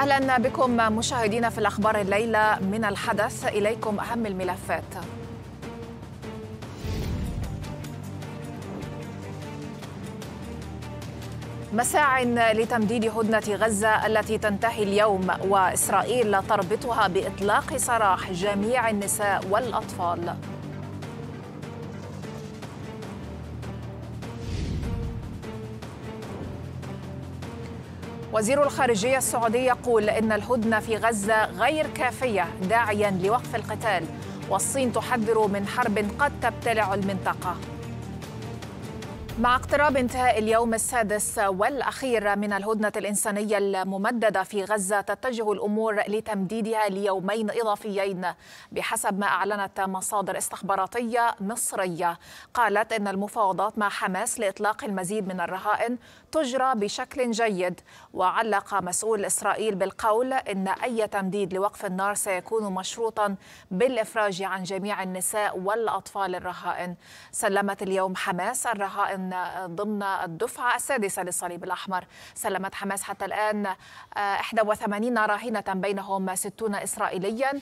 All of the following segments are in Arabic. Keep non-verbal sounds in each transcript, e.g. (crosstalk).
أهلا بكم مشاهدينا في الأخبار الليلة من الحدث إليكم أهم الملفات مساع لتمديد هدنة غزة التي تنتهي اليوم وإسرائيل تربطها بإطلاق سراح جميع النساء والأطفال وزير الخارجية السعودي يقول إن الهدنة في غزة غير كافية داعيا لوقف القتال والصين تحذر من حرب قد تبتلع المنطقة مع اقتراب انتهاء اليوم السادس والأخير من الهدنة الإنسانية الممددة في غزة تتجه الأمور لتمديدها ليومين إضافيين بحسب ما أعلنت مصادر استخباراتية مصرية قالت إن المفاوضات مع حماس لإطلاق المزيد من الرهائن تجرى بشكل جيد وعلق مسؤول إسرائيل بالقول إن أي تمديد لوقف النار سيكون مشروطا بالإفراج عن جميع النساء والأطفال الرهائن سلمت اليوم حماس الرهائن ضمن الدفعة السادسة للصليب الأحمر سلمت حماس حتى الآن 81 راهنة بينهم 60 إسرائيليا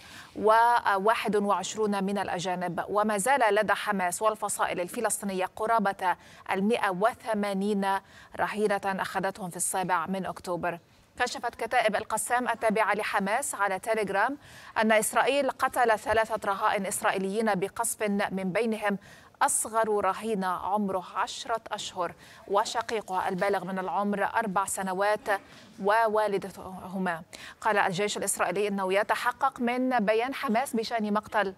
و21 من الأجانب وما زال لدى حماس والفصائل الفلسطينية قرابة ال 180 رهينة وتحييدة أخذتهم في السابع من أكتوبر كشفت كتائب القسام التابعة لحماس على تيليجرام أن إسرائيل قتل ثلاثة رهائن إسرائيليين بقصف من بينهم أصغر رهينة عمره عشرة أشهر وشقيقه البالغ من العمر أربع سنوات ووالدتهما قال الجيش الإسرائيلي أنه يتحقق من بيان حماس بشأن مقتل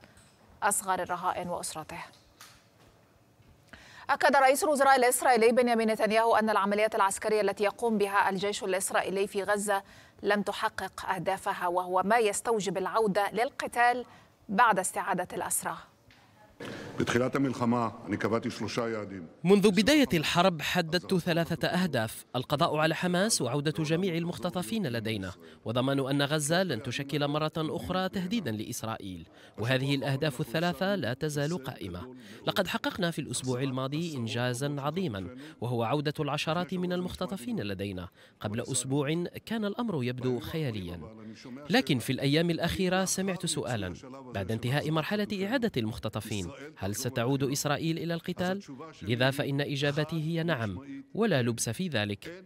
أصغر الرهائن وأسرته أكد رئيس الوزراء الإسرائيلي بنيامين نتنياهو أن العمليات العسكرية التي يقوم بها الجيش الإسرائيلي في غزة لم تحقق أهدافها وهو ما يستوجب العودة للقتال بعد استعادة الأسرى منذ بداية الحرب حددت ثلاثة أهداف القضاء على حماس وعودة جميع المختطفين لدينا وضمان أن غزة لن تشكل مرة أخرى تهديدا لإسرائيل وهذه الأهداف الثلاثة لا تزال قائمة لقد حققنا في الأسبوع الماضي إنجازا عظيما وهو عودة العشرات من المختطفين لدينا قبل أسبوع كان الأمر يبدو خياليا لكن في الأيام الأخيرة سمعت سؤالا بعد انتهاء مرحلة إعادة المختطفين هل ستعود إسرائيل إلى القتال؟ لذا فإن إجابتي هي نعم ولا لبس في ذلك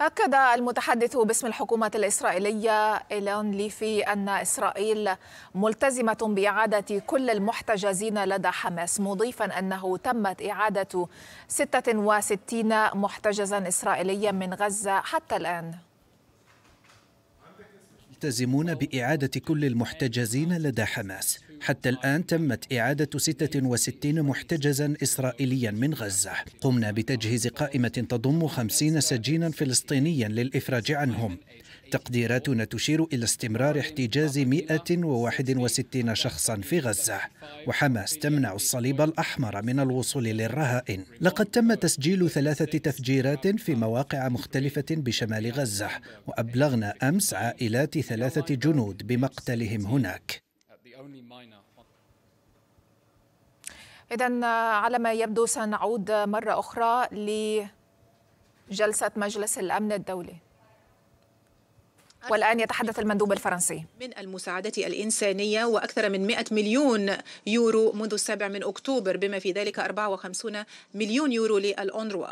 أكد المتحدث باسم الحكومة الإسرائيلية إيلون ليفي أن إسرائيل ملتزمة بإعادة كل المحتجزين لدى حماس مضيفا أنه تمت إعادة 66 محتجزا إسرائيليا من غزة حتى الآن يلتزمون بإعادة كل المحتجزين لدى حماس حتى الآن تمت إعادة 66 محتجزا إسرائيليا من غزة قمنا بتجهيز قائمة تضم 50 سجينا فلسطينيا للإفراج عنهم تقديراتنا تشير إلى استمرار احتجاز 161 شخصا في غزة وحماس تمنع الصليب الأحمر من الوصول للرهائن لقد تم تسجيل ثلاثة تفجيرات في مواقع مختلفة بشمال غزة وأبلغنا أمس عائلات ثلاثة جنود بمقتلهم هناك إذا على ما يبدو سنعود مرة أخرى لجلسة مجلس الأمن الدولي والآن يتحدث المندوب الفرنسي من المساعدة الإنسانية وأكثر من 100 مليون يورو منذ السابع من أكتوبر بما في ذلك 54 مليون يورو للأونروا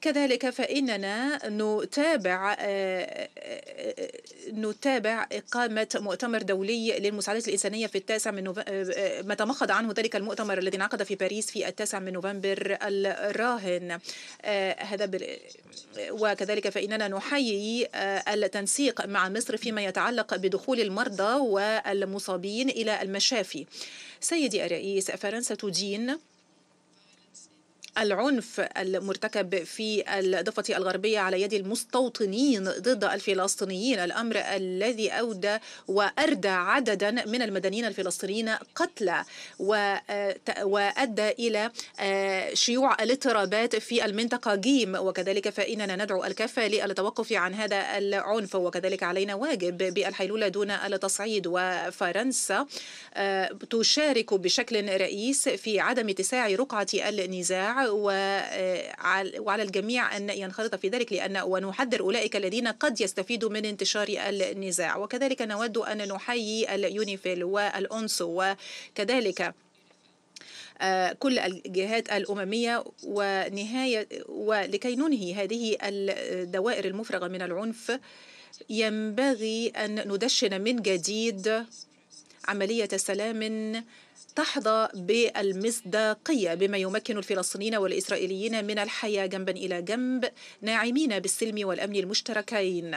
كذلك فإننا نتابع آه، آه، آه، نتابع إقامة مؤتمر دولي للمساعدات الإنسانية في التاسع من نوفمبر ما تمخض عنه ذلك المؤتمر الذي انعقد في باريس في التاسع من نوفمبر الراهن هذا وكذلك فإننا نحيي التنسيق مع مصر فيما يتعلق بدخول المرضى والمصابين إلى المشافي سيدي الرئيس فرنسا تدين العنف المرتكب في الضفة الغربية على يد المستوطنين ضد الفلسطينيين الأمر الذي أودى وأردى عددا من المدنيين الفلسطينيين قتلى وأدى إلى آه، شيوع الاضطرابات في المنطقة جيم وكذلك فإننا ندعو الكافة للتوقف عن هذا العنف وكذلك علينا واجب بالحيلولة دون التصعيد وفرنسا آه، تشارك بشكل رئيس في عدم اتساع رقعة النزاع آه، وعلى الجميع أن ينخرط في ذلك لأن ونحذر أولئك الذين قد يستفيدوا من انتشار النزاع وكذلك نود أن نحيي اليونيفيل والأونسو وكذلك آه، كل الجهات الأممية ونهاية ولكي ننهي هذه الدوائر المفرغة من العنف ينبغي أن ندشن من جديد عملية سلام تحظى بالمصداقية بما يمكن الفلسطينيين والإسرائيليين من الحياة جنبا إلى جنب ناعمين بالسلم والأمن المشتركين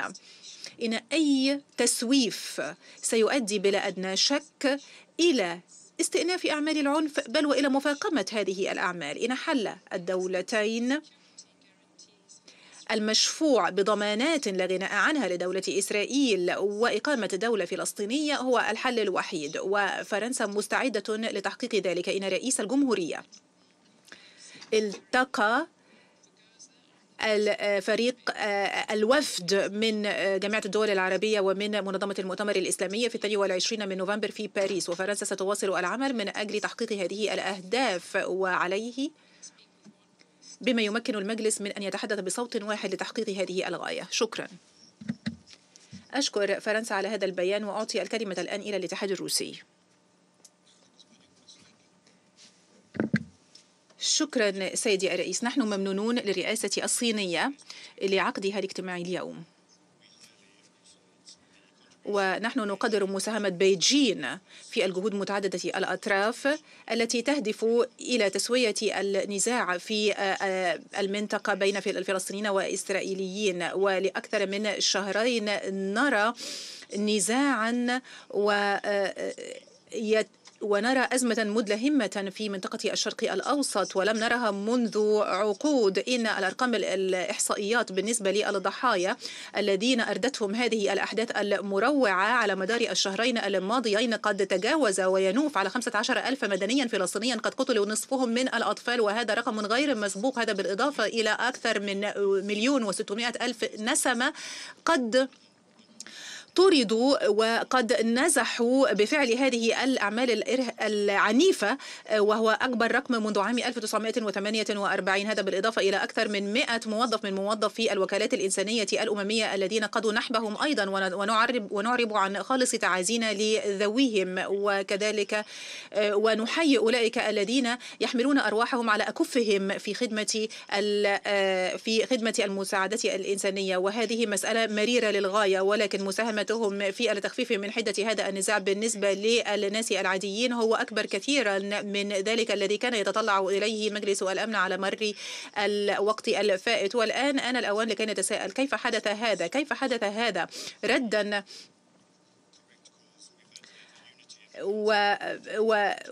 إن أي تسويف سيؤدي بلا أدنى شك إلى استئناف أعمال العنف بل وإلى مفاقمة هذه الأعمال إن حل الدولتين المشفوع بضمانات لا غناء عنها لدولة إسرائيل وإقامة دولة فلسطينية هو الحل الوحيد وفرنسا مستعدة لتحقيق ذلك إن رئيس الجمهورية التقى الفريق آه، الوفد من آه، جامعة الدول العربية ومن منظمة المؤتمر الإسلامية في 22 من نوفمبر في باريس وفرنسا ستواصل العمل من أجل تحقيق هذه الأهداف وعليه بما يمكن المجلس من أن يتحدث بصوت واحد لتحقيق هذه الغاية شكرا أشكر فرنسا على هذا البيان وأعطي الكلمة الآن إلى الاتحاد الروسي شكرا سيدي الرئيس نحن ممنونون للرئاسة الصينية لعقدها الاجتماعي اليوم ونحن نقدر مساهمة بيجين في الجهود متعددة الأطراف التي تهدف إلى تسوية النزاع في آه، آه، المنطقة بين الفلسطينيين وإسرائيليين ولأكثر من شهرين نرى نزاعا و آه، ونرى أزمة مدلهمة في منطقة الشرق الأوسط ولم نرها منذ عقود إن الأرقام الإحصائيات بالنسبة للضحايا الذين أردتهم هذه الأحداث المروعة على مدار الشهرين الماضيين قد تجاوز وينوف على 15 ألف مدنيا فلسطينيا قد قتلوا نصفهم من الأطفال وهذا رقم غير مسبوق هذا بالإضافة إلى أكثر من مليون وستمائة ألف نسمة قد طردوا وقد نزحوا بفعل هذه الأعمال العنيفة آه، وهو أكبر رقم منذ عام 1948 هذا بالإضافة إلى أكثر من 100 موظف من موظفي الوكالات الإنسانية الأممية الذين قضوا نحبهم أيضا ونعرب, ونعرب عن خالص تعازينا لذويهم وكذلك آه، ونحيي أولئك الذين يحملون أرواحهم على أكفهم في خدمة آه، في خدمة المساعدة الإنسانية وهذه مسألة مريرة للغاية ولكن مساهمة مساهمتهم في التخفيف من حدة هذا النزاع بالنسبة للناس العاديين هو أكبر كثيرا من ذلك الذي كان يتطلع إليه مجلس الأمن على مر الوقت الفائت والآن آن الأوان لكي نتساءل كيف حدث هذا كيف حدث هذا ردا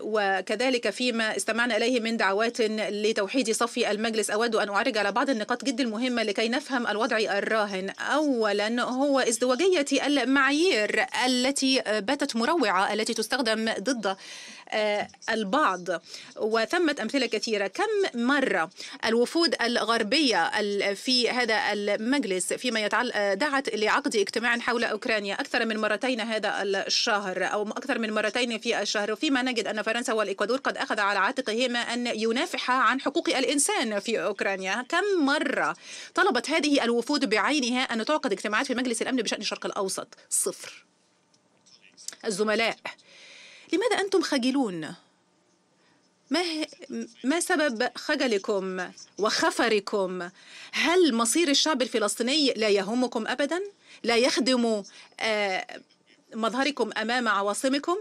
وكذلك فيما استمعنا إليه من دعوات لتوحيد صف المجلس أود أن أعرج على بعض النقاط جد المهمة لكي نفهم الوضع الراهن أولا هو ازدواجية المعايير التي باتت مروعة التي تستخدم ضد آه، البعض وثمة أمثلة كثيرة كم مرة الوفود الغربية في هذا المجلس فيما يتعلق آه، دعت لعقد اجتماع حول أوكرانيا أكثر من مرتين هذا الشهر أو أكثر من مرتين في الشهر وفيما نجد أن فرنسا والإكوادور قد أخذ على عاتقهما أن ينافحا عن حقوق الإنسان في أوكرانيا كم مرة طلبت هذه الوفود بعينها أن تعقد اجتماعات في مجلس الأمن بشأن الشرق الأوسط صفر الزملاء لماذا أنتم خجلون؟ ما, ما سبب خجلكم وخفركم؟ هل مصير الشعب الفلسطيني لا يهمكم أبدا؟ لا يخدم آه، مظهركم أمام عواصمكم؟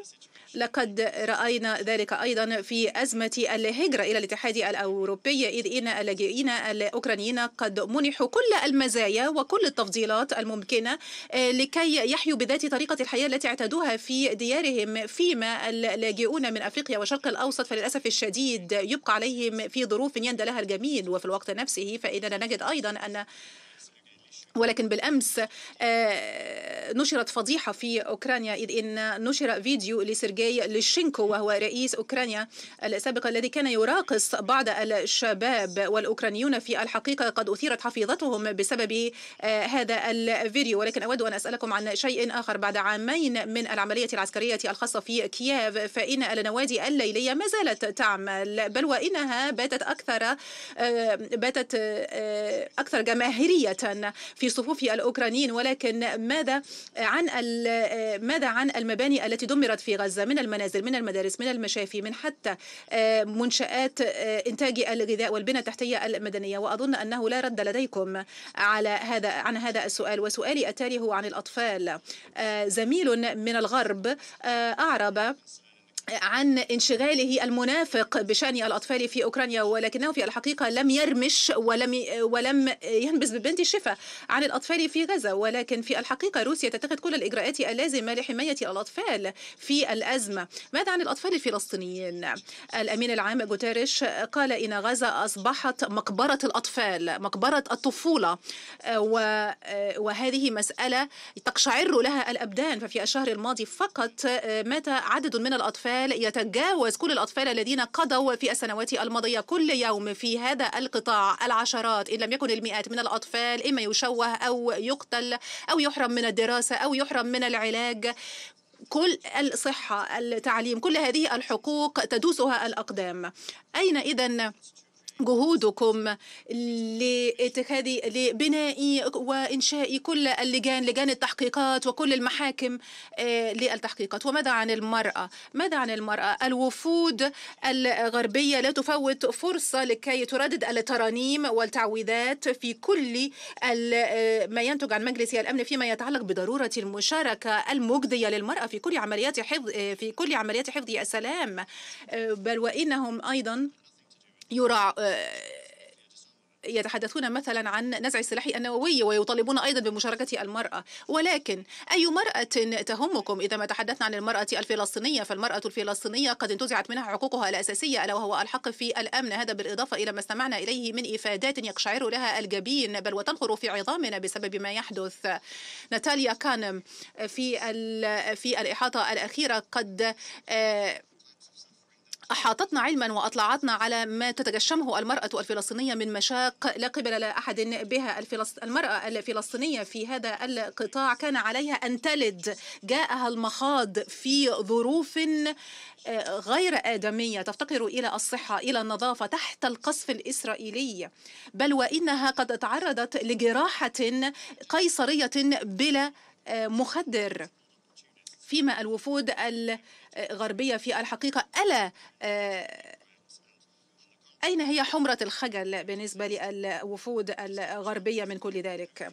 لقد رأينا ذلك أيضا في أزمة الهجرة إلى الاتحاد الأوروبي إذ إن اللاجئين الأوكرانيين قد منحوا كل المزايا وكل التفضيلات الممكنة آه، لكي يحيوا بذات طريقة الحياة التي اعتادوها في ديارهم فيما اللاجئون من أفريقيا والشرق الأوسط فللأسف الشديد يبقى عليهم في ظروف يندى لها الجميل وفي الوقت نفسه فإننا نجد أيضا أن ولكن بالامس آه، نشرت فضيحه في اوكرانيا اذ ان نشر فيديو لسيرجي ليشينكو وهو رئيس اوكرانيا السابق الذي كان يراقص بعض الشباب والاوكرانيون في الحقيقه قد اثيرت حفيظتهم بسبب آه، هذا الفيديو ولكن اود ان اسالكم عن شيء اخر بعد عامين من العمليه العسكريه الخاصه في كييف فان النوادي الليليه ما زالت تعمل بل وانها باتت اكثر آه، باتت اكثر جماهيريه في في صفوف الأوكرانيين ولكن ماذا عن ماذا عن المباني التي دمرت في غزة من المنازل من المدارس من المشافي من حتى آه، منشآت آه، إنتاج الغذاء والبنى التحتية المدنية وأظن أنه لا رد لديكم على هذا عن هذا السؤال وسؤالي التالي هو عن الأطفال آه، زميل من الغرب أعرب عن انشغاله المنافق بشان الاطفال في اوكرانيا ولكنه في الحقيقه لم يرمش ولم ولم ينبز ببنت الشفا عن الاطفال في غزه ولكن في الحقيقه روسيا تتخذ كل الاجراءات اللازمه لحمايه الاطفال في الازمه ماذا عن الاطفال الفلسطينيين الامين العام جوتيريش قال ان غزه اصبحت مقبره الاطفال مقبره الطفوله وهذه مساله تقشعر لها الابدان ففي الشهر الماضي فقط مات عدد من الاطفال الأطفال يتجاوز كل الأطفال الذين قضوا في السنوات الماضية كل يوم في هذا القطاع العشرات إن لم يكن المئات من الأطفال إما يشوه أو يقتل أو يحرم من الدراسة أو يحرم من العلاج كل الصحة التعليم كل هذه الحقوق تدوسها الأقدام أين إذا جهودكم لاتخاذ لبناء وانشاء كل اللجان لجان التحقيقات وكل المحاكم آه، للتحقيقات وماذا عن المراه ماذا عن المراه الوفود الغربيه لا تفوت فرصه لكي تردد الترانيم والتعويذات في كل آه، ما ينتج عن مجلس الامن فيما يتعلق بضروره المشاركه المجديه للمراه في كل عمليات حفظ آه، في كل عمليات حفظ السلام بل وانهم ايضا يرى آه، يتحدثون مثلا عن نزع السلاح النووي ويطالبون ايضا بمشاركه المراه ولكن اي مراه تهمكم اذا ما تحدثنا عن المراه الفلسطينيه فالمراه الفلسطينيه قد انتزعت منها حقوقها الاساسيه الا وهو الحق في الامن هذا بالاضافه الى ما استمعنا اليه من افادات يقشعر لها الجبين بل وتنخر في عظامنا بسبب ما يحدث ناتاليا كانم في في الاحاطه الاخيره قد آه أحاطتنا علما وأطلعتنا على ما تتجشمه المرأة الفلسطينية من مشاق لا قبل لا أحد بها الفلسط... المرأة الفلسطينية في هذا القطاع كان عليها أن تلد جاءها المخاض في ظروف آه، غير آدمية تفتقر إلى الصحة إلى النظافة تحت القصف الإسرائيلي بل وإنها قد تعرضت لجراحة قيصرية بلا آه، مخدر فيما الوفود ال غربية في الحقيقة ألا آه، أين هي حمرة الخجل بالنسبة للوفود الغربية من كل ذلك؟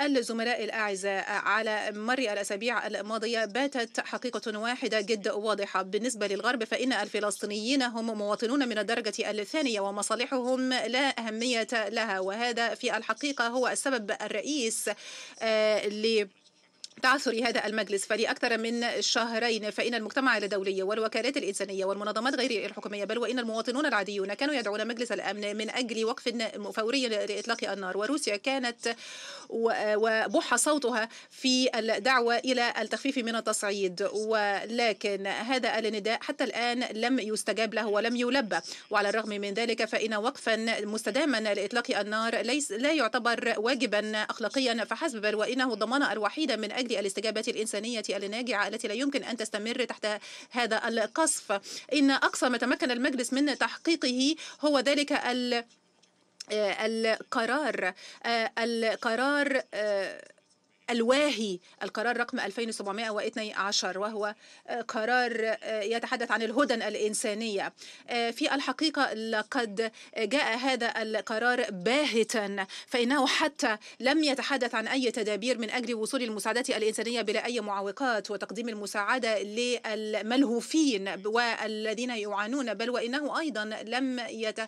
الزملاء الأعزاء على مر الأسابيع الماضية باتت حقيقة واحدة جد واضحة بالنسبة للغرب فإن الفلسطينيين هم مواطنون من الدرجة الثانية ومصالحهم لا أهمية لها وهذا في الحقيقة هو السبب الرئيس آه، ل تعثر هذا المجلس فلأكثر من شهرين فإن المجتمع الدولي والوكالات الإنسانية والمنظمات غير الحكومية بل وإن المواطنون العاديون كانوا يدعون مجلس الأمن من أجل وقف فوري لإطلاق النار وروسيا كانت وبح صوتها في الدعوة إلى التخفيف من التصعيد ولكن هذا النداء حتى الآن لم يستجاب له ولم يلبى وعلى الرغم من ذلك فإن وقفا مستداما لإطلاق النار ليس لا يعتبر واجبا أخلاقيا فحسب بل وإنه الضمانة الوحيدة من أجل هذه الاستجابات الإنسانية الناجعة التي لا يمكن أن تستمر تحت هذا القصف إن أقصى ما تمكن المجلس من تحقيقه هو ذلك آه، القرار آه، القرار آه، الواهي القرار رقم 2712 وهو آه، قرار آه، يتحدث عن الهدن الإنسانية آه، في الحقيقة لقد جاء هذا القرار باهتا فإنه حتى لم يتحدث عن أي تدابير من أجل وصول المساعدات الإنسانية بلا أي معوقات وتقديم المساعدة للملهوفين والذين يعانون بل وإنه أيضا لم يت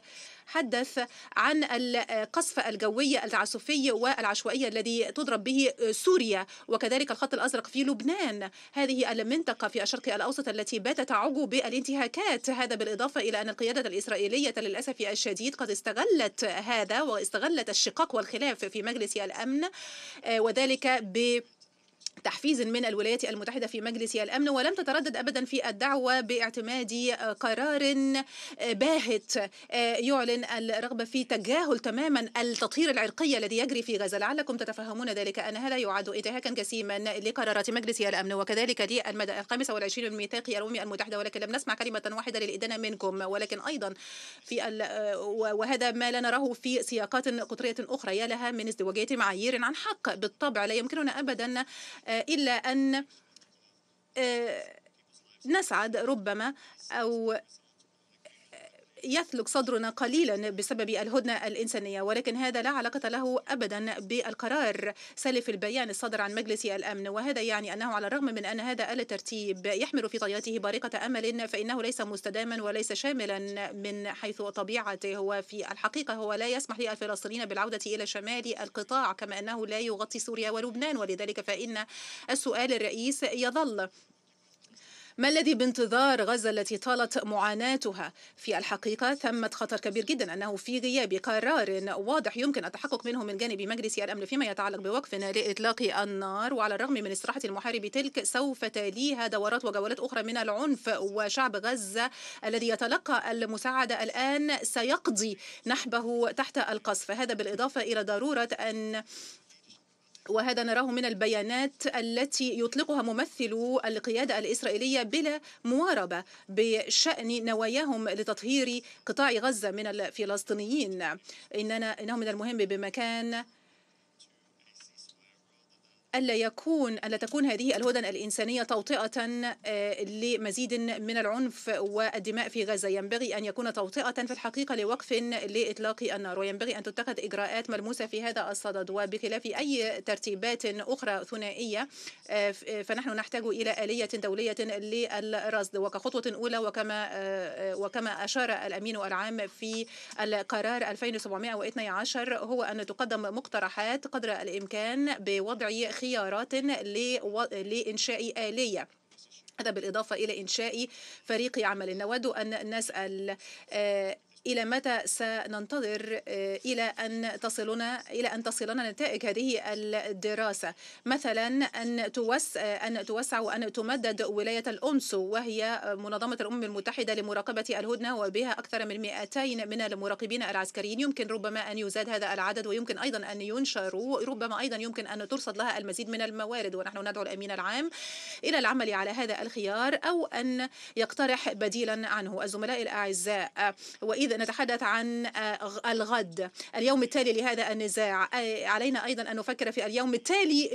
تحدث عن القصف الجوي التعسفي والعشوائي الذي تضرب به سوريا وكذلك الخط الأزرق في لبنان هذه المنطقة في الشرق الأوسط التي بات تعج بالانتهاكات هذا بالإضافة إلى أن القيادة الإسرائيلية للأسف الشديد قد استغلت هذا واستغلت الشقاق والخلاف في مجلس الأمن آه، وذلك ب تحفيز من الولايات المتحدة في مجلس الأمن ولم تتردد أبدا في الدعوة باعتماد قرار آه، باهت آه، يعلن الرغبة في تجاهل تماما التطهير العرقي الذي يجري في غزة لعلكم تتفهمون ذلك أن هذا يعد انتهاكا جسيما لقرارات مجلس الأمن وكذلك للمدى الخامسة والعشرين من ميثاق الأمم المتحدة ولكن لم نسمع كلمة واحدة للإدانة منكم ولكن أيضا في آه، وهذا ما لا نراه في سياقات قطرية أخرى يا لها من ازدواجية معايير عن حق بالطبع لا يمكننا أبدا آه، إلا أن آه، نسعد ربما أو يثلك صدرنا قليلا بسبب الهدنة الإنسانية ولكن هذا لا علاقة له أبدا بالقرار سلف البيان الصادر عن مجلس الأمن وهذا يعني أنه على الرغم من أن هذا الترتيب يحمل في طياته بارقة أمل فإنه ليس مستداما وليس شاملا من حيث طبيعته وفي الحقيقة هو لا يسمح للفلسطينيين بالعودة إلى شمال القطاع كما أنه لا يغطي سوريا ولبنان ولذلك فإن السؤال الرئيس يظل ما الذي بانتظار غزة التي طالت معاناتها في الحقيقة ثمة خطر كبير جدا أنه في غياب قرار واضح يمكن التحقق منه من جانب مجلس الأمن فيما يتعلق نار لإطلاق النار وعلى الرغم من استراحة المحارب تلك سوف تليها دورات وجولات أخرى من العنف وشعب غزة الذي يتلقى المساعدة الآن سيقضي نحبه تحت القصف هذا بالإضافة إلى ضرورة أن وهذا نراه من البيانات التي يطلقها ممثلو القيادة الإسرائيلية بلا مواربة بشأن نواياهم لتطهير قطاع غزة من الفلسطينيين إننا إنه من المهم بمكان ألا يكون ألا تكون هذه الهدن الإنسانية توطئة آه، لمزيد من العنف والدماء في غزة ينبغي أن يكون توطئة في الحقيقة لوقف لإطلاق النار وينبغي أن تتخذ إجراءات ملموسة في هذا الصدد وبخلاف أي ترتيبات أخرى ثنائية آه، آه، فنحن نحتاج إلى آلية دولية للرصد وكخطوة أولى وكما وكما أشار الأمين العام في القرار 2712 هو أن تقدم مقترحات قدر الإمكان بوضع خيار خيارات لإنشاء آلية هذا بالإضافة إلى إنشاء فريق عمل نود أن نسأل آه، إلى متى سننتظر آه، إلى أن تصلنا إلى أن تصلنا نتائج هذه الدراسة مثلا أن توسع آه، أن توسع وأن تمدد ولاية الأونسو وهي منظمة الأمم المتحدة لمراقبة الهدنة وبها أكثر من 200 من المراقبين العسكريين يمكن ربما أن يزاد هذا العدد ويمكن أيضا أن ينشروا ربما أيضا يمكن أن ترصد لها المزيد من الموارد ونحن ندعو الأمين العام إلى العمل على هذا الخيار أو أن يقترح بديلا عنه الزملاء الأعزاء وإذا نتحدث عن آه، الغد اليوم التالي لهذا النزاع علينا أيضا أن نفكر في اليوم التالي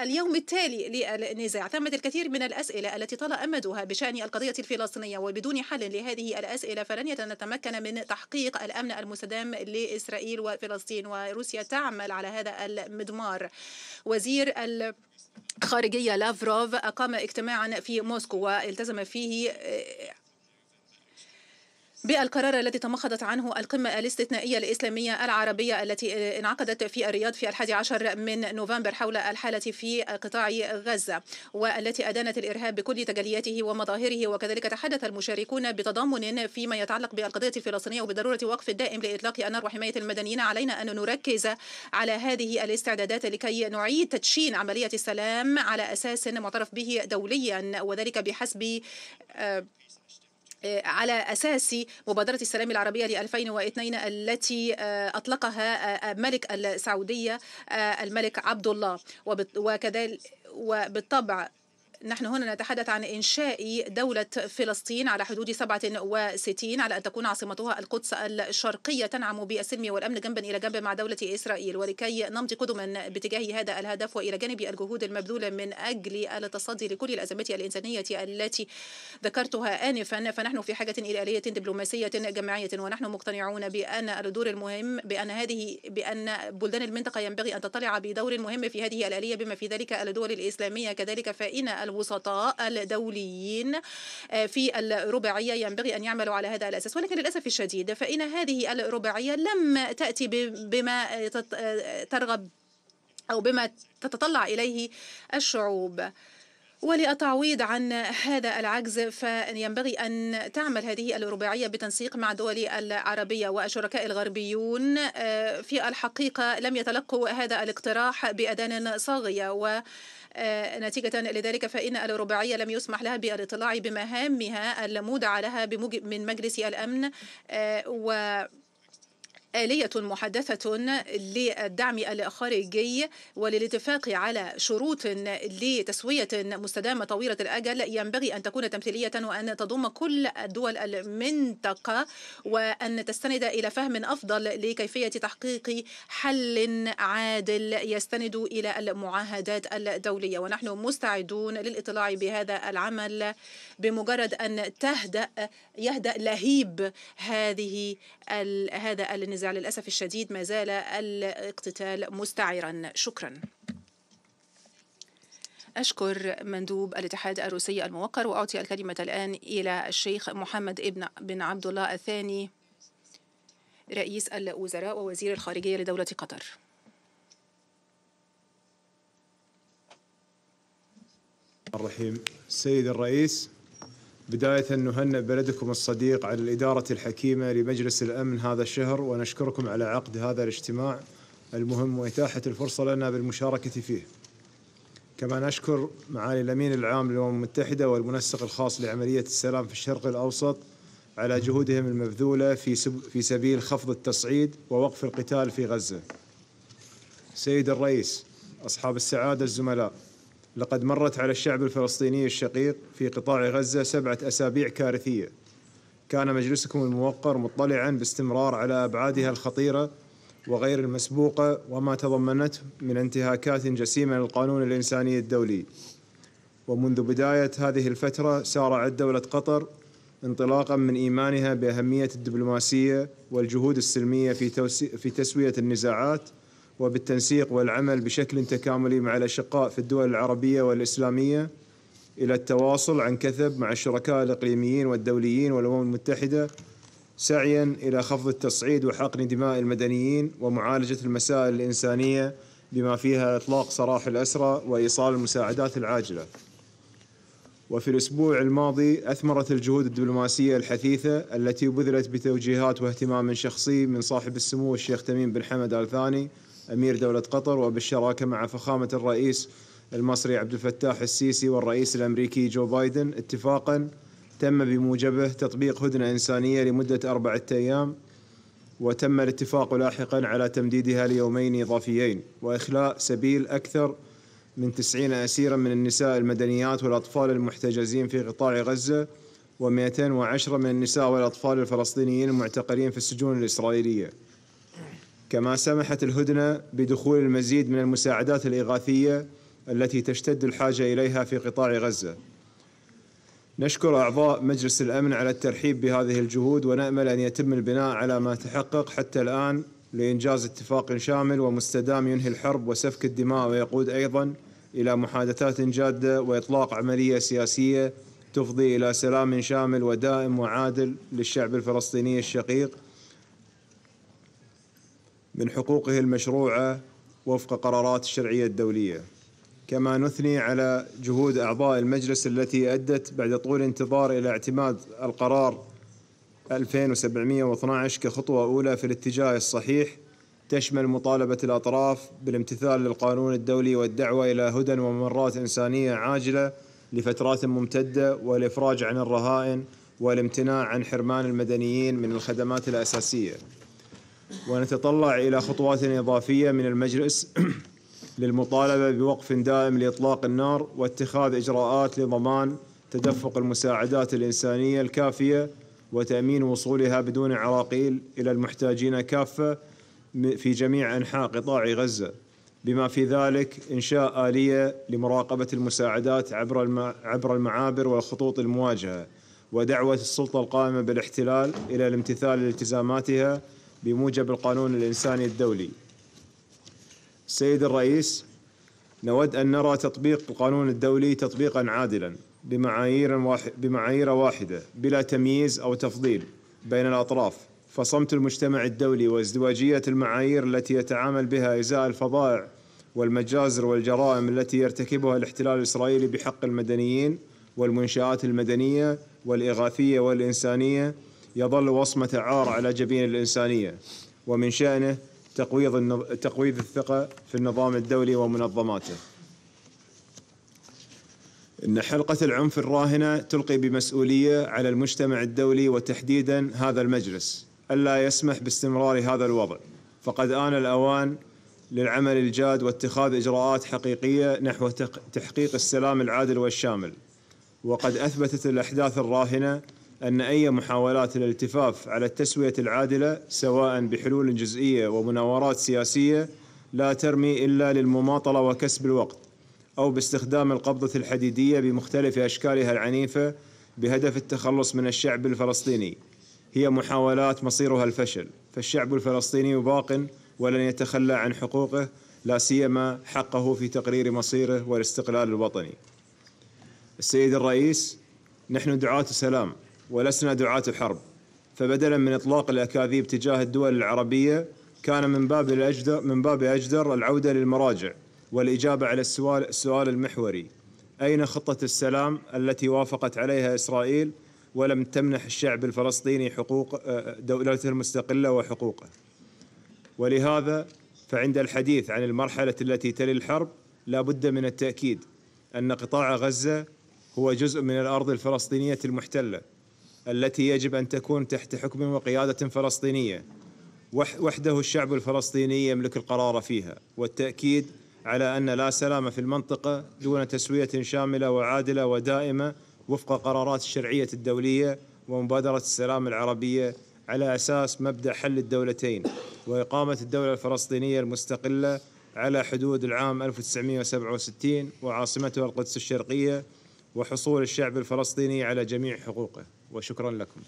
لليوم التالي للنزاع ثمة الكثير من الأسئلة التي طال أمدها بشأن القضية الفلسطينية وبدون حل لهذه الأسئلة فلن نتمكن من تحقيق الأمن المستدام لإسرائيل وفلسطين وروسيا تعمل على هذا المضمار وزير ال خارجية لافروف أقام اجتماعا في موسكو والتزم فيه آه، بالقرار الذي تمخضت عنه القمة الاستثنائية الإسلامية العربية التي انعقدت في الرياض في الحادي عشر من نوفمبر حول الحالة في قطاع غزة والتي أدانت الإرهاب بكل تجلياته ومظاهره وكذلك تحدث المشاركون بتضامن فيما يتعلق بالقضية الفلسطينية وبضرورة وقف الدائم لإطلاق النار وحماية المدنيين علينا أن نركز على هذه الاستعدادات لكي نعيد تدشين عملية السلام على أساس معترف به دوليا وذلك بحسب آه، آه، على أساس مبادرة السلام العربية ل 2002 التي آه، أطلقها آه، ملك السعودية الملك عبد الله وكذلك وبالطبع نحن هنا نتحدث عن إنشاء دولة فلسطين على حدود 67 على أن تكون عاصمتها القدس الشرقية تنعم بالسلم والأمن جنبا إلى جنب مع دولة إسرائيل ولكي نمضي قدما باتجاه هذا الهدف وإلى جانب الجهود المبذولة من أجل التصدي لكل الأزمات الإنسانية التي ذكرتها آنفا فنحن في حاجة إلى آلية دبلوماسية جماعية ونحن مقتنعون بأن الدور المهم بأن هذه بأن بلدان المنطقة ينبغي أن تطلع بدور مهم في هذه الآلية بما في ذلك الدول الإسلامية كذلك فإن الوسطاء الدوليين آه، في الرباعية ينبغي أن يعملوا على هذا الأساس ولكن للأسف الشديد فإن هذه الرباعية لم تأتي بما آه، ترغب أو بما تتطلع إليه الشعوب وللتعويض عن هذا العجز فينبغي أن تعمل هذه الرباعية بتنسيق مع الدول العربية والشركاء الغربيون آه، في الحقيقة لم يتلقوا هذا الاقتراح بأذان صاغية و آه، نتيجة لذلك فإن الرباعية لم يسمح لها بالاطلاع بمهامها المودعة لها من مجلس الأمن آه، و آلية محدثة للدعم الخارجي وللاتفاق على شروط لتسوية مستدامة طويلة الأجل ينبغي أن تكون تمثيلية وأن تضم كل دول المنطقة وأن تستند إلى فهم أفضل لكيفية تحقيق حل عادل يستند إلى المعاهدات الدولية ونحن مستعدون للاطلاع بهذا العمل بمجرد أن تهدأ يهدأ لهيب هذه هذا النزاع المراجع للأسف الشديد ما زال الاقتتال مستعرا شكرا أشكر مندوب الاتحاد الروسي الموقر وأعطي الكلمة الآن إلى الشيخ محمد ابن بن عبد الله الثاني رئيس الوزراء ووزير الخارجية لدولة قطر الرحيم السيد الرئيس بداية نهنئ بلدكم الصديق على الإدارة الحكيمة لمجلس الأمن هذا الشهر ونشكركم على عقد هذا الاجتماع المهم وإتاحة الفرصة لنا بالمشاركة فيه كما نشكر معالي الأمين العام للأمم المتحدة والمنسق الخاص لعملية السلام في الشرق الأوسط على جهودهم المبذولة في, في سبيل خفض التصعيد ووقف القتال في غزة سيد الرئيس أصحاب السعادة الزملاء لقد مرت على الشعب الفلسطيني الشقيق في قطاع غزة سبعة أسابيع كارثية كان مجلسكم الموقر مطلعا باستمرار على أبعادها الخطيرة وغير المسبوقة وما تضمنته من انتهاكات جسيمة للقانون الإنساني الدولي ومنذ بداية هذه الفترة سارعت دولة قطر انطلاقا من إيمانها بأهمية الدبلوماسية والجهود السلمية في, في تسوية النزاعات وبالتنسيق والعمل بشكل تكاملي مع الأشقاء في الدول العربية والإسلامية إلى التواصل عن كثب مع الشركاء الإقليميين والدوليين والأمم المتحدة سعيا إلى خفض التصعيد وحقن دماء المدنيين ومعالجة المسائل الإنسانية بما فيها إطلاق سراح الأسرى وإيصال المساعدات العاجلة وفي الأسبوع الماضي أثمرت الجهود الدبلوماسية الحثيثة التي بذلت بتوجيهات واهتمام شخصي من صاحب السمو الشيخ تميم بن حمد آل ثاني امير دوله قطر وبالشراكه مع فخامه الرئيس المصري عبد الفتاح السيسي والرئيس الامريكي جو بايدن اتفاقا تم بموجبه تطبيق هدنه انسانيه لمده اربعه ايام وتم الاتفاق لاحقا على تمديدها ليومين اضافيين واخلاء سبيل اكثر من 90 اسيرا من النساء المدنيات والاطفال المحتجزين في قطاع غزه و210 من النساء والاطفال الفلسطينيين المعتقلين في السجون الاسرائيليه كما سمحت الهدنة بدخول المزيد من المساعدات الإغاثية التي تشتد الحاجة إليها في قطاع غزة نشكر أعضاء مجلس الأمن على الترحيب بهذه الجهود ونأمل أن يتم البناء على ما تحقق حتى الآن لإنجاز اتفاق شامل ومستدام ينهي الحرب وسفك الدماء ويقود أيضا إلى محادثات جادة وإطلاق عملية سياسية تفضي إلى سلام شامل ودائم وعادل للشعب الفلسطيني الشقيق من حقوقه المشروعة وفق قرارات الشرعية الدولية كما نثني على جهود أعضاء المجلس التي أدت بعد طول انتظار إلى اعتماد القرار 2712 كخطوة أولى في الاتجاه الصحيح تشمل مطالبة الأطراف بالامتثال للقانون الدولي والدعوة إلى هدى وممرات إنسانية عاجلة لفترات ممتدة والإفراج عن الرهائن والامتناع عن حرمان المدنيين من الخدمات الأساسية ونتطلع إلى خطوات إضافية من المجلس (clears throat) للمطالبة بوقف دائم لإطلاق النار واتخاذ إجراءات لضمان تدفق المساعدات الإنسانية الكافية وتأمين وصولها بدون عراقيل إلى المحتاجين كافة في جميع أنحاء قطاع غزة بما في ذلك إنشاء آلية لمراقبة المساعدات عبر المعابر والخطوط المواجهة ودعوة السلطة القائمة بالاحتلال إلى الامتثال لالتزاماتها بموجب القانون الإنساني الدولي سيد الرئيس نود أن نرى تطبيق القانون الدولي تطبيقا عادلا بمعايير, واحد بمعايير واحدة بلا تمييز أو تفضيل بين الأطراف فصمت المجتمع الدولي وازدواجية المعايير التي يتعامل بها إزاء الفضائع والمجازر والجرائم التي يرتكبها الاحتلال الإسرائيلي بحق المدنيين والمنشآت المدنية والإغاثية والإنسانية يظل وصمة عار على جبين الإنسانية ومن شأنه تقويض النظ... تقويض الثقة في النظام الدولي ومنظماته. إن حلقة العنف الراهنة تلقي بمسؤولية على المجتمع الدولي وتحديدا هذا المجلس ألا يسمح باستمرار هذا الوضع فقد آن الأوان للعمل الجاد واتخاذ إجراءات حقيقية نحو تحقيق السلام العادل والشامل وقد أثبتت الأحداث الراهنة أن أي محاولات الالتفاف على التسوية العادلة سواء بحلول جزئية ومناورات سياسية لا ترمي إلا للمماطلة وكسب الوقت أو باستخدام القبضة الحديدية بمختلف أشكالها العنيفة بهدف التخلص من الشعب الفلسطيني هي محاولات مصيرها الفشل فالشعب الفلسطيني باق ولن يتخلى عن حقوقه لا سيما حقه في تقرير مصيره والاستقلال الوطني السيد الرئيس نحن دعاة سلام ولسنا دعاة حرب فبدلا من إطلاق الأكاذيب تجاه الدول العربية كان من باب الأجدر من باب أجدر العودة للمراجع والإجابة على السؤال السؤال المحوري أين خطة السلام التي وافقت عليها إسرائيل ولم تمنح الشعب الفلسطيني حقوق آه، دولته المستقلة وحقوقه ولهذا فعند الحديث عن المرحلة التي تلي الحرب لا بد من التأكيد أن قطاع غزة هو جزء من الأرض الفلسطينية المحتلة التي يجب أن تكون تحت حكم وقيادة فلسطينية وحده الشعب الفلسطيني يملك القرار فيها والتأكيد على أن لا سلام في المنطقة دون تسوية شاملة وعادلة ودائمة وفق قرارات الشرعية الدولية ومبادرة السلام العربية على أساس مبدأ حل الدولتين وإقامة الدولة الفلسطينية المستقلة على حدود العام 1967 وعاصمتها القدس الشرقية وحصول الشعب الفلسطيني على جميع حقوقه وشكرا لكم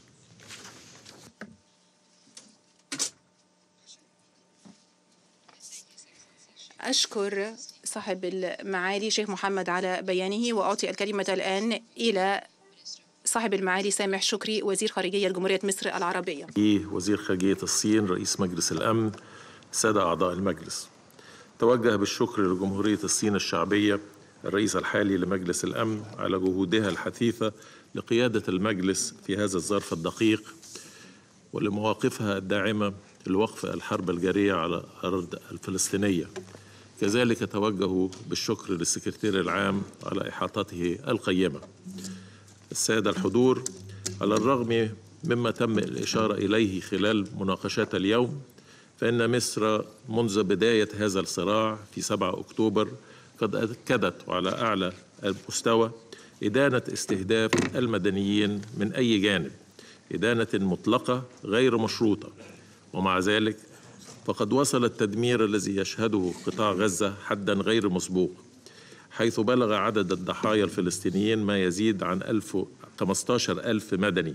أشكر صاحب المعالي شيخ محمد على بيانه وأعطي الكلمة الآن إلى صاحب المعالي سامح شكري وزير خارجية جمهورية مصر العربية وزير خارجية الصين رئيس مجلس الأمن سادة أعضاء المجلس توجه بالشكر لجمهورية الصين الشعبية الرئيس الحالي لمجلس الأمن على جهودها الحثيثة لقيادة المجلس في هذا الظرف الدقيق ولمواقفها الداعمة لوقف الحرب الجارية على الأرض الفلسطينية كذلك توجه بالشكر للسكرتير العام على إحاطته القيمة السادة الحضور على الرغم مما تم الإشارة إليه خلال مناقشات اليوم فإن مصر منذ بداية هذا الصراع في 7 أكتوبر قد أكدت على أعلى المستوى إدانة استهداف المدنيين من أي جانب إدانة مطلقة غير مشروطة ومع ذلك فقد وصل التدمير الذي يشهده قطاع غزة حدا غير مسبوق حيث بلغ عدد الضحايا الفلسطينيين ما يزيد عن 15 ألف مدني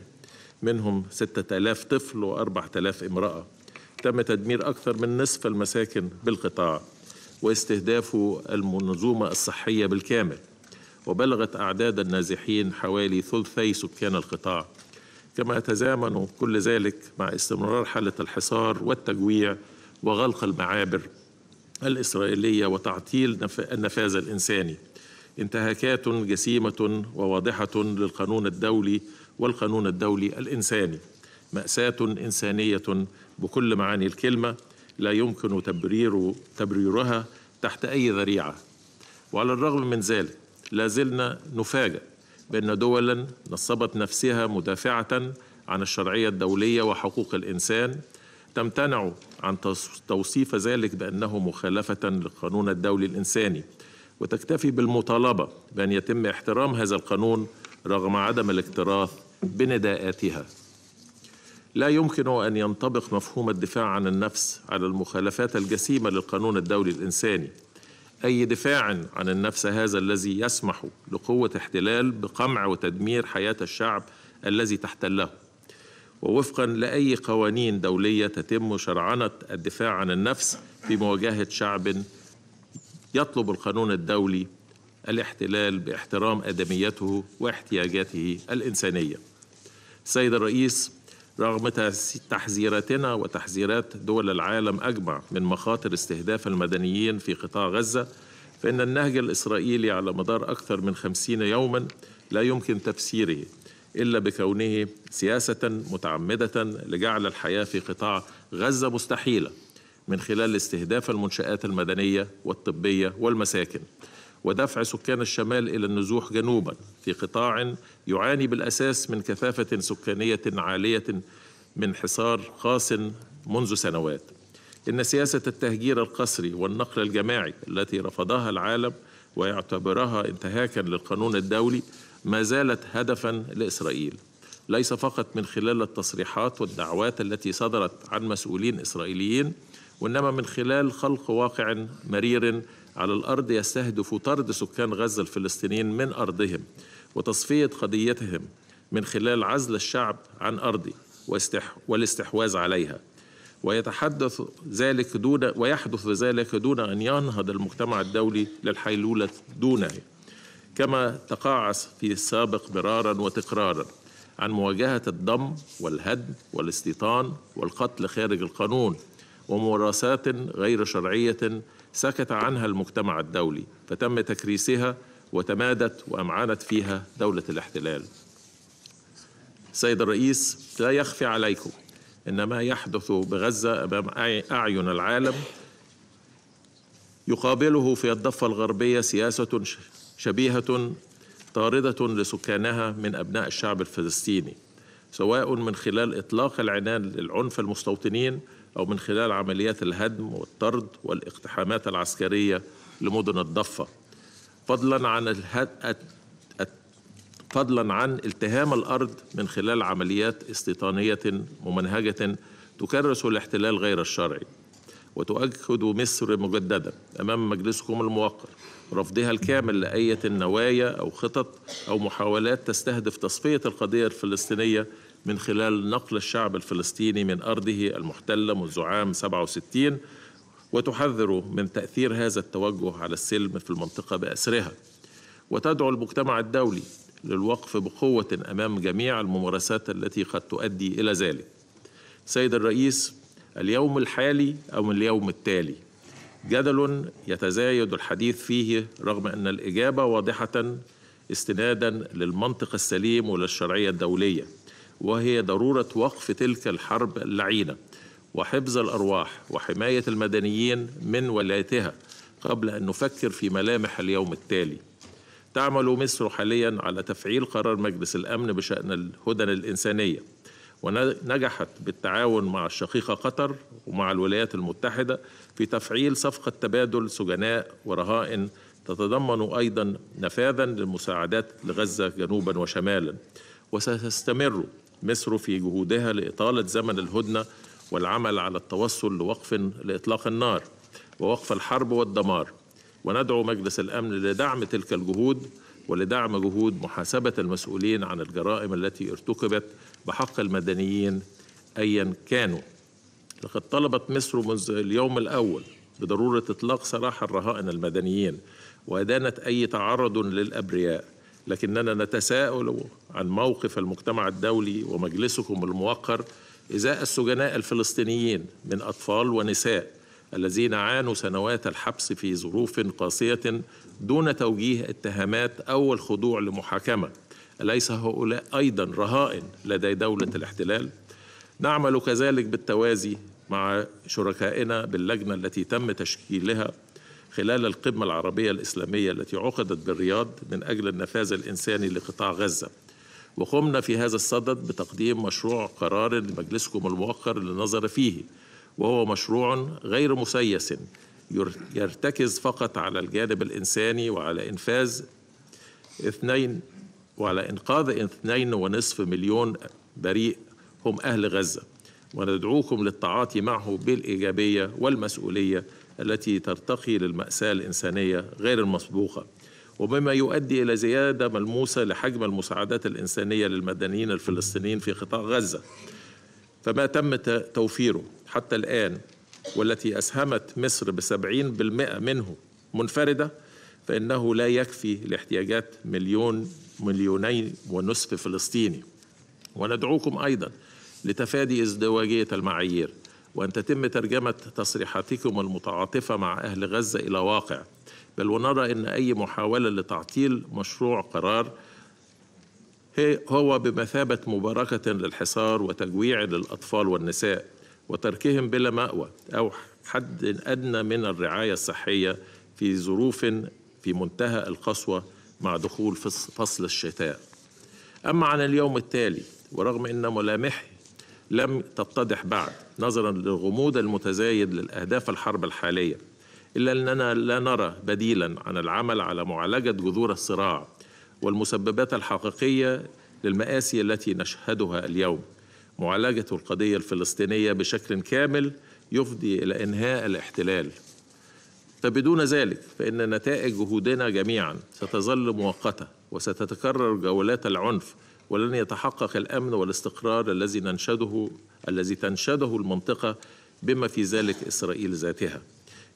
منهم 6000 طفل و4000 امرأة تم تدمير أكثر من نصف المساكن بالقطاع واستهداف المنظومة الصحية بالكامل وبلغت أعداد النازحين حوالي ثلثي سكان القطاع كما يتزامن كل ذلك مع استمرار حالة الحصار والتجويع وغلق المعابر الإسرائيلية وتعطيل النفاذ الإنساني انتهاكات جسيمة وواضحة للقانون الدولي والقانون الدولي الإنساني مأساة إنسانية بكل معاني الكلمة لا يمكن تبرير تبريرها تحت أي ذريعة وعلى الرغم من ذلك لا زلنا نفاجأ بأن دولا نصبت نفسها مدافعة عن الشرعية الدولية وحقوق الإنسان تمتنع عن توصيف ذلك بأنه مخالفة للقانون الدولي الإنساني وتكتفي بالمطالبة بأن يتم احترام هذا القانون رغم عدم الاكتراث بنداءاتها لا يمكن أن ينطبق مفهوم الدفاع عن النفس على المخالفات الجسيمة للقانون الدولي الإنساني أي دفاع عن النفس هذا الذي يسمح لقوة احتلال بقمع وتدمير حياة الشعب الذي تحتله ووفقا لأي قوانين دولية تتم شرعنة الدفاع عن النفس في مواجهة شعب يطلب القانون الدولي الاحتلال باحترام أدميته واحتياجاته الإنسانية سيد الرئيس رغم تحذيراتنا وتحذيرات دول العالم أجمع من مخاطر استهداف المدنيين في قطاع غزة فإن النهج الإسرائيلي على مدار أكثر من خمسين يوما لا يمكن تفسيره إلا بكونه سياسة متعمدة لجعل الحياة في قطاع غزة مستحيلة من خلال استهداف المنشآت المدنية والطبية والمساكن ودفع سكان الشمال إلى النزوح جنوبا في قطاع يعاني بالأساس من كثافة سكانية عالية من حصار خاص منذ سنوات إن سياسة التهجير القسري والنقل الجماعي التي رفضها العالم ويعتبرها انتهاكا للقانون الدولي ما زالت هدفا لإسرائيل ليس فقط من خلال التصريحات والدعوات التي صدرت عن مسؤولين إسرائيليين وإنما من خلال خلق واقع مرير على الأرض يستهدف طرد سكان غزة الفلسطينيين من أرضهم وتصفية قضيتهم من خلال عزل الشعب عن أرضه والاستحواذ عليها ويتحدث ذلك دون ويحدث ذلك دون أن ينهض المجتمع الدولي للحيلولة دونه كما تقاعس في السابق مرارا وتكرارا عن مواجهة الضم والهدم والاستيطان والقتل خارج القانون ومراسات غير شرعية سكت عنها المجتمع الدولي فتم تكريسها وتمادت وأمعنت فيها دولة الاحتلال سيد الرئيس لا يخفي عليكم أن ما يحدث بغزة أمام أعين العالم يقابله في الضفة الغربية سياسة شبيهة طاردة لسكانها من أبناء الشعب الفلسطيني سواء من خلال إطلاق العنان للعنف المستوطنين أو من خلال عمليات الهدم والطرد والاقتحامات العسكرية لمدن الضفة فضلا عن الهد... فضلا عن التهام الأرض من خلال عمليات استيطانية ممنهجة تكرس الاحتلال غير الشرعي وتؤكد مصر مجددا أمام مجلسكم الموقر رفضها الكامل لأية نوايا أو خطط أو محاولات تستهدف تصفية القضية الفلسطينية من خلال نقل الشعب الفلسطيني من أرضه المحتلة منذ عام 67 وتحذر من تأثير هذا التوجه على السلم في المنطقة بأسرها وتدعو المجتمع الدولي للوقف بقوة أمام جميع الممارسات التي قد تؤدي إلى ذلك سيد الرئيس اليوم الحالي أو اليوم التالي جدل يتزايد الحديث فيه رغم أن الإجابة واضحة استنادا للمنطق السليم وللشرعية الدولية وهي ضروره وقف تلك الحرب اللعينه وحفظ الارواح وحمايه المدنيين من ولايتها قبل ان نفكر في ملامح اليوم التالي تعمل مصر حاليا على تفعيل قرار مجلس الامن بشان الهدن الانسانيه ونجحت بالتعاون مع الشقيقه قطر ومع الولايات المتحده في تفعيل صفقه تبادل سجناء ورهائن تتضمن ايضا نفاذا للمساعدات لغزه جنوبا وشمالا وستستمر مصر في جهودها لإطالة زمن الهدنة والعمل على التوصل لوقف لإطلاق النار ووقف الحرب والدمار وندعو مجلس الأمن لدعم تلك الجهود ولدعم جهود محاسبة المسؤولين عن الجرائم التي ارتكبت بحق المدنيين أيا كانوا لقد طلبت مصر منذ اليوم الأول بضرورة إطلاق سراح الرهائن المدنيين وأدانت أي تعرض للأبرياء لكننا نتساءل عن موقف المجتمع الدولي ومجلسكم الموقر إزاء السجناء الفلسطينيين من أطفال ونساء الذين عانوا سنوات الحبس في ظروف قاسية دون توجيه اتهامات أو الخضوع لمحاكمة أليس هؤلاء أيضا رهائن لدي دولة الاحتلال؟ نعمل كذلك بالتوازي مع شركائنا باللجنة التي تم تشكيلها خلال القمة العربية الإسلامية التي عقدت بالرياض من أجل النفاذ الإنساني لقطاع غزة وقمنا في هذا الصدد بتقديم مشروع قرار لمجلسكم الموقر للنظر فيه وهو مشروع غير مسيس يرتكز فقط على الجانب الإنساني وعلى إنفاذ اثنين وعلى إنقاذ اثنين ونصف مليون بريء هم أهل غزة وندعوكم للتعاطي معه بالإيجابية والمسؤولية التي ترتقي للمأساة الإنسانية غير المسبوقة وبما يؤدي إلى زيادة ملموسة لحجم المساعدات الإنسانية للمدنيين الفلسطينيين في قطاع غزة فما تم توفيره حتى الآن والتي أسهمت مصر بسبعين بالمئة منه منفردة فإنه لا يكفي لاحتياجات مليون مليونين ونصف فلسطيني وندعوكم أيضا لتفادي ازدواجية المعايير وأن تتم ترجمة تصريحاتكم المتعاطفة مع أهل غزة إلى واقع بل ونرى أن أي محاولة لتعطيل مشروع قرار هو بمثابة مباركة للحصار وتجويع للأطفال والنساء وتركهم بلا مأوى أو حد أدنى من الرعاية الصحية في ظروف في منتهى القسوة مع دخول فصل الشتاء أما عن اليوم التالي ورغم أن ملامحه لم تتضح بعد نظرا للغموض المتزايد للأهداف الحرب الحالية إلا أننا لا نرى بديلا عن العمل على معالجة جذور الصراع والمسببات الحقيقية للمآسي التي نشهدها اليوم معالجة القضية الفلسطينية بشكل كامل يفضي إلى إنهاء الاحتلال فبدون ذلك فإن نتائج جهودنا جميعا ستظل مؤقتة وستتكرر جولات العنف ولن يتحقق الأمن والاستقرار الذي ننشده الذي تنشده المنطقة بما في ذلك إسرائيل ذاتها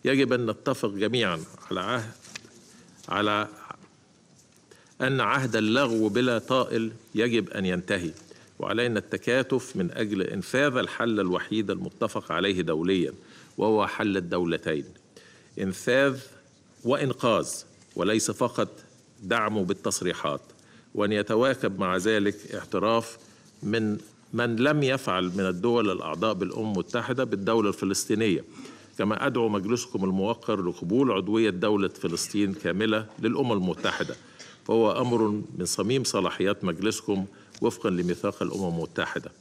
يجب أن نتفق جميعا على عهد على أن عهد اللغو بلا طائل يجب أن ينتهي وعلينا التكاتف من أجل إنفاذ الحل الوحيد المتفق عليه دوليا وهو حل الدولتين إنفاذ وإنقاذ وليس فقط دعمه بالتصريحات وأن يتواكب مع ذلك اعتراف من من لم يفعل من الدول الأعضاء بالأمم المتحدة بالدولة الفلسطينية كما أدعو مجلسكم الموقر لقبول عضوية دولة فلسطين كاملة للأمم المتحدة فهو أمر من صميم صلاحيات مجلسكم وفقا لميثاق الأمم المتحدة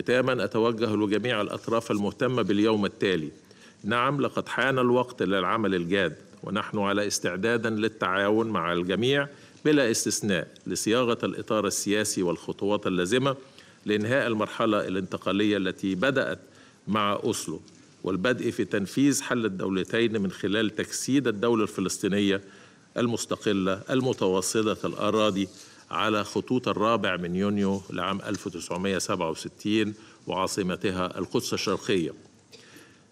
ختاما أتوجه لجميع الأطراف المهتمة باليوم التالي نعم لقد حان الوقت للعمل الجاد ونحن على استعداد للتعاون مع الجميع بلا استثناء لصياغة الإطار السياسي والخطوات اللازمة لإنهاء المرحلة الانتقالية التي بدأت مع أصله والبدء في تنفيذ حل الدولتين من خلال تجسيد الدولة الفلسطينية المستقلة المتوسطة الأراضي على خطوط الرابع من يونيو لعام 1967 وعاصمتها القدس الشرقية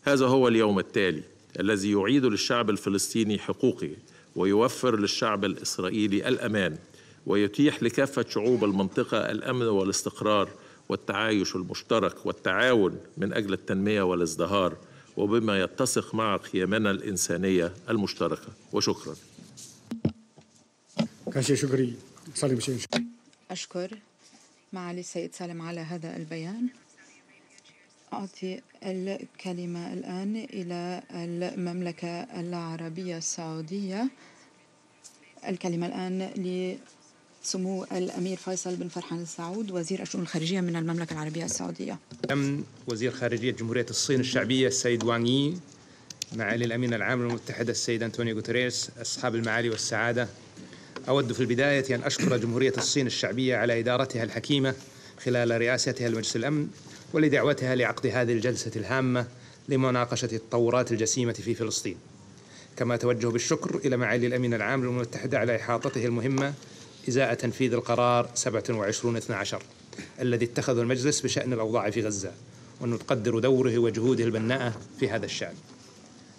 هذا هو اليوم التالي الذي يعيد للشعب الفلسطيني حقوقه ويوفر للشعب الإسرائيلي الأمان ويتيح لكافة شعوب المنطقة الأمن والاستقرار والتعايش المشترك والتعاون من أجل التنمية والازدهار وبما يتسق مع قيمنا الإنسانية المشتركة وشكرا شكري أشكر معالي السيد سالم على هذا البيان أعطي الكلمة الآن إلى المملكة العربية السعودية الكلمة الآن سمو الأمير فيصل بن فرحان السعود وزير الشؤون الخارجية من المملكة العربية السعودية أم وزير خارجية جمهورية الصين الشعبية السيد وان يي معالي الأمين العام للامم المتحدة السيد أنتونيو غوتيريس أصحاب المعالي والسعادة أود في البداية أن أشكر جمهورية الصين الشعبية على إدارتها الحكيمة خلال رئاستها لمجلس الأمن ولدعوتها لعقد هذه الجلسة الهامة لمناقشة التطورات الجسيمة في فلسطين كما توجه بالشكر إلى معالي الأمين العام للأمم المتحدة على إحاطته المهمة إزاء تنفيذ القرار 27 12 الذي اتخذه المجلس بشأن الأوضاع في غزة ونقدر دوره وجهوده البناءة في هذا الشأن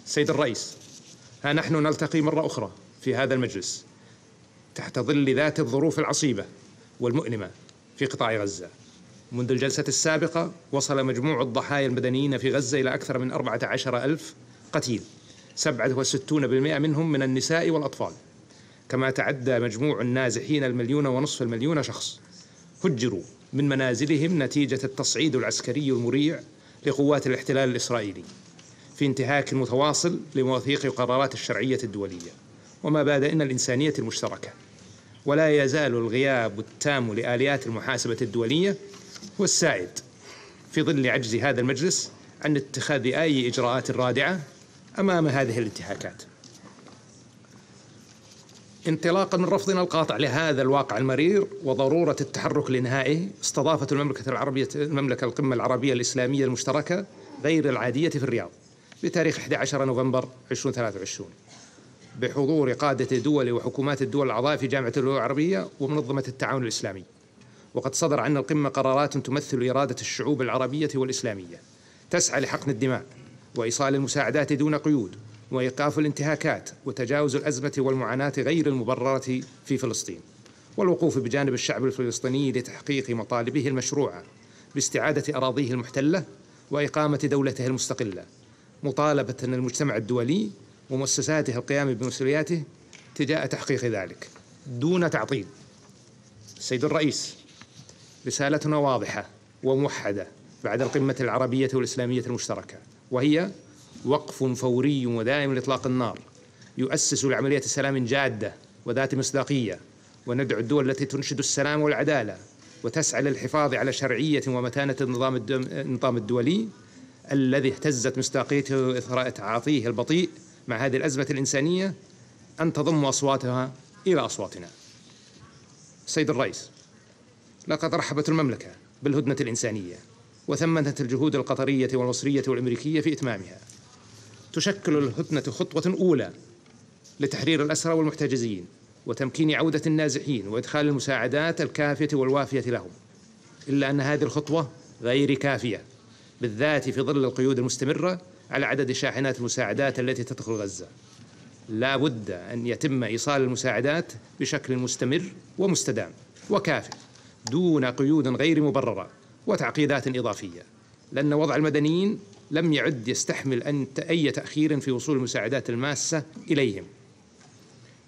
سيد الرئيس ها نحن نلتقي مرة أخرى في هذا المجلس تحت ظل ذات الظروف العصيبة والمؤلمة في قطاع غزة منذ الجلسة السابقة وصل مجموع الضحايا المدنيين في غزة إلى أكثر من 14 ألف قتيل 67% منهم من النساء والأطفال كما تعدى مجموع النازحين المليون ونصف المليون شخص هجروا من منازلهم نتيجة التصعيد العسكري المريع لقوات الاحتلال الإسرائيلي في انتهاك متواصل لمواثيق قرارات الشرعية الدولية وما بادئنا الإنسانية المشتركة ولا يزال الغياب التام لآليات المحاسبة الدولية هو السائد في ظل عجز هذا المجلس عن اتخاذ أي إجراءات رادعة أمام هذه الانتهاكات انطلاقا من رفضنا القاطع لهذا الواقع المرير وضرورة التحرك لإنهائه استضافت المملكة العربية المملكة القمة العربية الإسلامية المشتركة غير العادية في الرياض بتاريخ 11 نوفمبر 2023 بحضور قادة دول وحكومات الدول الأعضاء في جامعة الدول العربية ومنظمة التعاون الإسلامي وقد صدر عن القمة قرارات تمثل إرادة الشعوب العربية والإسلامية تسعى لحقن الدماء وإيصال المساعدات دون قيود وايقاف الانتهاكات وتجاوز الازمه والمعاناه غير المبرره في فلسطين والوقوف بجانب الشعب الفلسطيني لتحقيق مطالبه المشروعه باستعاده اراضيه المحتله واقامه دولته المستقله مطالبه المجتمع الدولي ومؤسساته القيام بمسؤولياته تجاه تحقيق ذلك دون تعطيل سيد الرئيس رسالتنا واضحه وموحده بعد القمه العربيه والاسلاميه المشتركه وهي وقف فوري ودائم لإطلاق النار يؤسس لعملية سلام جادة وذات مصداقية وندعو الدول التي تنشد السلام والعدالة وتسعى للحفاظ على شرعية ومتانة النظام, النظام الدولي الذي اهتزت مصداقيته إثراء تعاطيه البطيء مع هذه الأزمة الإنسانية أن تضم أصواتها إلى أصواتنا سيد الرئيس لقد رحبت المملكة بالهدنة الإنسانية وثمنت الجهود القطرية والمصرية والأمريكية في إتمامها تشكل الهدنة خطوة أولى لتحرير الأسرى والمحتجزين وتمكين عودة النازحين وإدخال المساعدات الكافية والوافية لهم إلا أن هذه الخطوة غير كافية بالذات في ظل القيود المستمرة على عدد شاحنات المساعدات التي تدخل غزة لا بد أن يتم إيصال المساعدات بشكل مستمر ومستدام وكافٍ دون قيود غير مبررة وتعقيدات إضافية لأن وضع المدنيين لم يعد يستحمل أن أي تأخير في وصول المساعدات الماسة إليهم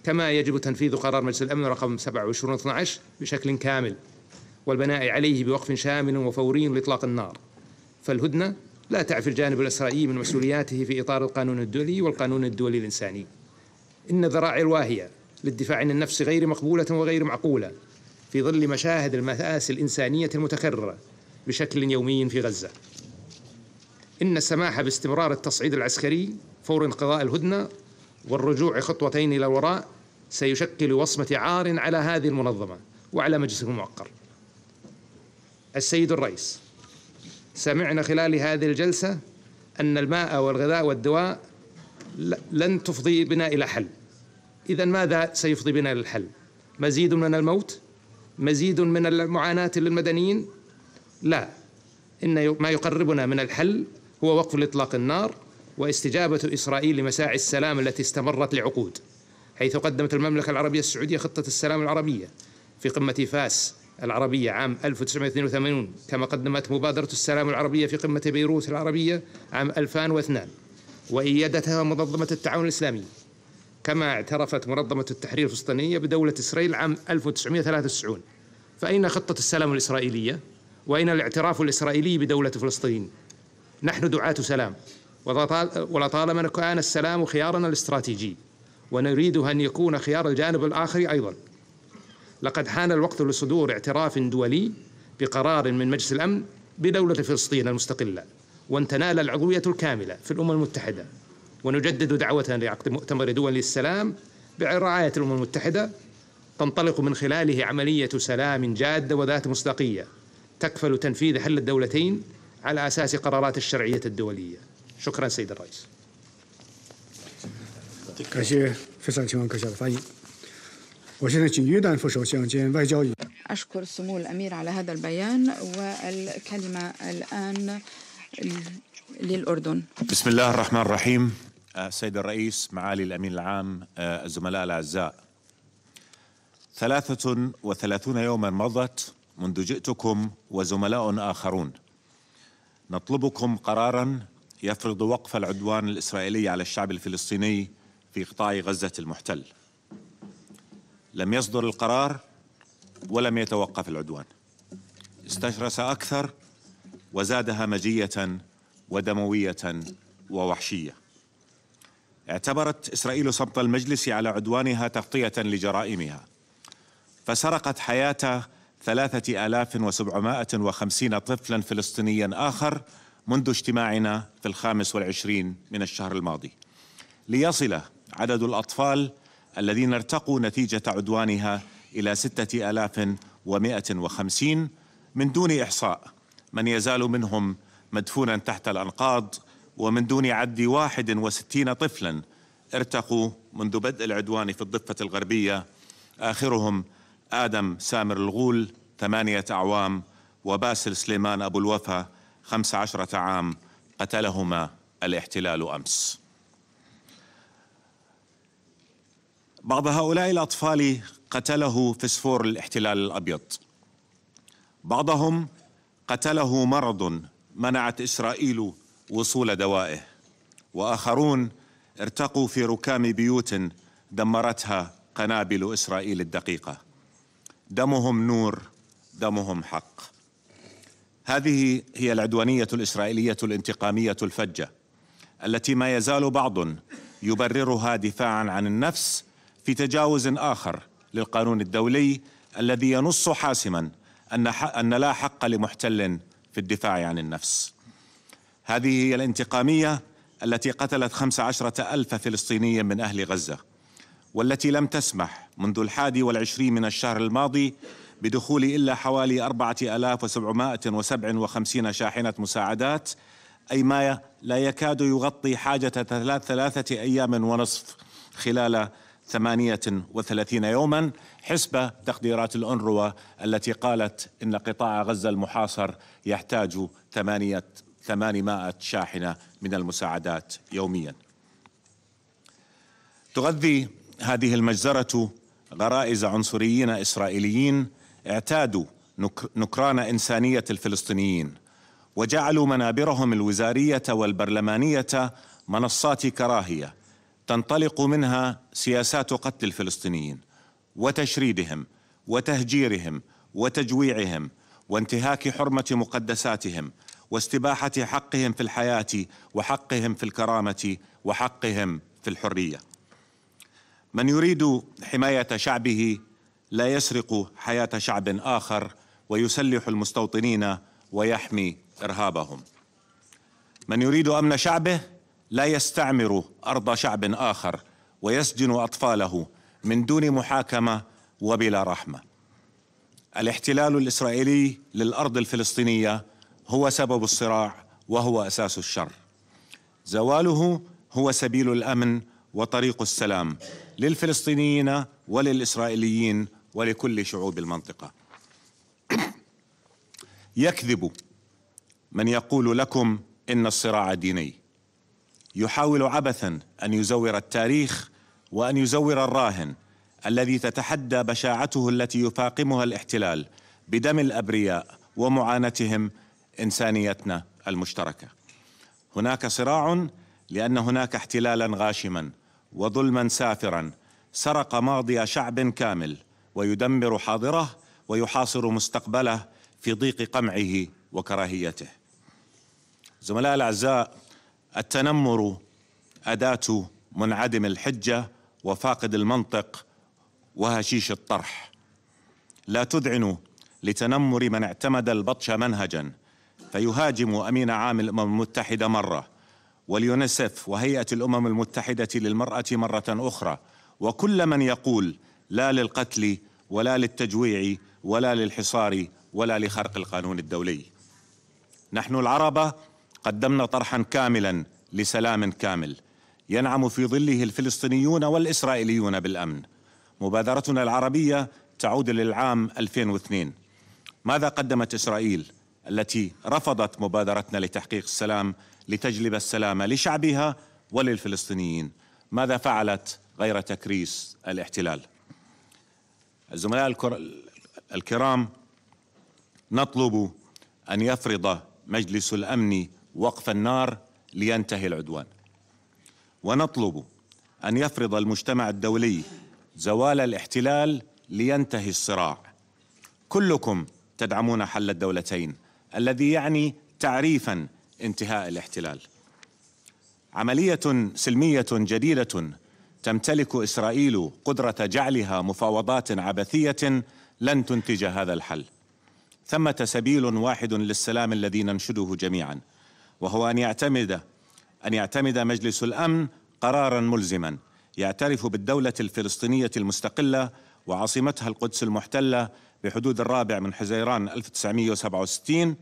كما يجب تنفيذ قرار مجلس الأمن رقم 2712 بشكل كامل والبناء عليه بوقف شامل وفوري لإطلاق النار فالهدنة لا تعفي الجانب الإسرائيلي من مسؤولياته في إطار القانون الدولي والقانون الدولي الإنساني إن الذراع الواهية للدفاع عن النفس غير مقبولة وغير معقولة في ظل مشاهد المآسي الإنسانية المتكررة بشكل يومي في غزة إن السماح باستمرار التصعيد العسكري فور انقضاء الهدنة والرجوع خطوتين إلى الوراء سيشكل وصمة عار على هذه المنظمة وعلى مجلسه الموقر السيد الرئيس سمعنا خلال هذه الجلسة أن الماء والغذاء والدواء لن تفضي بنا إلى حل إذا ماذا سيفضي بنا إلى الحل مزيد من الموت مزيد من المعاناة للمدنيين لا إن ما يقربنا من الحل هو وقف لإطلاق النار واستجابه اسرائيل لمساعي السلام التي استمرت لعقود حيث قدمت المملكه العربيه السعوديه خطه السلام العربيه في قمه فاس العربية عام 1982 كما قدمت مبادرة السلام العربية في قمة بيروت العربية عام 2002 وإيادتها منظمة التعاون الإسلامي كما اعترفت منظمة التحرير الفلسطينية بدولة إسرائيل عام 1993 فأين خطة السلام الإسرائيلية؟ وأين الاعتراف الإسرائيلي بدولة فلسطين؟ نحن دعاة سلام ولطالما كان السلام خيارنا الاستراتيجي ونريد أن يكون خيار الجانب الآخر أيضا لقد حان الوقت لصدور اعتراف دولي بقرار من مجلس الأمن بدولة فلسطين المستقلة وأن تنال العضوية الكاملة في الأمم المتحدة ونجدد دعوتنا لعقد مؤتمر دولي السلام برعاية الأمم المتحدة تنطلق من خلاله عملية سلام جادة وذات مصداقية تكفل تنفيذ حل الدولتين على أساس قرارات الشرعية الدولية شكرا سيد الرئيس طيب. أشكر سمو الأمير على هذا البيان والكلمة الآن للأردن بسم الله الرحمن الرحيم آه، سيد الرئيس معالي الأمين العام آه، الزملاء الأعزاء ثلاثة وثلاثون يوما مضت منذ جئتكم وزملاء آخرون نطلبكم قرارا يفرض وقف العدوان الإسرائيلي على الشعب الفلسطيني في قطاع غزة المحتل لم يصدر القرار ولم يتوقف العدوان استشرس أكثر وزاد همجية ودموية ووحشية اعتبرت إسرائيل صمت المجلس على عدوانها تغطية لجرائمها فسرقت حياة ثلاثة آلاف وسبعمائة وخمسين طفلا فلسطينيا آخر منذ اجتماعنا في الخامس والعشرين من الشهر الماضي ليصل عدد الأطفال الذين ارتقوا نتيجة عدوانها إلى ستة آلاف ومائة وخمسين من دون إحصاء من يزال منهم مدفونا تحت الأنقاض ومن دون عد واحد وستين طفلا ارتقوا منذ بدء العدوان في الضفة الغربية آخرهم آدم سامر الغول ثمانية أعوام وباسل سليمان أبو الوفا خمس عشرة عام قتلهما الاحتلال أمس بعض هؤلاء الأطفال قتله فسفور الاحتلال الأبيض بعضهم قتله مرض منعت إسرائيل وصول دوائه وآخرون ارتقوا في ركام بيوت دمرتها قنابل إسرائيل الدقيقة دمهم نور دمهم حق هذه هي العدوانيه الاسرائيليه الانتقاميه الفجه التي ما يزال بعض يبررها دفاعا عن النفس في تجاوز اخر للقانون الدولي الذي ينص حاسما ان ان لا حق لمحتل في الدفاع عن النفس. هذه هي الانتقاميه التي قتلت عشره ألف فلسطيني من أهل غزة والتي لم تسمح منذ الحادي والعشرين من الشهر الماضي بدخول إلا حوالي 4757 شاحنة مساعدات أي ما لا يكاد يغطي حاجة ثلاثة أيام ونصف خلال 38 يوما حسب تقديرات الأنروا التي قالت إن قطاع غزة المحاصر يحتاج ثمانية 800 شاحنة من المساعدات يوميا تغذي هذه المجزرة غرائز عنصريين إسرائيليين اعتادوا نكران إنسانية الفلسطينيين وجعلوا منابرهم الوزارية والبرلمانية منصات كراهية تنطلق منها سياسات قتل الفلسطينيين وتشريدهم وتهجيرهم وتجويعهم وانتهاك حرمة مقدساتهم واستباحة حقهم في الحياة وحقهم في الكرامة وحقهم في الحرية من يريد حماية شعبه لا يسرق حياة شعب آخر ويسلح المستوطنين ويحمي إرهابهم من يريد أمن شعبه لا يستعمر أرض شعب آخر ويسجن أطفاله من دون محاكمة وبلا رحمة الاحتلال الإسرائيلي للأرض الفلسطينية هو سبب الصراع وهو أساس الشر زواله هو سبيل الأمن وطريق السلام للفلسطينيين وللإسرائيليين ولكل شعوب المنطقة يكذب من يقول لكم إن الصراع ديني يحاول عبثا أن يزور التاريخ وأن يزور الراهن الذي تتحدى بشاعته التي يفاقمها الاحتلال بدم الأبرياء ومعاناتهم إنسانيتنا المشتركة هناك صراع لأن هناك احتلالا غاشما وظلما سافرا سرق ماضي شعب كامل ويدمر حاضره ويحاصر مستقبله في ضيق قمعه وكراهيته زملاء الأعزاء التنمر أداة منعدم الحجة وفاقد المنطق وهشيش الطرح لا تذعن لتنمر من اعتمد البطش منهجا فيهاجم أمين عام الأمم المتحدة مرة واليونيسف وهيئة الأمم المتحدة للمرأة مرة أخرى وكل من يقول لا للقتل ولا للتجويع ولا للحصار ولا لخرق القانون الدولي نحن العرب قدمنا طرحا كاملا لسلام كامل ينعم في ظله الفلسطينيون والإسرائيليون بالأمن مبادرتنا العربية تعود للعام 2002 ماذا قدمت إسرائيل التي رفضت مبادرتنا لتحقيق السلام لتجلب السلام لشعبها وللفلسطينيين ماذا فعلت غير تكريس الاحتلال الزملاء الكرام نطلب أن يفرض مجلس الأمن وقف النار لينتهي العدوان ونطلب أن يفرض المجتمع الدولي زوال الاحتلال لينتهي الصراع كلكم تدعمون حل الدولتين الذي يعني تعريفا انتهاء الاحتلال عمليه سلميه جديده تمتلك اسرائيل قدره جعلها مفاوضات عبثيه لن تنتج هذا الحل ثمه سبيل واحد للسلام الذي ننشده جميعا وهو ان يعتمد ان يعتمد مجلس الامن قرارا ملزما يعترف بالدوله الفلسطينيه المستقله وعاصمتها القدس المحتله بحدود الرابع من حزيران 1967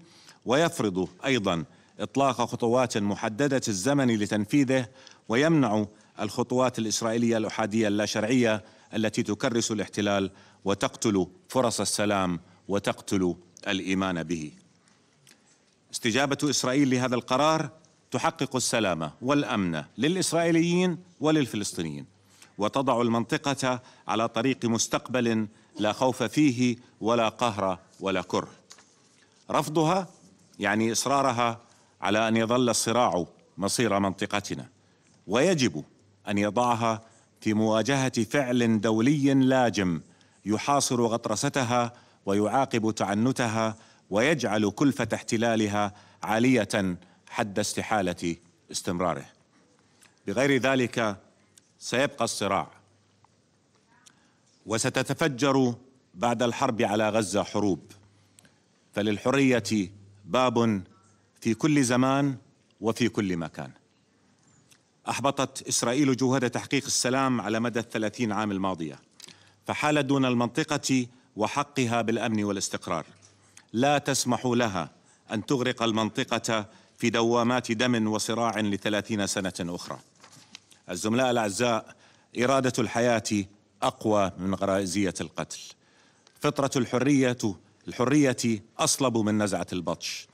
ويفرض ايضا إطلاق خطوات محددة الزمن لتنفيذه ويمنع الخطوات الإسرائيلية الأحادية اللاشرعية التي تكرس الاحتلال وتقتل فرص السلام وتقتل الإيمان به استجابة إسرائيل لهذا القرار تحقق السلامة والأمن للإسرائيليين وللفلسطينيين وتضع المنطقة على طريق مستقبل لا خوف فيه ولا قهر ولا كره رفضها يعني إصرارها على أن يظل الصراع مصير منطقتنا ويجب أن يضعها في مواجهة فعل دولي لاجم يحاصر غطرستها ويعاقب تعنتها ويجعل كلفة احتلالها عالية حد استحالة استمراره بغير ذلك سيبقى الصراع وستتفجر بعد الحرب على غزة حروب فللحرية باب في كل زمان وفي كل مكان أحبطت إسرائيل جهود تحقيق السلام على مدى الثلاثين عام الماضية فحالت دون المنطقة وحقها بالأمن والاستقرار لا تسمح لها أن تغرق المنطقة في دوامات دم وصراع لثلاثين سنة أخرى الزملاء الأعزاء إرادة الحياة أقوى من غرائزية القتل فطرة الحرية الحرية أصلب من نزعة البطش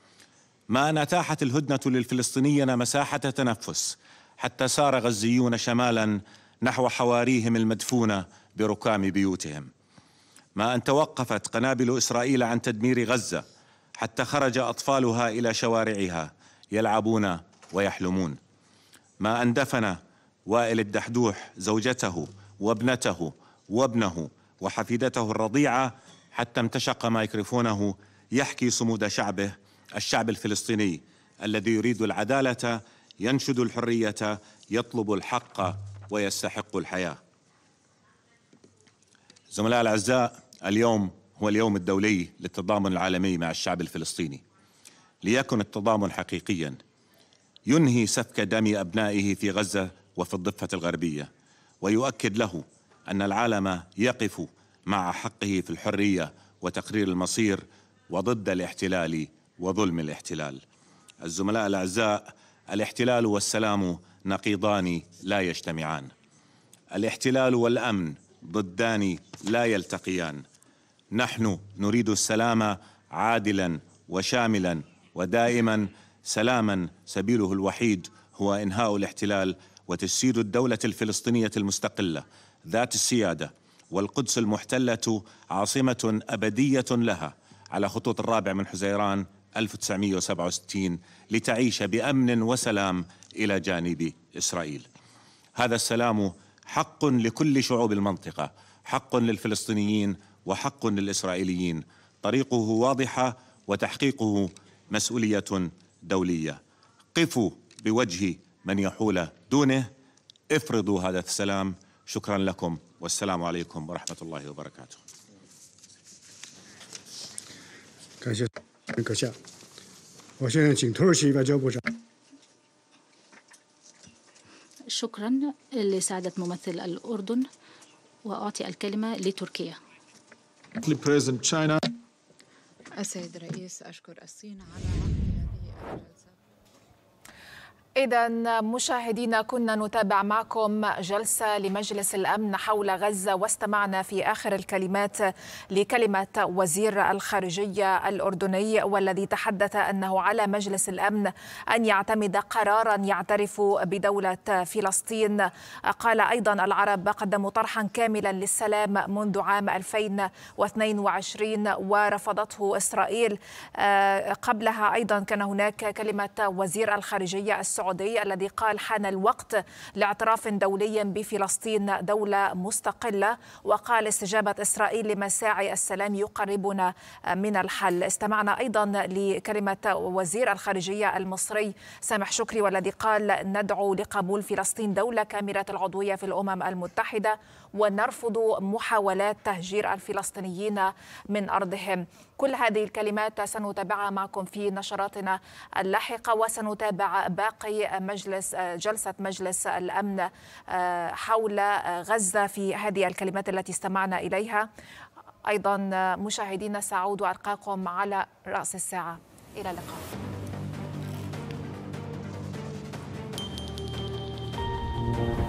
ما أن أتاحت الهدنة للفلسطينيين مساحة تنفس حتى سار غزيون شمالا نحو حواريهم المدفونة بركام بيوتهم ما أن توقفت قنابل إسرائيل عن تدمير غزة حتى خرج أطفالها إلى شوارعها يلعبون ويحلمون ما أن دفن وائل الدحدوح زوجته وابنته وابنه وحفيدته الرضيعة حتى امتشق مايكروفونه يحكي صمود شعبه الشعب الفلسطيني الذي يريد العدالة ينشد الحرية يطلب الحق ويستحق الحياة زملاء الأعزاء اليوم هو اليوم الدولي للتضامن العالمي مع الشعب الفلسطيني ليكن التضامن حقيقيا ينهي سفك دم أبنائه في غزة وفي الضفة الغربية ويؤكد له أن العالم يقف مع حقه في الحرية وتقرير المصير وضد الاحتلال وظلم الاحتلال الزملاء الأعزاء الاحتلال والسلام نقيضان لا يجتمعان الاحتلال والأمن ضدان لا يلتقيان نحن نريد السلام عادلا وشاملا ودائما سلاما سبيله الوحيد هو انهاء الاحتلال وتجسيد الدوله الفلسطينيه المستقله ذات السياده والقدس المحتله عاصمه ابديه لها على خطوط الرابع من حزيران 1967 لتعيش بأمن وسلام إلى جانب إسرائيل هذا السلام حق لكل شعوب المنطقة حق للفلسطينيين وحق للإسرائيليين طريقه واضحة وتحقيقه مسؤولية دولية قفوا بوجه من يحول دونه افرضوا هذا السلام شكرا لكم والسلام عليكم ورحمة الله وبركاته 阁下，我现在请土耳其外交部长。شكرا لسعادة ممثل الأردن وأعطي الكلمة لتركيا. السيد الرئيس أشكر الصين على إذا مشاهدينا كنا نتابع معكم جلسة لمجلس الأمن حول غزة واستمعنا في آخر الكلمات لكلمة وزير الخارجية الأردني والذي تحدث أنه على مجلس الأمن أن يعتمد قرارا يعترف بدولة فلسطين قال أيضا العرب قدموا طرحا كاملا للسلام منذ عام 2022 ورفضته إسرائيل آه، قبلها أيضا كان هناك كلمة وزير الخارجية السعودية السعودي الذي قال حان الوقت لاعتراف دولي بفلسطين دولة مستقلة وقال استجابة إسرائيل لمساعي السلام يقربنا من الحل استمعنا أيضا لكلمة وزير الخارجية المصري سامح شكري والذي قال ندعو لقبول فلسطين دولة كاملة العضوية في الأمم المتحدة ونرفض محاولات تهجير الفلسطينيين من أرضهم كل هذه الكلمات سنتابعها معكم في نشراتنا اللاحقة وسنتابع باقي مجلس جلسة مجلس الأمن آه، حول غزة في هذه الكلمات التي استمعنا إليها أيضا مشاهدينا سأعود أرقاكم على رأس الساعة إلى اللقاء thank you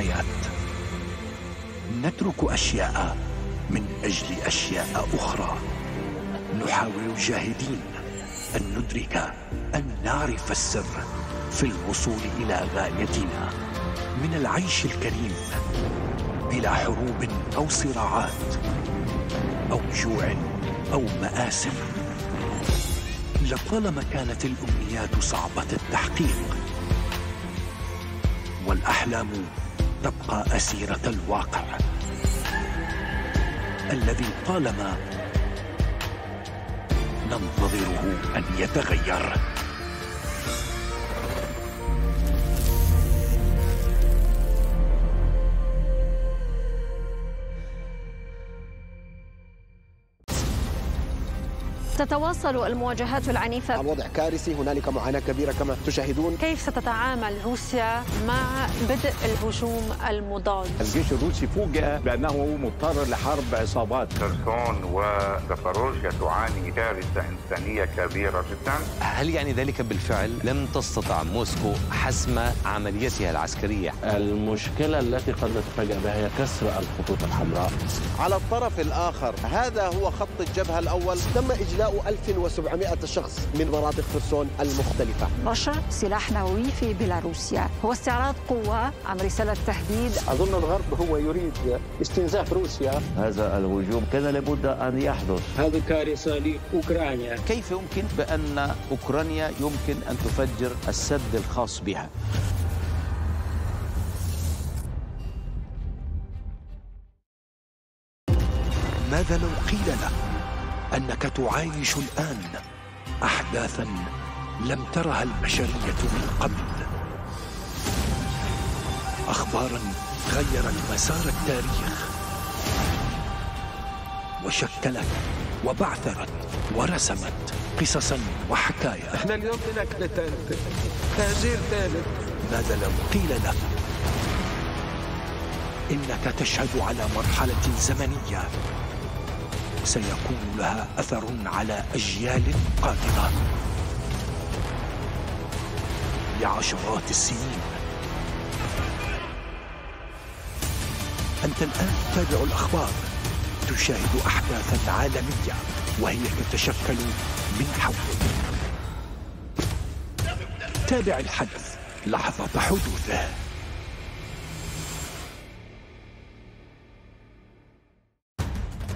الحياة نترك أشياء من أجل أشياء أخرى نحاول جاهدين أن ندرك أن نعرف السر في الوصول إلى غايتنا من العيش الكريم بلا حروب أو صراعات أو جوع أو مآسف لطالما كانت الأمنيات صعبة التحقيق والأحلام تبقى أسيرة الواقع الذي طالما ننتظره أن يتغير تتواصل المواجهات العنيفة الوضع كارثي هنالك معاناة كبيرة كما تشاهدون كيف ستتعامل روسيا مع بدء الهجوم المضاد الجيش الروسي فوجئ بأنه مضطر لحرب عصابات كرسون وزاباروجيا تعاني كارثة إنسانية كبيرة جدا هل يعني ذلك بالفعل لم تستطع موسكو حسم عمليتها العسكرية المشكلة التي قد نتفاجأ بها هي كسر الخطوط الحمراء على الطرف الآخر هذا هو خط الجبهة الأول تم إجلاء 1700 شخص من مناطق خرسون المختلفة نشر سلاح نووي في بيلاروسيا هو استعراض قوة عن رسالة تهديد أظن الغرب هو يريد استنزاف روسيا هذا الهجوم كان لابد أن يحدث هذه كارثة لأوكرانيا كيف يمكن بأن أوكرانيا يمكن أن تفجر السد الخاص بها ماذا لو قيل لك أنك تعايش الآن أحداثا لم ترها البشرية من قبل أخبارا غيرت مسار التاريخ وشكلت وبعثرت ورسمت قصصا وحكايا احنا اليوم بناكلة ثالثة تهجير ثالث ماذا لو قيل لك انك تشهد على مرحلة زمنية سيكون لها أثر على أجيال قادمة لعشرات السنين أنت الآن تتابع الأخبار تشاهد أحداثا عالمية وهي تتشكل من حولك تابع الحدث لحظة حدوثه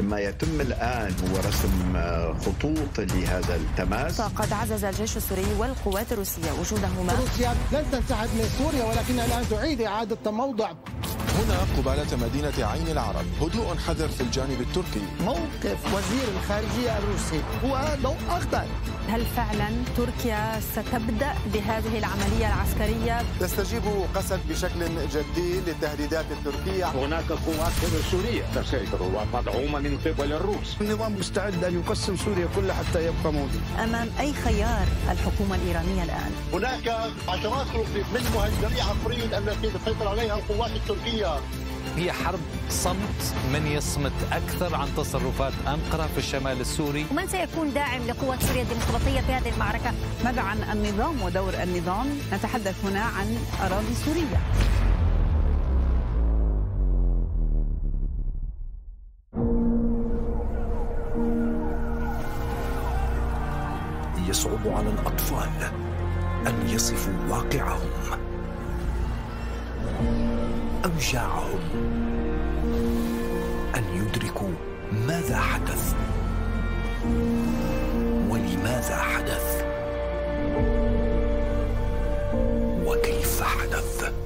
ما يتم الآن هو رسم خطوط لهذا التماس فقد عزز الجيش السوري والقوات الروسية وجودهما روسيا لن تنسحب من سوريا ولكنها الآن تعيد إعادة تموضع هنا قبالة مدينة عين العرب هدوء حذر في الجانب التركي موقف وزير الخارجية الروسي هو لو أخضر هل فعلا تركيا ستبدأ بهذه العملية العسكرية؟ تستجيب قسد بشكل جدي للتهديدات التركية هناك قوات سورية تسيطر ومدعومة من قبل الروس النظام مستعد أن يقسم سوريا كلها حتى يبقى موجود أمام أي خيار الحكومة الإيرانية الآن؟ هناك عشرات من مهجري عفريت التي تسيطر عليها القوات التركية هي حرب صمت من يصمت أكثر عن تصرفات أنقرة في الشمال السوري ومن سيكون داعم لقوات سوريا الديمقراطية في هذه المعركة؟ ماذا عن النظام ودور النظام؟ نتحدث هنا عن أراضي سورية يصعب على الأطفال أن يصفوا واقعهم أوجاعهم أن يدركوا ماذا حدث ولماذا حدث وكيف حدث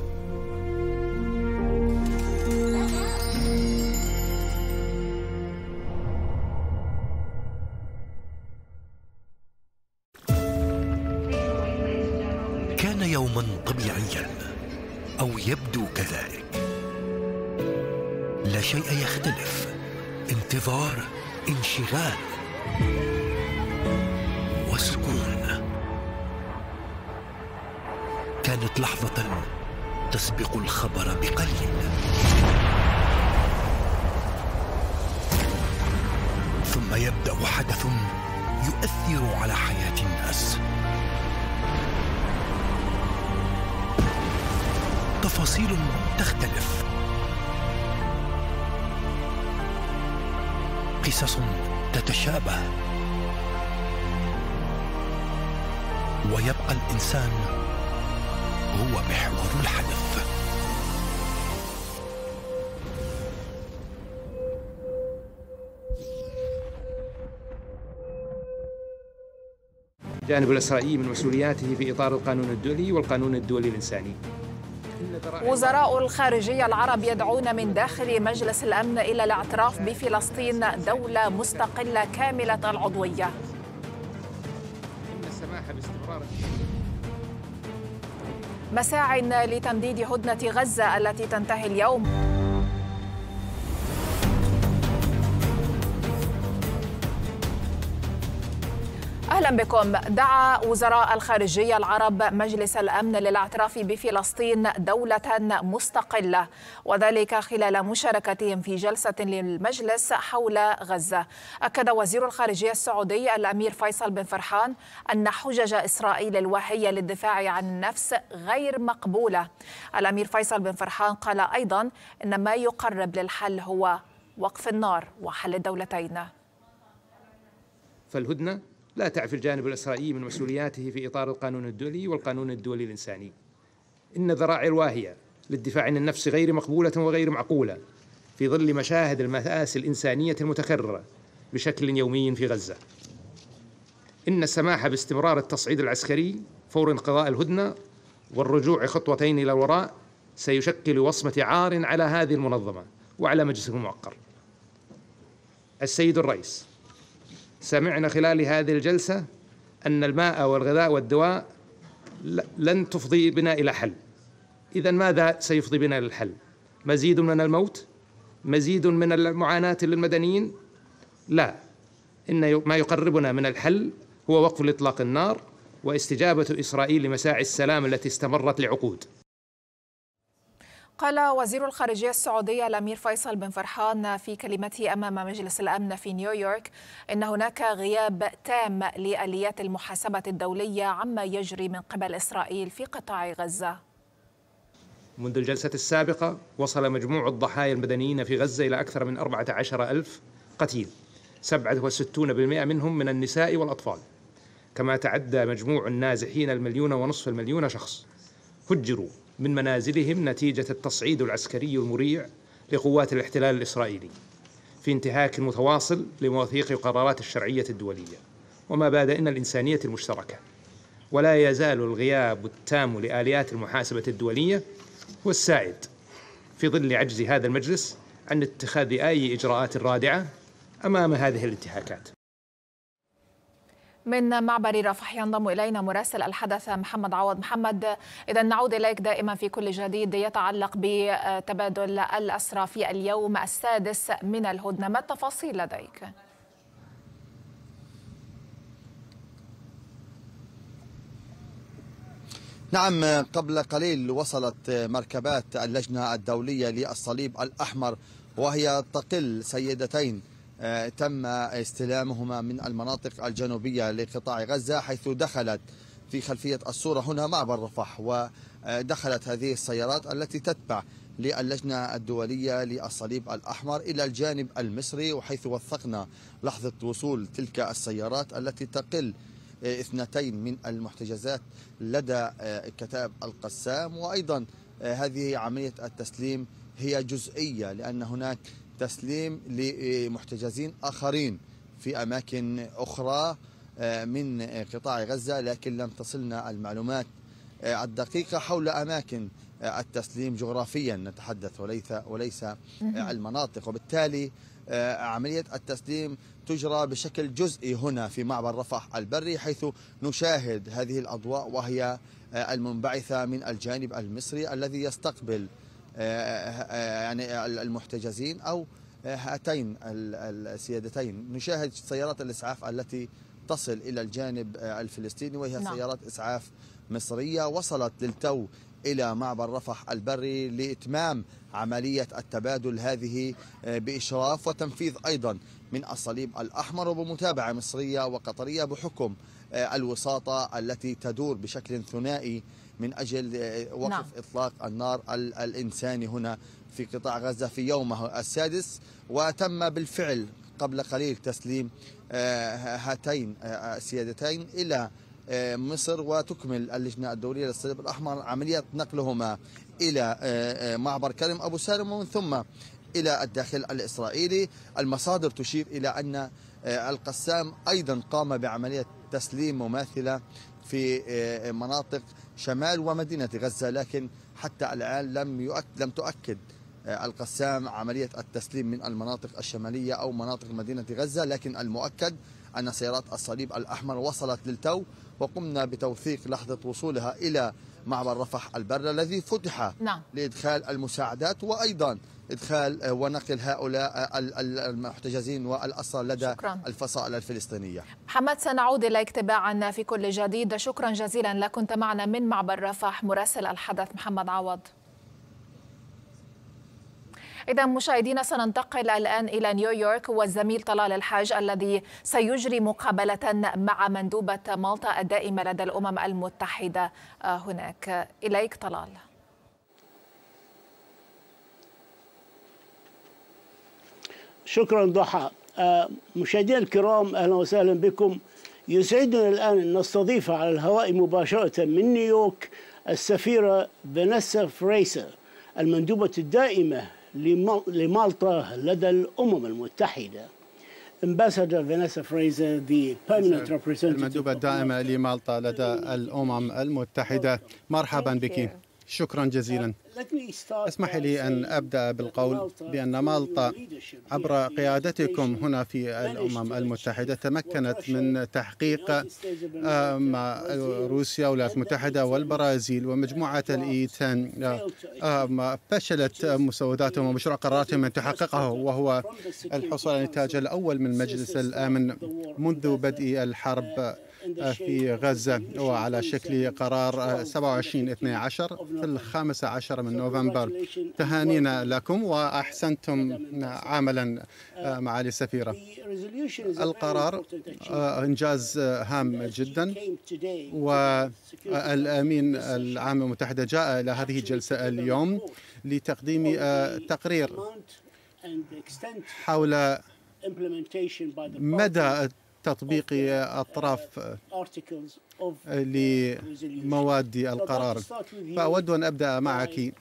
يطبق الخبر بقليل ثم يبدا حدث يؤثر على حياه الناس تفاصيل تختلف قصص تتشابه ويبقى الانسان هو محور الحدث الجانب الإسرائيلي من مسؤولياته في إطار القانون الدولي والقانون الدولي الإنساني وزراء الخارجية العرب يدعون من داخل مجلس الأمن إلى الاعتراف بفلسطين دولة مستقلة كاملة العضوية إن السماح باستمرار مساع لتمديد هدنة غزة التي تنتهي اليوم أهلا بكم دعا وزراء الخارجية العرب مجلس الأمن للاعتراف بفلسطين دولة مستقلة وذلك خلال مشاركتهم في جلسة للمجلس حول غزة أكد وزير الخارجية السعودي الأمير فيصل بن فرحان أن حجج إسرائيل الوهية للدفاع عن النفس غير مقبولة الأمير فيصل بن فرحان قال أيضا أن ما يقرب للحل هو وقف النار وحل الدولتين فالهدنه لا تعفي الجانب الإسرائيلي من مسؤولياته في إطار القانون الدولي والقانون الدولي الإنساني إن ذراعي الواهية للدفاع عن النفس غير مقبولة وغير معقولة في ظل مشاهد المآسي الإنسانية المتكررة بشكل يومي في غزة إن السماح باستمرار التصعيد العسكري فور انقضاء الهدنة والرجوع خطوتين إلى الوراء سيشكل وصمة عار على هذه المنظمة وعلى مجلس الموقر السيد الرئيس سمعنا خلال هذه الجلسة أن الماء والغذاء والدواء لن تفضي بنا إلى حل إذا ماذا سيفضي بنا للحل مزيد من الموت مزيد من المعاناة للمدنيين لا إن ما يقربنا من الحل هو وقف اطلاق النار واستجابة إسرائيل لمساعي السلام التي استمرت لعقود قال وزير الخارجية السعودية الأمير فيصل بن فرحان في كلمته أمام مجلس الأمن في نيويورك إن هناك غياب تام لآليات المحاسبة الدولية عما يجري من قبل إسرائيل في قطاع غزة منذ الجلسة السابقة وصل مجموع الضحايا المدنيين في غزة إلى أكثر من 14 ألف قتيل 67% منهم من النساء والأطفال كما تعدى مجموع النازحين المليون ونصف المليون شخص هجروا من منازلهم نتيجة التصعيد العسكري المريع لقوات الاحتلال الإسرائيلي في انتهاك متواصل لمواثيق قرارات الشرعية الدولية ومبادئنا الإنسانية المشتركة ولا يزال الغياب التام لآليات المحاسبة الدولية هو السائد في ظل عجز هذا المجلس عن اتخاذ أي إجراءات رادعة أمام هذه الانتهاكات من معبر رفح ينضم الينا مراسل الحدث محمد عوض محمد اذا نعود اليك دائما في كل جديد يتعلق بتبادل الاسرى في اليوم السادس من الهدنه ما التفاصيل لديك؟ نعم قبل قليل وصلت مركبات اللجنة الدولية للصليب الأحمر وهي تقل سيدتين آه، تم استلامهما من المناطق الجنوبية لقطاع غزة حيث دخلت في خلفية الصورة هنا معبر رفح ودخلت هذه السيارات التي تتبع للجنة الدولية للصليب الأحمر إلى الجانب المصري وحيث وثقنا لحظة وصول تلك السيارات التي تقل آه، اثنتين من المحتجزات لدى آه، كتاب القسام وأيضا هذه عملية التسليم هي جزئية لأن هناك تسليم لمحتجزين آخرين في أماكن أخرى آه، من قطاع غزة لكن لم تصلنا المعلومات آه، الدقيقة حول أماكن آه، التسليم جغرافيا نتحدث وليس وليس المناطق وبالتالي عملية التسليم تجرى بشكل جزئي هنا في معبر رفح البري حيث نشاهد هذه الأضواء وهي المنبعثة من الجانب المصري الذي يستقبل آه، آه، آه، يعني المحتجزين أو هاتين السيادتين نشاهد سيارات الإسعاف التي تصل إلى الجانب الفلسطيني وهي نعم. سيارات إسعاف مصرية وصلت للتو إلى معبر رفح البري لإتمام عملية التبادل هذه بإشراف وتنفيذ أيضا من الصليب الأحمر وبمتابعة مصرية وقطرية بحكم الوساطة التي تدور بشكل ثنائي من أجل آه، وقف نعم. إطلاق النار الإنساني هنا في قطاع غزة في يومه السادس وتم بالفعل قبل قليل تسليم آه، هاتين السيادتين آه، إلى مصر وتكمل اللجنة الدولية للصليب الأحمر عملية نقلهما إلى معبر كرم أبو سالم ومن ثم إلى الداخل الإسرائيلي المصادر تشير إلى أن القسام أيضا قام بعملية تسليم مماثلة في مناطق شمال ومدينة غزة لكن حتى الآن لم يؤكد لم تؤكد آه، القسام عملية التسليم من المناطق الشمالية أو مناطق مدينة غزة لكن المؤكد أن سيارات الصليب الأحمر وصلت للتو وقمنا بتوثيق لحظة وصولها إلى معبر رفح البر الذي فتح نعم. لإدخال المساعدات وأيضا إدخال آه، ونقل هؤلاء آه، المحتجزين والأسرى لدى شكرا. الفصائل الفلسطينية محمد سنعود إليك تباعا في كل جديد شكرا جزيلا لك كنت معنا من معبر رفح مراسل الحدث محمد عوض إذا مشاهدينا سننتقل الآن إلى نيويورك والزميل طلال الحاج الذي سيجري مقابلة مع مندوبة مالطا الدائمة لدى الأمم المتحدة آه، هناك إليك طلال شكرا ضحى آه، مشاهدينا الكرام اهلا وسهلا بكم يسعدنا الان ان نستضيف على الهواء مباشره من نيويورك السفيره فانيسا فريسا المندوبه الدائمه لمالطا لدى الامم المتحده Ambassador Vanessa Fraser, the permanent representative المندوبة الدائمة لمالطا لدى الأمم المتحدة مرحبا بك شكرا جزيلا اسمح لي أن أبدأ بالقول بأن مالطا عبر قيادتكم هنا في الأمم المتحدة تمكنت من تحقيق آه، مع روسيا والولايات المتحدة والبرازيل ومجموعة الإيتان e آه، آه، فشلت مسوداتهم ومشروع قراراتهم أن تحققه وهو الحصول على النتاج الأول من مجلس الأمن منذ بدء الحرب آه، في غزة وعلى شكل قرار 27-12 آه، في الخامس عشر من نوفمبر تهانينا لكم وأحسنتم عملا آه، uh, معالي السفيرة القرار إنجاز هام جدا والأمين العام المتحدة جاء إلى هذه الجلسة اليوم لتقديم تقرير حول مدى تطبيق أطراف لمواد القرار فأود أن أبدأ معك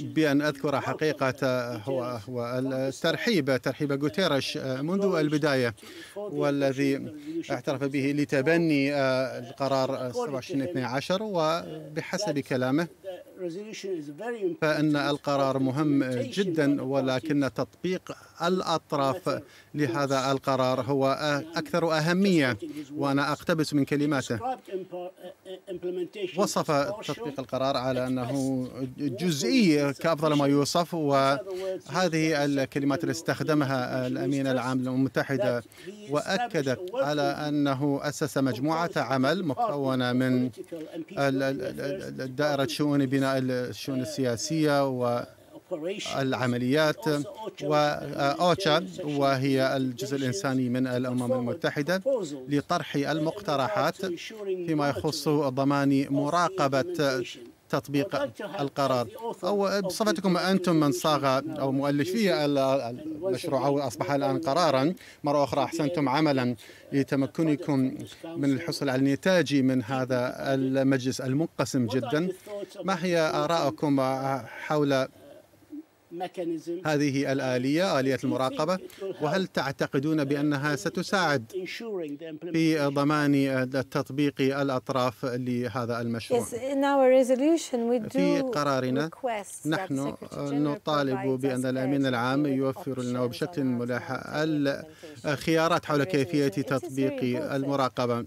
بأن أذكر حقيقة هو, هو الترحيب ترحيب غوتيرش منذ البداية والذي اعترف به لتبني القرار 27 12 وبحسب كلامه فإن القرار مهم جدا ولكن تطبيق الأطراف لهذا القرار هو أكثر أهمية وأنا أقتبس من كلماته uh, uh, وصف تطبيق القرار على أنه جزئي كأفضل ما يوصف وهذه الكلمات اللي استخدمها الأمين العام للأمم المتحدة وأكد على أنه أسس مجموعة عمل مكونة من دائرة شؤون بناء الشؤون السياسية والعمليات وأوتشا وهي الجزء الإنساني من الأمم المتحدة لطرح المقترحات فيما يخص ضمان مراقبة تطبيق القرار أو بصفتكم أنتم من صاغ أو مؤلفي المشروع أو أصبح الآن قرارا مرة أخرى أحسنتم عملا لتمكنكم من الحصول على النتاج من هذا المجلس المنقسم جدا ما هي آراءكم حول هذه الآلية آلية المراقبة وهل تعتقدون uh, بأنها ستساعد في ضمان تطبيق الأطراف لهذا المشروع في قرارنا نحن نطالب بأن الأمين العام يوفر لنا بشكل ملاح الخيارات حول كيفية تطبيق المراقبة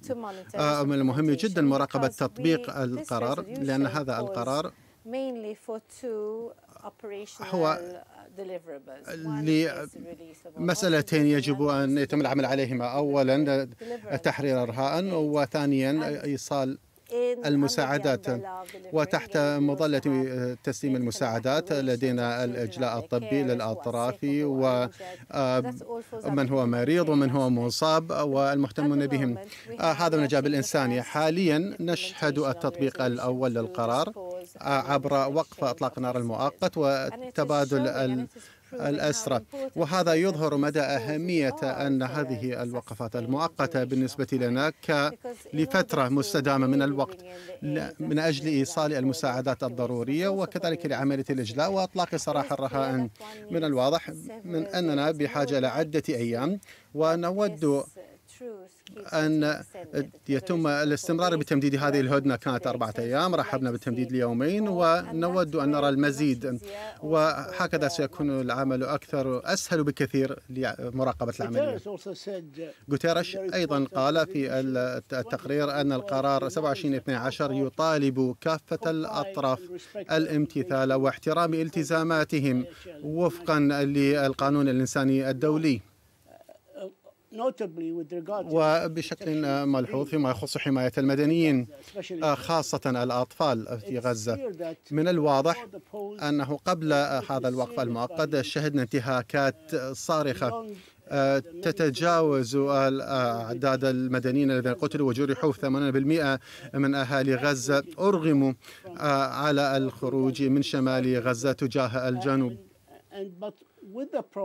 آه، من المهم جدا مراقبة تطبيق القرار لأن هذا القرار هو uh, لمسألتين يجب أن يتم العمل عليهما أولا تحرير الرهائن وثانيا إيصال المساعدات وتحت مظلة تسليم المساعدات لدينا الإجلاء الطبي للأطراف ومن هو مريض ومن هو مصاب والمهتمون بهم آه، هذا من الجانب الإنساني حاليا نشهد التطبيق الأول للقرار آه، عبر وقف إطلاق النار المؤقت وتبادل الأسرة وهذا يظهر مدى أهمية أن هذه الوقفات المؤقتة بالنسبة لنا لفترة مستدامة من الوقت من أجل إيصال المساعدات الضرورية وكذلك لعملية الإجلاء وإطلاق سراح الرهائن من الواضح من أننا بحاجة لعدة أيام ونود أن يتم الاستمرار بتمديد هذه الهدنة كانت أربعة أيام رحبنا بالتمديد ليومين ونود أن نرى المزيد وهكذا سيكون العمل أكثر أسهل بكثير لمراقبة العملية غوتيرش أيضا قال في التقرير أن القرار 27-12 يطالب كافة الأطراف الامتثال واحترام التزاماتهم وفقا للقانون الإنساني الدولي وبشكل ملحوظ فيما يخص حماية المدنيين آه، خاصة الأطفال في غزة من الواضح أنه قبل هذا الوقف المؤقت شهدنا انتهاكات صارخة آه، تتجاوز أعداد المدنيين الذين قتلوا وجرحوا 80% من أهالي غزة أرغموا آه، على الخروج من شمال غزة تجاه الجنوب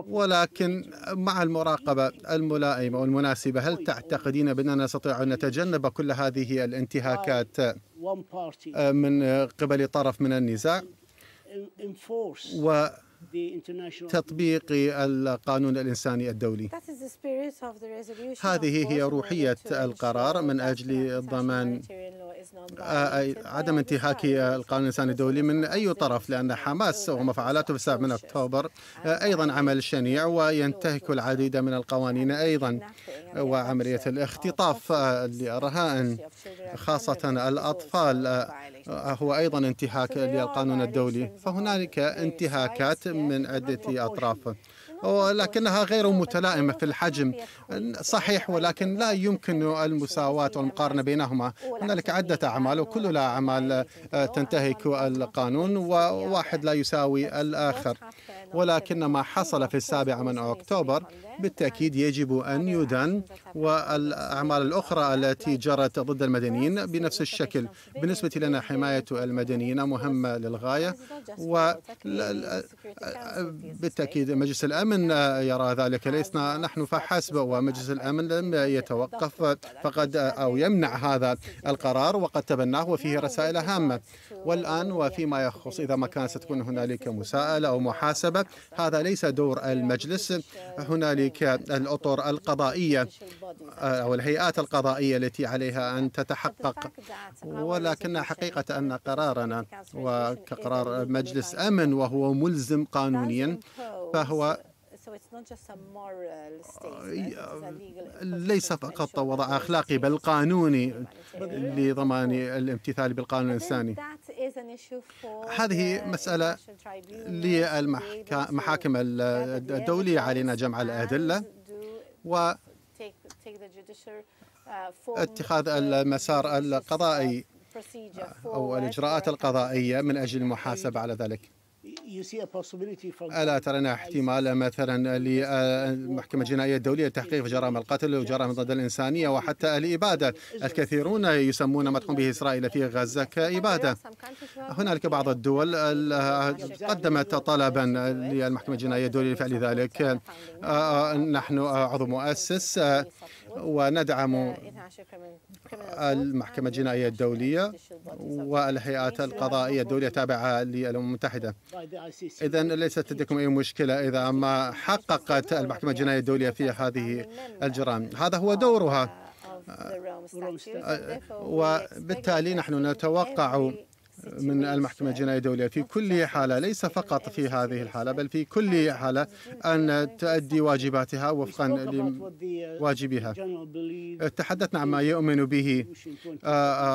ولكن مع المراقبة الملائمة والمناسبة هل تعتقدين بأننا نستطيع أن نتجنب كل هذه الانتهاكات من قبل طرف من النزاع؟ و تطبيق القانون الإنساني الدولي هذه هي روحية القرار من أجل ضمان آه، عدم انتهاك القانون الإنساني الدولي من أي طرف لأن حماس وما فعلته في السابع من أكتوبر آه، أيضا عمل شنيع وينتهك العديد من القوانين أيضا وعملية الاختطاف للرهائن خاصة الأطفال آه، uh, آه، هو أيضا انتهاك للقانون الدولي فهنالك انتهاكات من عدة أطراف ولكنها غير متلائمة في الحجم صحيح ولكن لا يمكن المساواة والمقارنة بينهما هنالك عدة أعمال وكل أعمال آه، تنتهك القانون وواحد لا يساوي الآخر ولكن ما حصل في السابع من أكتوبر بالتأكيد يجب أن يدان والأعمال الأخرى التي جرت ضد المدنيين بنفس الشكل بالنسبة لنا حماية المدنيين مهمة للغاية وبالتأكيد مجلس الأمن يرى ذلك ليسنا نحن فحسب ومجلس الأمن لم يتوقف فقد أو يمنع هذا القرار وقد تبناه وفيه رسائل هامة والآن وفيما يخص إذا ما كان ستكون هنالك مساءلة أو محاسبة هذا ليس دور المجلس هنالك كذلك الأطر القضائية أو آه، الهيئات القضائية التي عليها أن تتحقق ولكن حقيقة أن قرارنا وكقرار مجلس أمن وهو ملزم قانونيا فهو آه، آه، ليس فقط وضع أخلاقي بل قانوني لضمان الامتثال بالقانون الإنساني هذه مسألة للمحاكم الدولية علينا جمع الأدلة و uh, اتخاذ المسار القضائي أو الإجراءات uh, القضائية من أجل المحاسبة على ذلك ألا ترين احتمال مثلا للمحكمة الجنائية الدولية لتحقيق جرائم القتل وجرائم ضد الإنسانية وحتى الإبادة الكثيرون يسمون ما تقوم به إسرائيل في غزة كإبادة هنالك بعض الدول قدمت طلبا للمحكمة الجنائية الدولية لفعل ذلك آه، آه، نحن آه، عضو مؤسس وندعم المحكمة الجنائية الدولية والهيئات القضائية الدولية التابعة للأمم المتحدة إذا ليست لديكم أي مشكلة إذا ما حققت المحكمة الجنائية الدولية في هذه الجرائم هذا هو دورها آه، وبالتالي نحن نتوقع من المحكمة الجنائية الدولية في كل حالة ليس فقط في هذه الحالة بل في كل حالة أن تؤدي واجباتها وفقا لواجبها تحدثنا عما يؤمن به آه،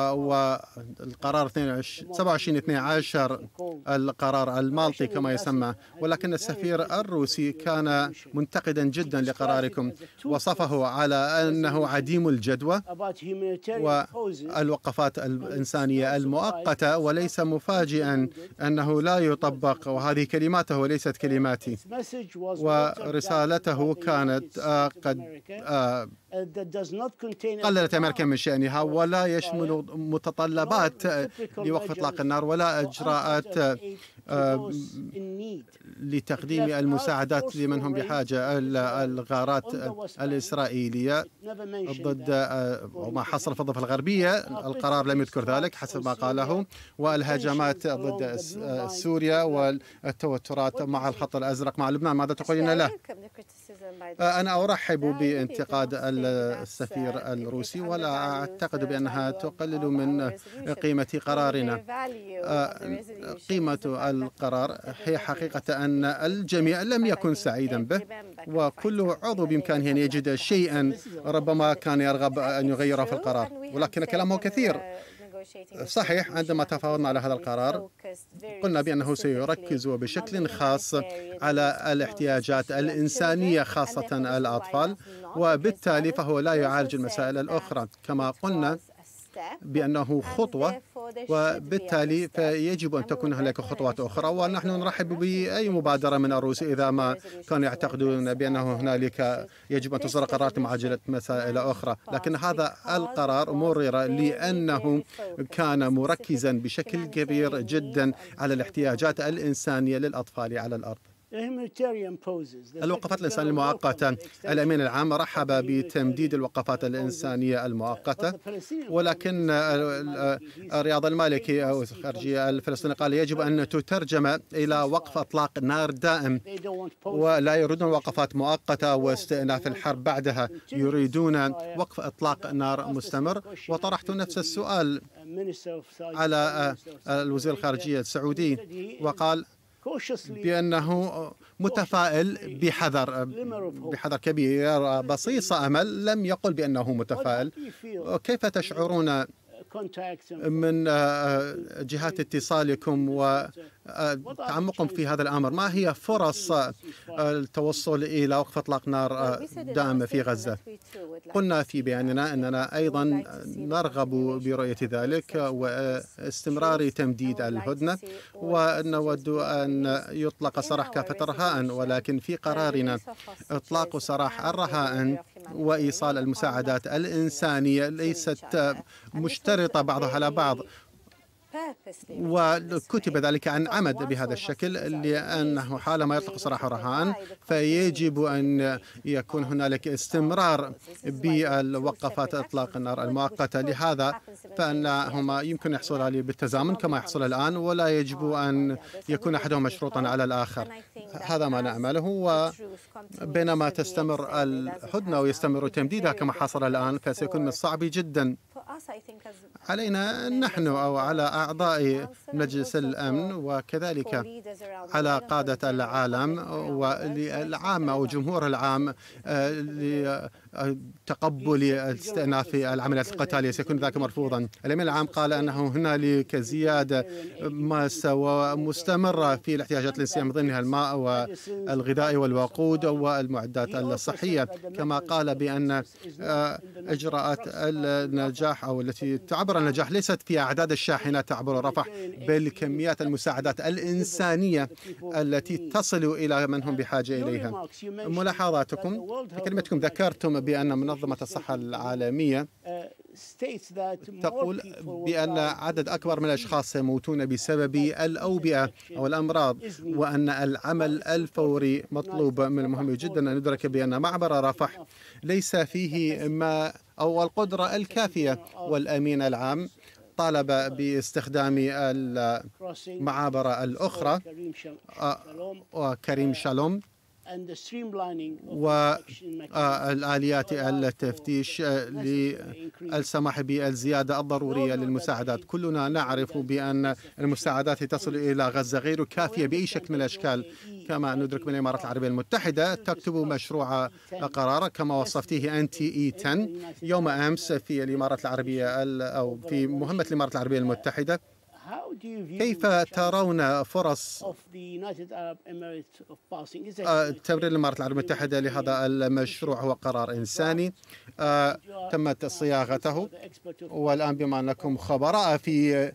آه، والقرار 27 12 القرار المالطي كما يسمى ولكن السفير الروسي كان منتقدا جدا لقراركم وصفه على أنه عديم الجدوى والوقفات الإنسانية المؤقتة وليس ليس مفاجئا أنه لا يطبق وهذه كلماته وليست كلماتي ورسالته كانت آه، قد آه، قللت أمريكا من شأنها ولا يشمل متطلبات لوقف إطلاق النار ولا إجراءات لتقديم المساعدات لمن هم بحاجة الغارات الإسرائيلية ضد أه، وما حصل في الضفة الغربية القرار لم يذكر ذلك حسب ما قاله والهجمات ضد سوريا والتوترات مع الخط الأزرق مع لبنان ماذا تقولين له؟ أه، أنا أرحب بانتقاد السفير الروسي ولا أعتقد بأنها تقلل من قيمة قرارنا أه، قيمة القرار هي حقيقة أن الجميع لم يكن سعيدا به وكل عضو بإمكانه أن يجد شيئا ربما كان يرغب أن يغيره في القرار ولكن كلامه كثير صحيح عندما تفاوضنا على هذا القرار قلنا بأنه سيركز بشكل خاص على الاحتياجات الإنسانية خاصة الأطفال وبالتالي فهو لا يعالج المسائل الأخرى كما قلنا بأنه خطوة وبالتالي فيجب أن تكون هناك خطوات أخرى ونحن نرحب بأي مبادرة من الروس إذا ما كانوا يعتقدون بأنه هنالك يجب أن تصدر قرارات معجلة مسائل أخرى لكن هذا القرار مرر لأنه كان مركزا بشكل كبير جدا على الاحتياجات الإنسانية للأطفال على الأرض الوقفات الإنسانية المؤقتة الأمين العام رحب بتمديد الوقفات الإنسانية المؤقتة ولكن رياض المالكي أو الخارجية الفلسطيني قال يجب أن تترجم إلى وقف أطلاق نار دائم ولا يريدون وقفات مؤقتة واستئناف الحرب بعدها يريدون وقف إطلاق نار مستمر وطرحت نفس السؤال على الوزير الخارجية السعودي وقال بأنه متفائل بحذر بحذر كبير بصيص أمل لم يقل بأنه متفائل كيف تشعرون من جهات اتصالكم أه، تعمقهم في هذا الامر، ما هي فرص أه، التوصل الى وقف اطلاق نار أه، دائمه في غزه؟ قلنا في بياننا اننا ايضا نرغب برؤيه ذلك واستمرار تمديد الهدنه ونود ان يطلق سراح كافه الرهائن ولكن في قرارنا اطلاق سراح الرهائن وايصال المساعدات الانسانيه ليست مشترطه بعضها على بعض وكتب ذلك عن عمد بهذا الشكل لأنه حالما يطلق سراح رهان فيجب أن يكون هنالك استمرار بالوقفات إطلاق النار المؤقتة لهذا فأنهما يمكن يحصل عليه بالتزامن كما يحصل الآن ولا يجب أن يكون أحدهم مشروطا على الآخر هذا ما نعمله وبينما تستمر الهدنة ويستمر تمديدها كما حصل الآن فسيكون من الصعب جدا علينا نحن أو على أعضاء مجلس الأمن وكذلك على قادة العالم والعامة جمهور العام آه، تقبل استئناف العمليات القتالية سيكون ذاك مرفوضا الأمين العام قال أنه هنالك زيادة ماسه مستمرة في الاحتياجات الإنسانية من ضمنها الماء والغذاء والوقود والمعدات الصحية كما قال بأن إجراءات النجاح أو التي تعبر النجاح ليست في أعداد الشاحنات تعبر رفح بل كميات المساعدات الإنسانية التي تصل إلى من هم بحاجة إليها ملاحظاتكم كلمتكم ذكرتم بأن منظمة الصحة العالمية تقول بأن عدد أكبر من الأشخاص سيموتون بسبب الأوبئة أو الأمراض وأن العمل الفوري مطلوب من المهم جدا أن ندرك بأن معبر رفح ليس فيه ما أو القدرة الكافية والأمين العام طالب باستخدام المعابر الأخرى آه، وكريم uh, شالوم والآليات آه، التفتيش للسماح بالزيادة الضرورية للمساعدات كلنا نعرف بأن المساعدات تصل إلى غزة غير كافية بأي شكل من الأشكال e, كما ندرك من e الإمارات العربية المتحدة تكتب مشروع قرار كما وصفته أنت إي 10 يوم أمس في الإمارات العربية أو في مهمة الإمارات العربية المتحدة كيف ترون فرص آه، تمرير الامارات العربيه المتحده لهذا المشروع هو قرار انساني آه، تمت صياغته والان بما انكم خبراء في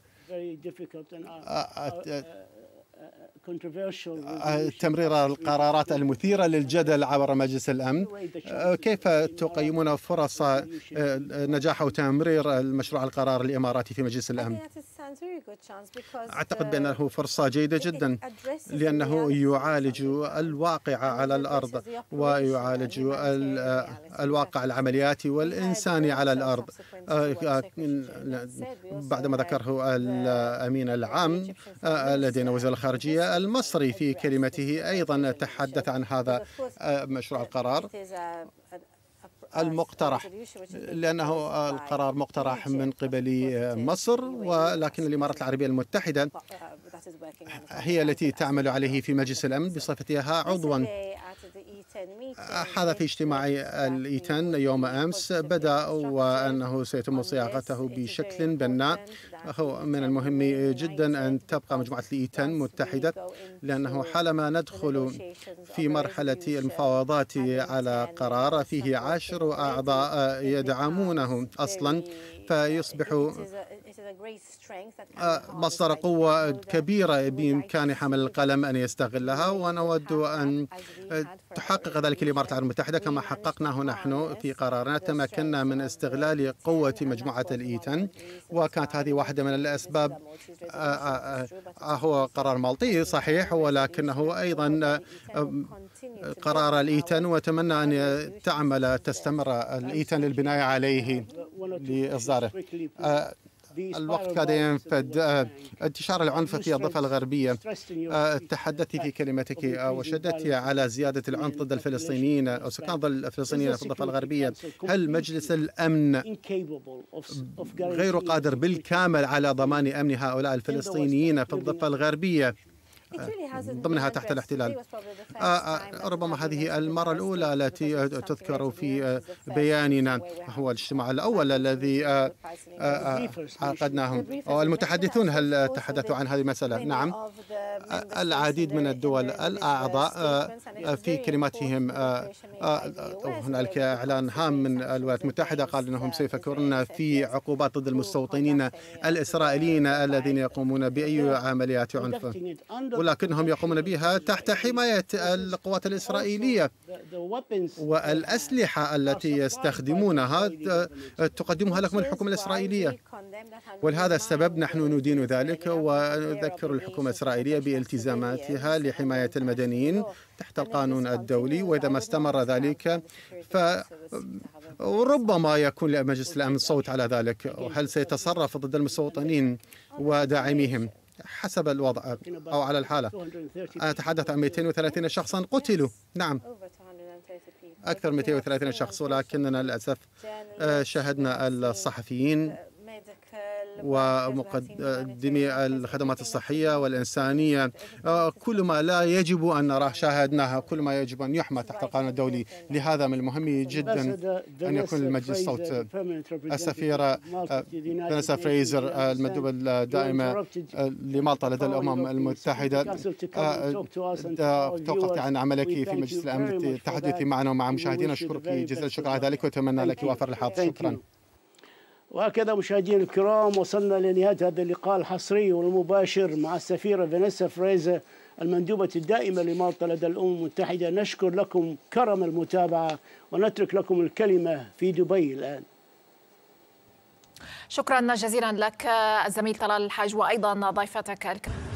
آه، تمرير القرارات المثيرة للجدل عبر مجلس الأمن آه، كيف تقيمون فرص آه، نجاح وتمرير مشروع القرار الإماراتي في مجلس الأمن أعتقد بأنه فرصة جيدة جدا لأنه يعالج الواقع على الأرض ويعالج الواقع العملياتي والإنساني على الأرض بعدما ذكره الأمين العام لدينا وزير الخارجية المصري في كلمته أيضا تحدث عن هذا آه، مشروع القرار المقترح لأنه القرار مقترح من قبل آه، مصر ولكن الإمارات العربية المتحدة هي التي تعمل عليه في مجلس الأمن بصفتها عضوا هذا في اجتماع الإيتان يوم أمس بدأ وأنه سيتم صياغته بشكل بناء هو من المهم جدا أن تبقى مجموعة الإيتان متحدة لأنه حالما ندخل في مرحلة المفاوضات على قرار فيه عشر أعضاء يدعمونه أصلا فيصبح آه، مصدر قوة كبيرة بإمكان حمل القلم أن يستغلها ونود أن آه، تحقق ذلك الإمارات العربية المتحدة كما حققناه نحن في قرارنا تمكنا من استغلال قوة مجموعة الإيتن وكانت هذه واحدة من الأسباب آه، هو قرار مالطي صحيح ولكنه أيضا قرار الإيتان وأتمنى أن تعمل تستمر الإيتان للبناء عليه لإصداره uh, آه، الوقت كاد ينفد آه، انتشار العنف في الضفة الغربية آه، تحدثت في كلمتك وشدت على زيادة العنف ضد الفلسطينيين أو سكان الفلسطينيين في الضفة الغربية هل مجلس الأمن غير قادر بالكامل على ضمان أمن هؤلاء الفلسطينيين في الضفة الغربية ضمنها تحت الاحتلال آه، آه، ربما هذه المرة الأولى التي تذكر في بياننا هو الاجتماع الأول الذي آه، عقدناه والمتحدثون هل تحدثوا عن هذه المسألة نعم العديد من الدول الأعضاء في كلماتهم هنالك إعلان هام من الولايات المتحدة قال أنهم سيفكرون في عقوبات ضد المستوطنين الإسرائيليين الذين يقومون بأي عمليات عنف ولكنهم يقومون بها تحت حماية القوات الإسرائيلية والأسلحة التي يستخدمونها تقدمها لكم الحكومة الإسرائيلية ولهذا السبب نحن ندين ذلك ونذكر الحكومة الإسرائيلية بالتزاماتها لحماية المدنيين تحت القانون الدولي وإذا ما استمر ذلك فربما يكون لمجلس الأمن صوت على ذلك هل سيتصرف ضد المستوطنين وداعميهم حسب الوضع أو على الحالة أتحدث عن 230 شخصا قتلوا نعم أكثر من 230 شخص ولكننا للأسف آه، شاهدنا الصحفيين ومقدمي الخدمات الصحية والإنسانية آه، كل ما لا يجب أن نراه شاهدناها كل ما يجب أن يحمى تحت القانون الدولي لهذا من المهم جدا أن يكون المجلس صوت السفيرة دانسا آه، فريزر آه، المدوبة الدائمة لمالطا لدى الأمم المتحدة توقفت عن عملك في مجلس الأمن التحدث معنا ومع مشاهدينا أشكرك جزيل الشكر على ذلك وأتمنى لك وافر الحظ شكرا وهكذا مشاهدينا الكرام وصلنا لنهايه هذا اللقاء الحصري والمباشر مع السفيره فينيسا فريزا المندوبه الدائمه لمالطا لدى الامم المتحده نشكر لكم كرم المتابعه ونترك لكم الكلمه في دبي الان. شكرا جزيلا لك الزميل طلال الحاج وايضا ضيفتك الكريمه.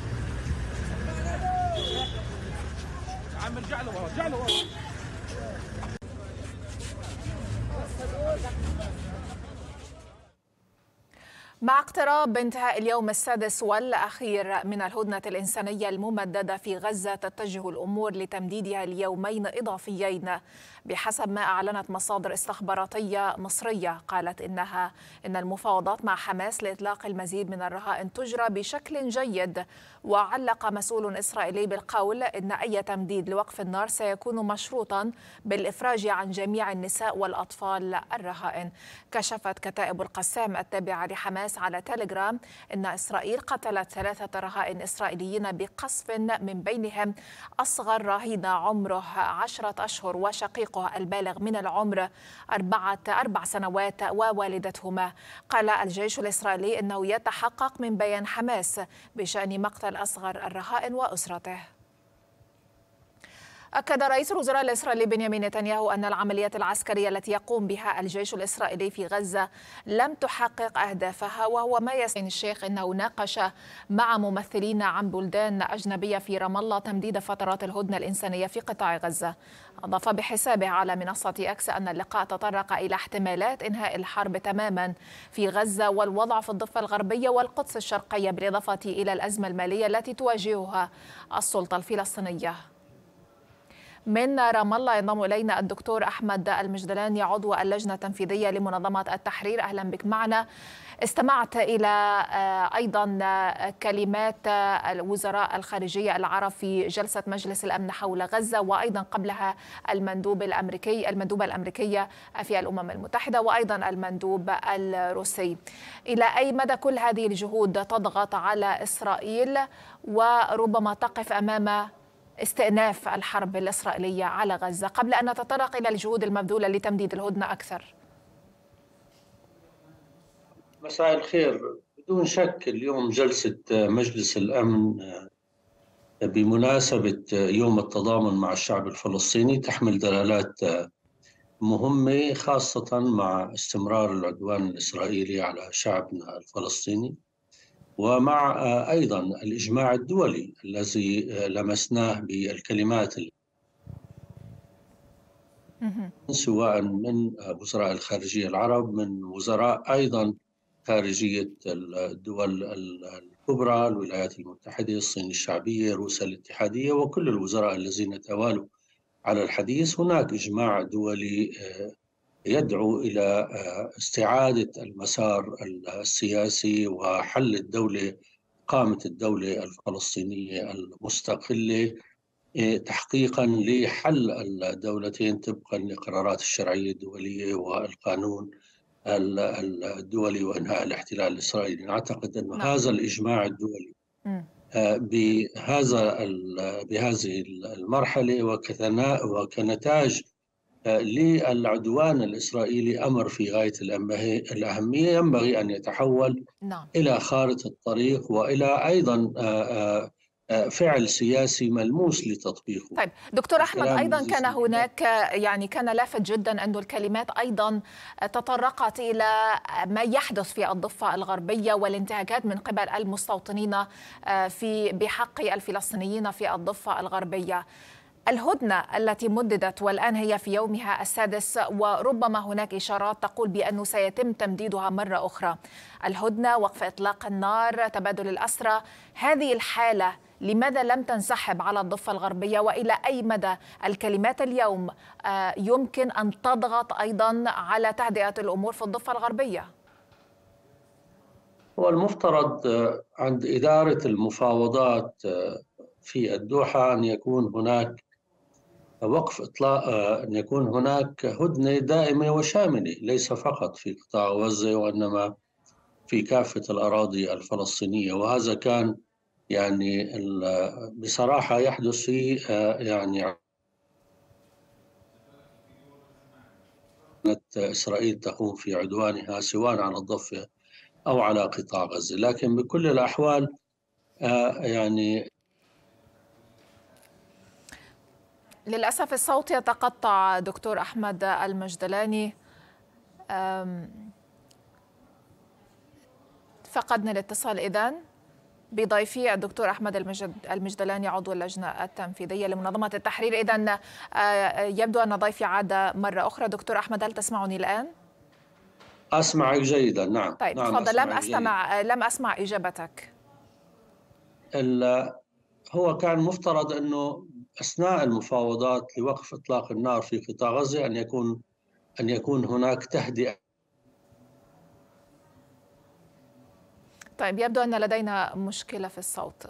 مع اقتراب انتهاء اليوم السادس والأخير من الهدنة الإنسانية الممددة في غزة تتجه الأمور لتمديدها ليومين إضافيين بحسب ما أعلنت مصادر استخباراتية مصرية قالت إنها إن المفاوضات مع حماس لإطلاق المزيد من الرهائن تجرى بشكل جيد وعلق مسؤول إسرائيلي بالقول إن أي تمديد لوقف النار سيكون مشروطا بالإفراج عن جميع النساء والأطفال الرهائن كشفت كتائب القسام التابعة لحماس على تيليجرام إن إسرائيل قتلت ثلاثة رهائن إسرائيليين بقصف من بينهم أصغر رهينة عمره عشرة أشهر وشقيق صديقه البالغ من العمر أربعة أربع سنوات ووالدتهما قال الجيش الإسرائيلي أنه يتحقق من بيان حماس بشأن مقتل أصغر الرهائن وأسرته أكد رئيس الوزراء الإسرائيلي بنيامين نتنياهو أن العمليات العسكرية التي يقوم بها الجيش الإسرائيلي في غزة لم تحقق أهدافها وهو ما يسعي الشيخ أنه ناقش مع ممثلين عن بلدان أجنبية في رام الله تمديد فترات الهدنة الإنسانية في قطاع غزة أضاف بحسابه على منصة أكس أن اللقاء تطرق إلى احتمالات إنهاء الحرب تماما في غزة والوضع في الضفة الغربية والقدس الشرقية بالإضافة إلى الأزمة المالية التي تواجهها السلطة الفلسطينية من رام الله ينضم الينا الدكتور احمد المجدلاني عضو اللجنه التنفيذيه لمنظمه التحرير اهلا بك معنا استمعت الى آه، ايضا آه، كلمات آه، الوزراء الخارجيه العرب في جلسه مجلس الامن حول غزه وايضا قبلها المندوب الامريكي المندوبه الامريكيه في الامم المتحده وايضا المندوب الروسي الى اي مدى كل هذه الجهود تضغط على اسرائيل وربما تقف امام استئناف الحرب الإسرائيلية على غزة قبل أن نتطرق إلى الجهود المبذولة لتمديد الهدنة أكثر مساء الخير بدون شك اليوم جلسة مجلس الأمن آه، بمناسبة آه، يوم التضامن مع الشعب الفلسطيني تحمل دلالات آه، مهمة خاصة مع استمرار العدوان الإسرائيلي على شعبنا الفلسطيني ومع آه، أيضا الإجماع الدولي الذي آه، لمسناه بالكلمات سواء من آه، وزراء الخارجية العرب من وزراء أيضا خارجية الدول الكبرى الولايات المتحدة الصين الشعبية روسيا الاتحادية وكل الوزراء الذين توالوا على الحديث هناك إجماع دولي يدعو الى آه، استعاده المسار آه، السياسي وحل الدوله قامت الدوله الفلسطينيه المستقله آه، تحقيقا لحل الدولتين طبقا لقرارات الشرعيه الدوليه والقانون الدولي وانهاء الاحتلال الاسرائيلي، نعتقد انه نعم. هذا الاجماع الدولي بهذا بهذه المرحله وكنتاج للعدوان الإسرائيلي أمر في غاية الأهمية ينبغي أن يتحول نعم. إلى خارطة الطريق وإلى أيضا آه، آه، آه، فعل سياسي ملموس لتطبيقه طيب دكتور أحمد أيضا كان هناك يعني كان لافت جدا أن الكلمات أيضا تطرقت إلى ما يحدث في الضفة الغربية والانتهاكات من قبل المستوطنين في بحق الفلسطينيين في الضفة الغربية الهدنة التي مددت والآن هي في يومها السادس وربما هناك إشارات تقول بأنه سيتم تمديدها مرة أخرى الهدنة وقف إطلاق النار تبادل الأسرى هذه الحالة لماذا لم تنسحب على الضفة الغربية وإلى أي مدى الكلمات اليوم آه، يمكن أن تضغط أيضا على تهدئة الأمور في الضفة الغربية هو المفترض آه، عند إدارة المفاوضات آه، في الدوحة أن يكون هناك وقف إطلاق آه، أن يكون هناك هدنة دائمة وشاملة ليس فقط في قطاع غزة وإنما في كافة الأراضي الفلسطينية وهذا كان يعني بصراحة يحدث في آه، يعني كانت إسرائيل تقوم في عدوانها سواء على الضفة أو على قطاع غزة لكن بكل الأحوال آه، يعني للأسف الصوت يتقطع دكتور أحمد المجدلاني فقدنا الاتصال إذن بضيفي الدكتور أحمد المجدلاني عضو اللجنة التنفيذية لمنظمة التحرير إذا آه، يبدو أن ضيفي عاد مرة أخرى دكتور أحمد هل تسمعني الآن؟ أسمعك جيدا نعم طيب نعم تفضل لم أستمع جيداً. لم أسمع إجابتك هو كان مفترض أنه أثناء المفاوضات لوقف إطلاق النار في قطاع غزة أن يكون أن يكون هناك تهدئة طيب يبدو أن لدينا مشكلة في الصوت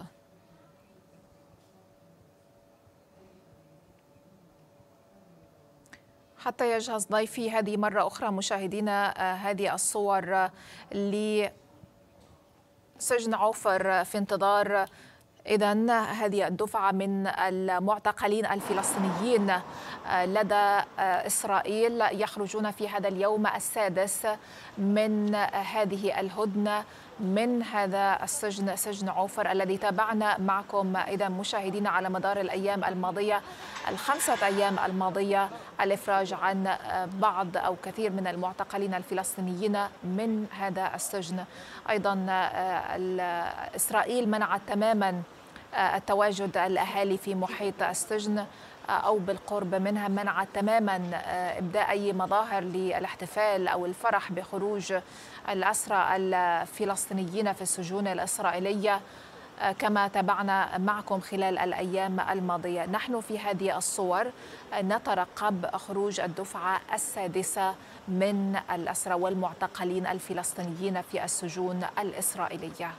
حتى يجهز ضيفي هذه مرة أخرى مشاهدينا آه، هذه الصور آه، لسجن عوفر في انتظار إذا هذه الدفعة من المعتقلين الفلسطينيين آه، لدى آه، إسرائيل يخرجون في هذا اليوم السادس من هذه الهدنة من هذا السجن سجن عوفر الذي تابعنا معكم إذا مشاهدين على مدار الأيام الماضية الخمسة أيام الماضية الإفراج عن آه، بعض أو كثير من المعتقلين الفلسطينيين من هذا السجن أيضا آه، إسرائيل منعت تماما آه، التواجد الأهالي في محيط السجن أو بالقرب منها منعت تماما إبداء أي مظاهر للاحتفال أو الفرح بخروج الأسرى الفلسطينيين في السجون الإسرائيلية آه، كما تابعنا معكم خلال الأيام الماضية نحن في هذه الصور آه، نترقب خروج الدفعة السادسة من الأسرى والمعتقلين الفلسطينيين في السجون الإسرائيلية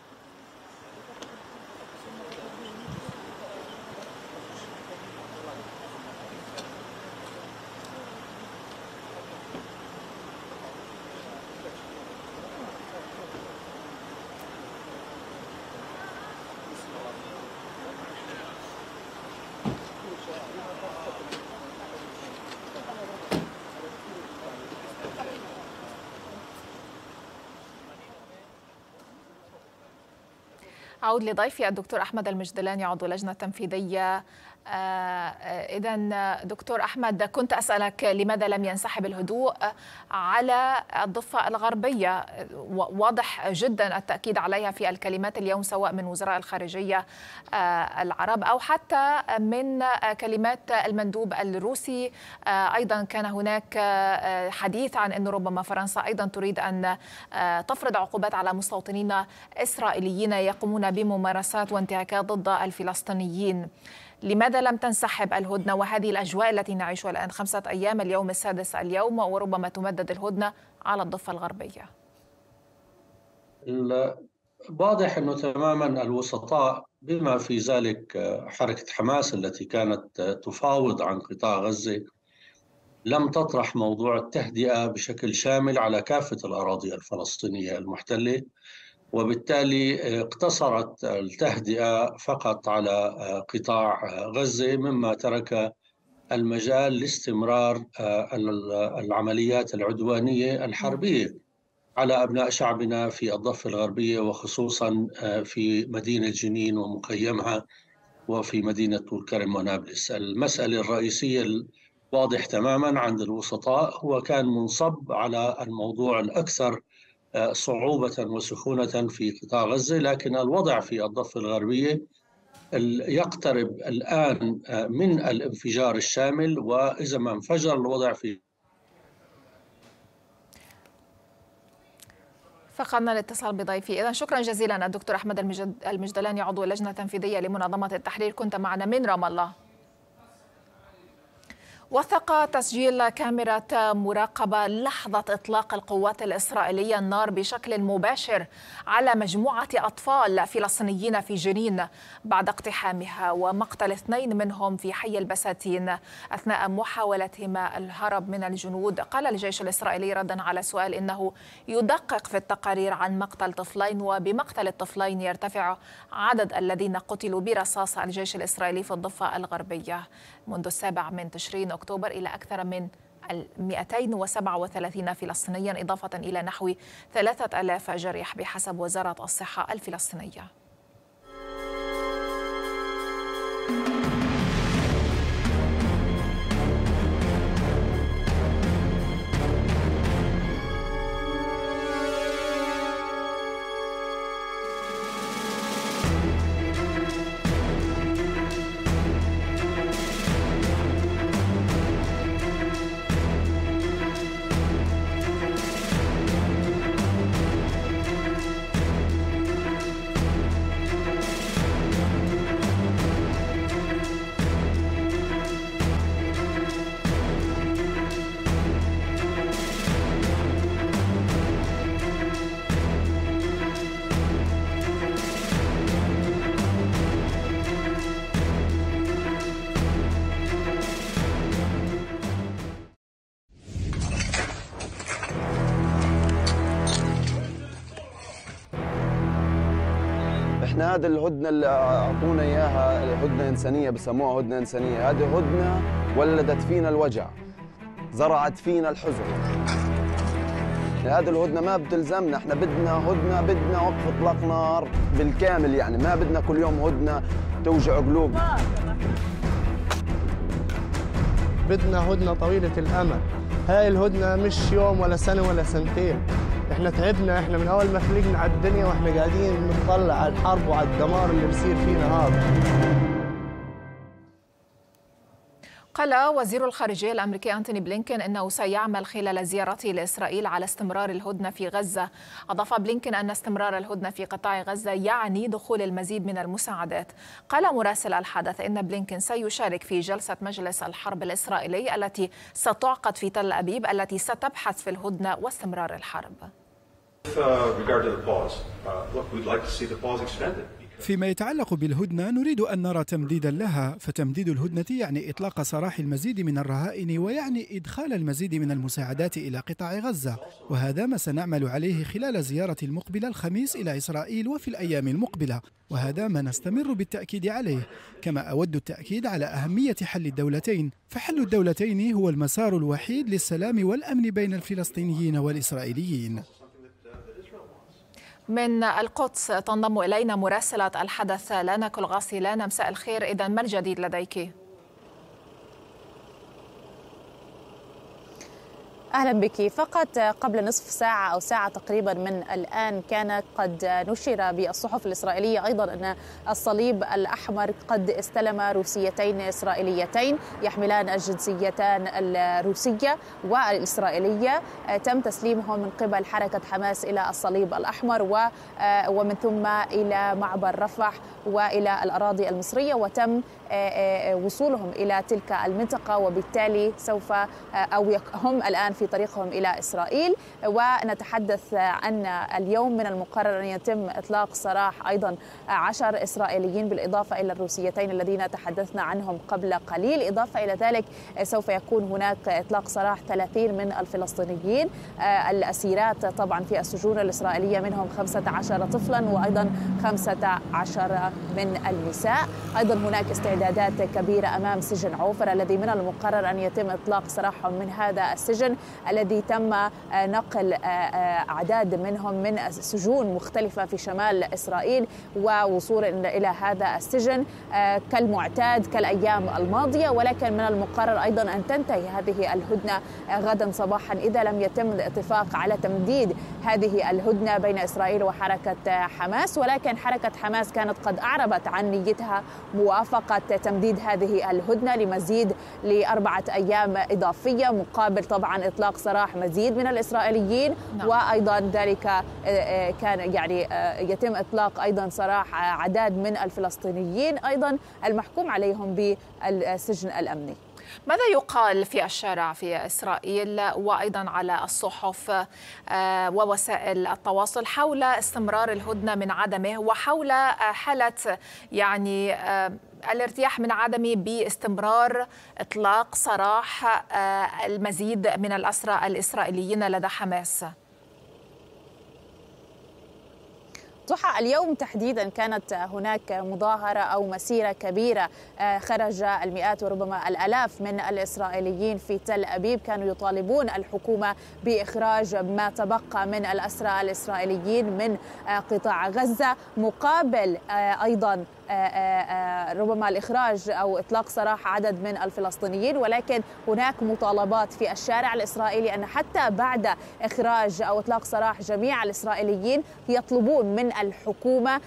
أعود لضيفي الدكتور أحمد المجدلاني عضو لجنة تنفيذية آه، آه، إذا آه، دكتور أحمد كنت أسألك لماذا لم ينسحب الهدوء على الضفة الغربية واضح جدا التأكيد عليها في الكلمات اليوم سواء من وزراء الخارجية العرب أو حتى من كلمات المندوب الروسي أيضا كان هناك حديث عن أن ربما فرنسا أيضا تريد أن تفرض عقوبات على مستوطنين إسرائيليين يقومون بممارسات وانتهاكات ضد الفلسطينيين لماذا لم تنسحب الهدنة وهذه الأجواء التي نعيشها الآن خمسة أيام اليوم السادس اليوم وربما تمدد الهدنة على الضفة الغربية واضح أنه تماما الوسطاء بما في ذلك آه، حركة حماس التي كانت آه، تفاوض عن قطاع غزة لم تطرح موضوع التهدئة بشكل شامل على كافة الأراضي الفلسطينية المحتلة وبالتالي آه، اقتصرت التهدئه فقط على آه، قطاع آه، غزه مما ترك المجال لاستمرار العمليات العدوانيه الحربيه على ابناء شعبنا في الضفه الغربيه وخصوصا في مدينه جنين ومقيمها وفي مدينه طول كرم ونابلس، المساله الرئيسيه واضح تماما عند الوسطاء هو كان منصب على الموضوع الاكثر صعوبة وسخونة في قطاع غزة لكن الوضع في الضفة الغربية يقترب الآن آه، من الانفجار الشامل وإذا ما انفجر الوضع في فقدنا الاتصال بضيفي إذا شكرا جزيلا الدكتور أحمد المجدلاني عضو اللجنة التنفيذية لمنظمة التحرير كنت معنا من رام الله وثق تسجيل كاميرا مراقبة لحظة إطلاق القوات الإسرائيلية النار بشكل مباشر على مجموعة أطفال فلسطينيين في جنين بعد اقتحامها ومقتل اثنين منهم في حي البساتين أثناء محاولتهما الهرب من الجنود قال الجيش الإسرائيلي ردا على سؤال إنه يدقق في التقارير عن مقتل طفلين وبمقتل الطفلين يرتفع عدد الذين قتلوا برصاص الجيش الإسرائيلي في الضفة الغربية منذ السابع من تشرين أكتوبر إلى أكثر من 237 فلسطينيا إضافة إلى نحو 3000 جريح بحسب وزارة الصحة الفلسطينية هذا الهدنه اللي اعطونا اياها هدنه انسانيه بسموها هدنه انسانيه هذه هدنه ولدت فينا الوجع زرعت فينا الحزن هذه الهدنة ما بتلزمنا احنا بدنا هدنة بدنا وقف اطلاق نار بالكامل يعني ما بدنا كل يوم هدنة توجع قلوبنا بدنا هدنة طويلة الأمد هاي الهدنة مش يوم ولا سنة ولا سنتين احنا تعبنا احنا من اول ما خلقنا على الدنيا واحنا قاعدين نطلع على الحرب وعلى الدمار اللي بصير فينا هذا قال وزير الخارجية الأمريكي أنتوني بلينكن أنه سيعمل خلال زيارته لإسرائيل على استمرار الهدنة في غزة أضاف بلينكن أن استمرار الهدنة في قطاع غزة يعني دخول المزيد من المساعدات قال مراسل الحدث أن بلينكن سيشارك في جلسة مجلس الحرب الإسرائيلي التي ستعقد في تل أبيب التي ستبحث في الهدنة واستمرار الحرب Uh, uh, فيما يتعلق بالهدنة نريد أن نرى تمديدا لها فتمديد الهدنة يعني إطلاق سراح المزيد من الرهائن ويعني إدخال المزيد من المساعدات إلى قطاع غزة وهذا ما سنعمل عليه خلال زيارة المقبلة الخميس إلى إسرائيل وفي الأيام المقبلة وهذا ما نستمر بالتأكيد عليه كما أود التأكيد على أهمية حل الدولتين فحل الدولتين هو المسار الوحيد للسلام والأمن بين الفلسطينيين والإسرائيليين من القدس تنضم إلينا مراسلة الحدث لانا كلغاسي لانا مساء الخير إذا ما الجديد لديك؟ أهلا بك فقط قبل نصف ساعة أو ساعة تقريبا من الآن كان قد نشر بالصحف الإسرائيلية أيضا أن الصليب الأحمر قد استلم روسيتين إسرائيليتين يحملان الجنسيتان الروسية والإسرائيلية تم تسليمهم من قبل حركة حماس إلى الصليب الأحمر ومن ثم إلى معبر رفح وإلى الأراضي المصرية وتم آه، آه، آه، وصولهم إلى تلك المنطقة وبالتالي سوف أو هم الآن في طريقهم إلى إسرائيل ونتحدث عن اليوم من المقرر أن يتم إطلاق سراح أيضا عشر إسرائيليين بالإضافة إلى الروسيتين الذين تحدثنا عنهم قبل قليل إضافة إلى ذلك سوف يكون هناك إطلاق سراح 30 من الفلسطينيين الأسيرات طبعا في السجون الإسرائيلية منهم 15 طفلا وأيضا 15 من النساء أيضا هناك استعداد استعدادات كبيرة أمام سجن عوفر الذي من المقرر أن يتم إطلاق سراحهم من هذا السجن الذي تم آه، نقل آه، آه، أعداد منهم من سجون مختلفة في شمال إسرائيل ووصول إلى هذا السجن كالمعتاد كالأيام الماضية ولكن من المقرر أيضا أن تنتهي هذه الهدنة غدا صباحا إذا لم يتم الاتفاق على تمديد هذه الهدنة بين إسرائيل وحركة حماس ولكن حركة حماس كانت قد أعربت عن نيتها موافقة تمديد هذه الهدنة لمزيد لأربعة أيام إضافية مقابل طبعا إطلاق سراح مزيد من الإسرائيليين نعم. وأيضا ذلك آه، آه، كان يعني آه، يتم إطلاق أيضا سراح عدد من الفلسطينيين أيضا المحكوم عليهم بالسجن الأمني ماذا يقال في الشارع في اسرائيل وايضا على الصحف ووسائل التواصل حول استمرار الهدنه من عدمه وحول حاله يعني الارتياح من عدمه باستمرار اطلاق سراح آه، المزيد من الاسرى الاسرائيليين لدى حماس ضحى اليوم تحديدا كانت هناك مظاهرة أو مسيرة كبيرة آه، خرج المئات وربما الألاف من الإسرائيليين في تل أبيب كانوا يطالبون الحكومة بإخراج ما تبقى من الأسرى الإسرائيليين من آه، قطاع غزة مقابل أيضا آه، آه، آه، ربما الإخراج أو إطلاق سراح عدد من الفلسطينيين ولكن هناك مطالبات في الشارع الإسرائيلي أن حتى بعد إخراج أو إطلاق سراح جميع الإسرائيليين يطلبون من الحكومة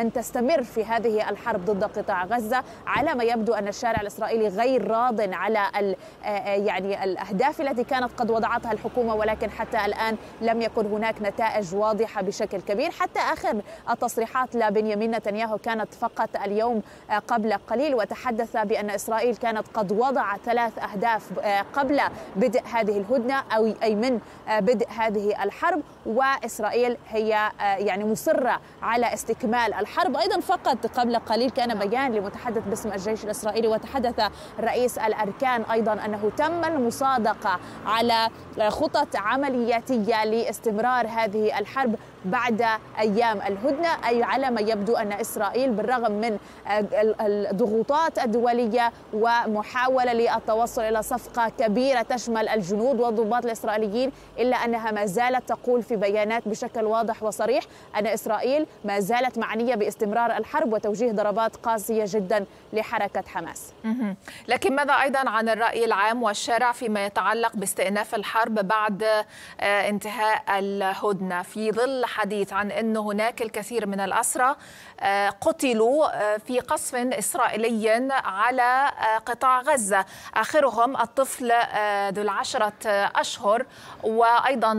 أن تستمر في هذه الحرب ضد قطاع غزة على ما يبدو أن الشارع الإسرائيلي غير راض على يعني الأهداف التي كانت قد وضعتها الحكومة ولكن حتى الآن لم يكن هناك نتائج واضحة بشكل كبير حتى آخر التصريحات لبنيامين نتنياهو كانت فقط اليوم آه، قبل قليل وتحدث بأن إسرائيل كانت قد وضعت ثلاث أهداف آه، قبل بدء هذه الهدنة أو أي من آه، بدء هذه الحرب وإسرائيل هي يعني مصرة على استكمال الحرب أيضا فقط قبل قليل كان نعم. بيان لمتحدث باسم الجيش الإسرائيلي وتحدث رئيس الأركان أيضا أنه تم المصادقة على خطط عملياتية لاستمرار هذه الحرب بعد أيام الهدنة أي على ما يبدو أن إسرائيل بالرغم من آه، الضغوطات الدولية ومحاولة للتوصل إلى صفقة كبيرة تشمل الجنود والضباط الإسرائيليين إلا أنها ما زالت تقول في بيانات بشكل واضح وصريح أن إسرائيل ما زالت معنية باستمرار الحرب وتوجيه ضربات قاسية جدا لحركة حماس لكن ماذا أيضا عن الرأي العام والشارع فيما يتعلق باستئناف الحرب بعد آه، انتهاء الهدنة في ظل الحديث عن أن هناك الكثير من الأسرى آه، قتلوا آه، في قصف إسرائيلي على آه، قطاع غزة آخرهم الطفل ذو العشرة أشهر وأيضا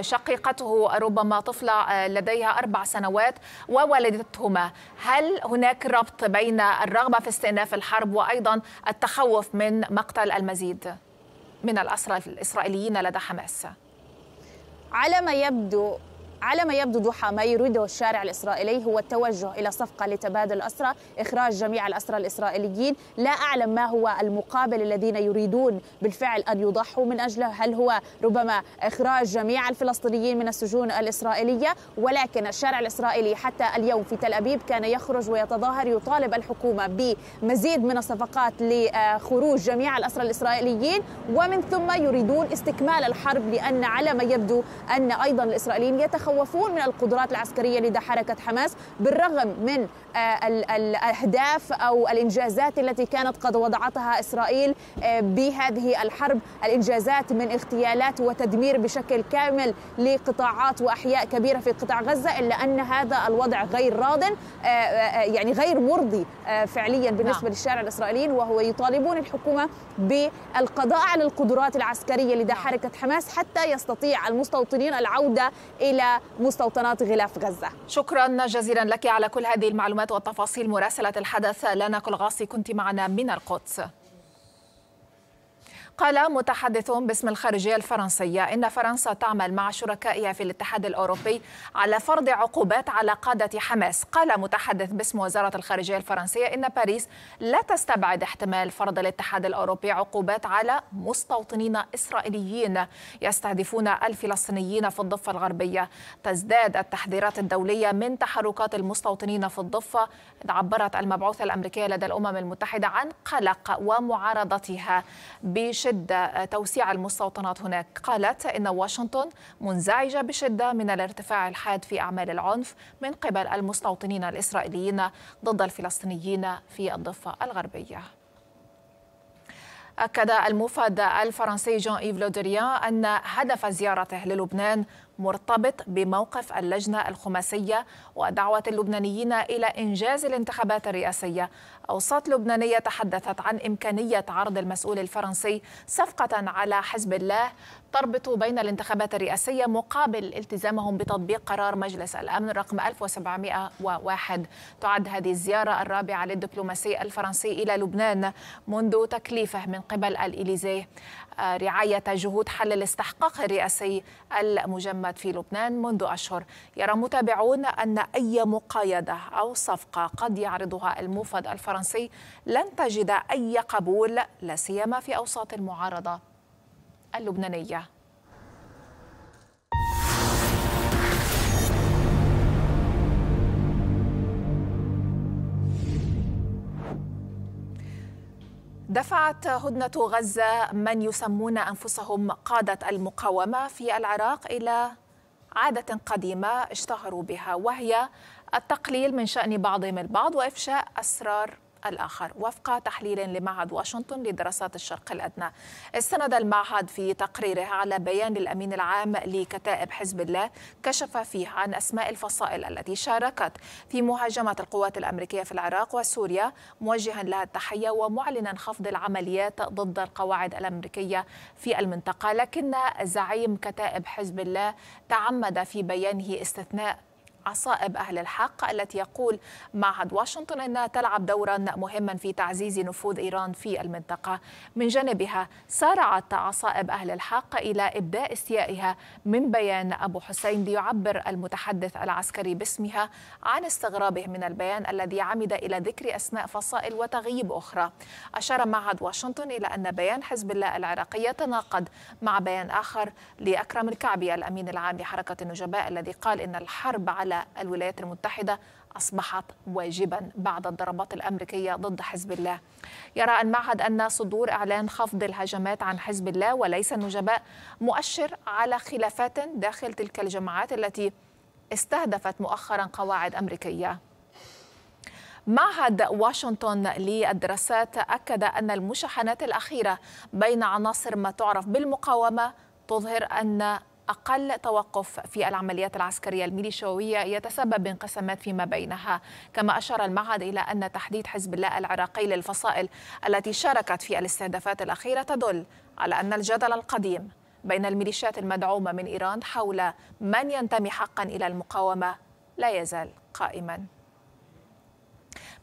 شقيقته ربما طفلة لديها أربع سنوات ووالدتهما هل هناك ربط بين الرغبة في استئناف الحرب وأيضا التخوف من مقتل المزيد من الأسرى الإسرائيليين لدى حماس؟ على ما يبدو على ما يبدو ضحى ما يريده الشارع الإسرائيلي هو التوجه إلى صفقة لتبادل الأسرى إخراج جميع الأسرى الإسرائيليين لا أعلم ما هو المقابل الذين يريدون بالفعل أن يضحوا من أجله هل هو ربما إخراج جميع الفلسطينيين من السجون الإسرائيلية ولكن الشارع الإسرائيلي حتى اليوم في تل أبيب كان يخرج ويتظاهر يطالب الحكومة بمزيد من الصفقات لخروج جميع الأسرى الإسرائيليين ومن ثم يريدون استكمال الحرب لأن على ما يبدو أن أيضا الإسرائيليين يتخوفون يتخوفون من القدرات العسكريه لدى حركه حماس بالرغم من آه، الاهداف او الانجازات التي كانت قد وضعتها اسرائيل آه، بهذه الحرب الانجازات من اغتيالات وتدمير بشكل كامل لقطاعات واحياء كبيره في قطاع غزه الا ان هذا الوضع غير راض آه، يعني غير مرضي فعليا نعم. بالنسبه للشارع الاسرائيلي وهو يطالبون الحكومه بالقضاء على القدرات العسكريه لدى نعم. حركه حماس حتى يستطيع المستوطنين العوده الى مستوطنات غلاف غزة شكرا جزيلا لك على كل هذه المعلومات والتفاصيل مراسلة الحدث لنا كل غاصي كنت معنا من القدس قال متحدث باسم الخارجية الفرنسية إن فرنسا تعمل مع شركائها في الاتحاد الأوروبي على فرض عقوبات على قادة حماس قال متحدث باسم وزارة الخارجية الفرنسية إن باريس لا تستبعد احتمال فرض الاتحاد الأوروبي عقوبات على مستوطنين إسرائيليين يستهدفون الفلسطينيين في الضفة الغربية تزداد التحذيرات الدولية من تحركات المستوطنين في الضفة عبرت المبعوثة الأمريكية لدى الأمم المتحدة عن قلق ومعارضتها بشدة توسيع المستوطنات هناك قالت إن واشنطن منزعجة بشدة من الارتفاع الحاد في أعمال العنف من قبل المستوطنين الإسرائيليين ضد الفلسطينيين في الضفة الغربية أكد الموفد الفرنسي جان إيف لودريان أن هدف زيارته للبنان مرتبط بموقف اللجنة الخماسية ودعوة اللبنانيين إلى إنجاز الانتخابات الرئاسية أوساط لبنانية تحدثت عن إمكانية عرض المسؤول الفرنسي صفقة على حزب الله تربط بين الانتخابات الرئاسية مقابل التزامهم بتطبيق قرار مجلس الأمن رقم 1701 تعد هذه الزيارة الرابعة للدبلوماسي الفرنسي إلى لبنان منذ تكليفه من قبل الإليزيه رعاية جهود حل الاستحقاق الرئاسي المجمد في لبنان منذ أشهر يرى متابعون أن أي مقايضة أو صفقة قد يعرضها الموفد الفرنسي لن تجد أي قبول لا سيما في أوساط المعارضة اللبنانية دفعت هدنة غزة من يسمون أنفسهم قادة المقاومة في العراق إلى عادة قديمة اشتهروا بها وهي التقليل من شأن بعضهم البعض وإفشاء أسرار الآخر وفق تحليل لمعهد واشنطن لدراسات الشرق الأدنى استند المعهد في تقريره على بيان الأمين العام لكتائب حزب الله كشف فيه عن أسماء الفصائل التي شاركت في مهاجمة القوات الأمريكية في العراق وسوريا موجها لها التحية ومعلنا خفض العمليات ضد القواعد الأمريكية في المنطقة لكن زعيم كتائب حزب الله تعمد في بيانه استثناء عصائب أهل الحق التي يقول معهد واشنطن أنها تلعب دورا مهما في تعزيز نفوذ إيران في المنطقة من جانبها سارعت عصائب أهل الحق إلى إبداء استيائها من بيان أبو حسين ليعبر المتحدث العسكري باسمها عن استغرابه من البيان الذي عمد إلى ذكر أسماء فصائل وتغييب أخرى أشار معهد واشنطن إلى أن بيان حزب الله العراقي يتناقض مع بيان آخر لأكرم الكعبي الأمين العام لحركة النجباء الذي قال إن الحرب على الولايات المتحدة أصبحت واجبا بعد الضربات الأمريكية ضد حزب الله يرى المعهد أن صدور إعلان خفض الهجمات عن حزب الله وليس النجباء مؤشر على خلافات داخل تلك الجماعات التي استهدفت مؤخرا قواعد أمريكية معهد واشنطن للدراسات أكد أن المشاحنات الأخيرة بين عناصر ما تعرف بالمقاومة تظهر أن أقل توقف في العمليات العسكرية الميليشياوية يتسبب بانقسامات فيما بينها كما أشار المعهد إلى أن تحديد حزب الله العراقي للفصائل التي شاركت في الاستهدافات الأخيرة تدل على أن الجدل القديم بين الميليشيات المدعومة من إيران حول من ينتمي حقا إلى المقاومة لا يزال قائما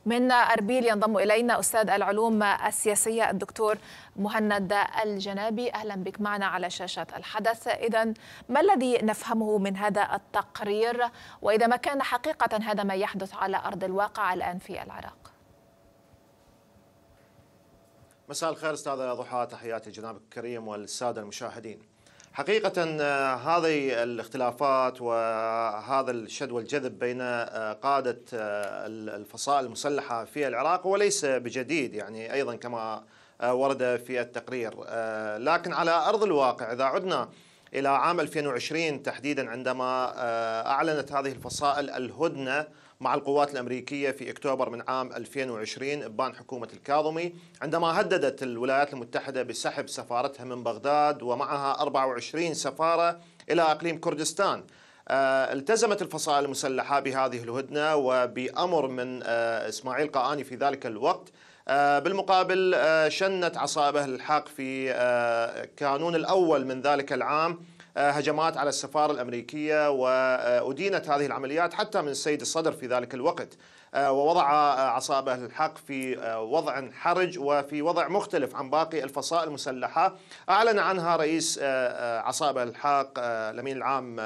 من أربيل ينضم إلينا أستاذ العلوم السياسية الدكتور مهند الجنابي أهلا بك معنا على شاشة الحدث إذا ما الذي نفهمه من هذا التقرير وإذا ما كان حقيقة هذا ما يحدث على أرض الواقع الآن في العراق مساء الخير استاذه ضحى تحياتي جنابك الكريم والساده المشاهدين. حقيقة آه، هذه الاختلافات وهذا الشد والجذب بين آه، قادة آه، الفصائل المسلحة في العراق هو ليس بجديد يعني أيضا كما ورد في التقرير لكن على أرض الواقع إذا عدنا إلى عام 2020 تحديدا عندما أعلنت هذه الفصائل الهدنة مع القوات الأمريكية في أكتوبر من عام 2020 ابان حكومة الكاظمي عندما هددت الولايات المتحدة بسحب سفارتها من بغداد ومعها 24 سفارة إلى أقليم كردستان آه، التزمت الفصائل المسلحة بهذه الهدنة وبأمر من آه، إسماعيل قاني في ذلك الوقت آه، بالمقابل شنت عصابة الحق في كانون الأول من ذلك العام آه، هجمات على السفارة الأمريكية وأدينت هذه العمليات حتى من السيد الصدر في ذلك الوقت آه، ووضع آه، عصابة الحق في وضع حرج وفي وضع مختلف عن باقي الفصائل المسلحة أعلن عنها رئيس عصابة الحق الأمين العام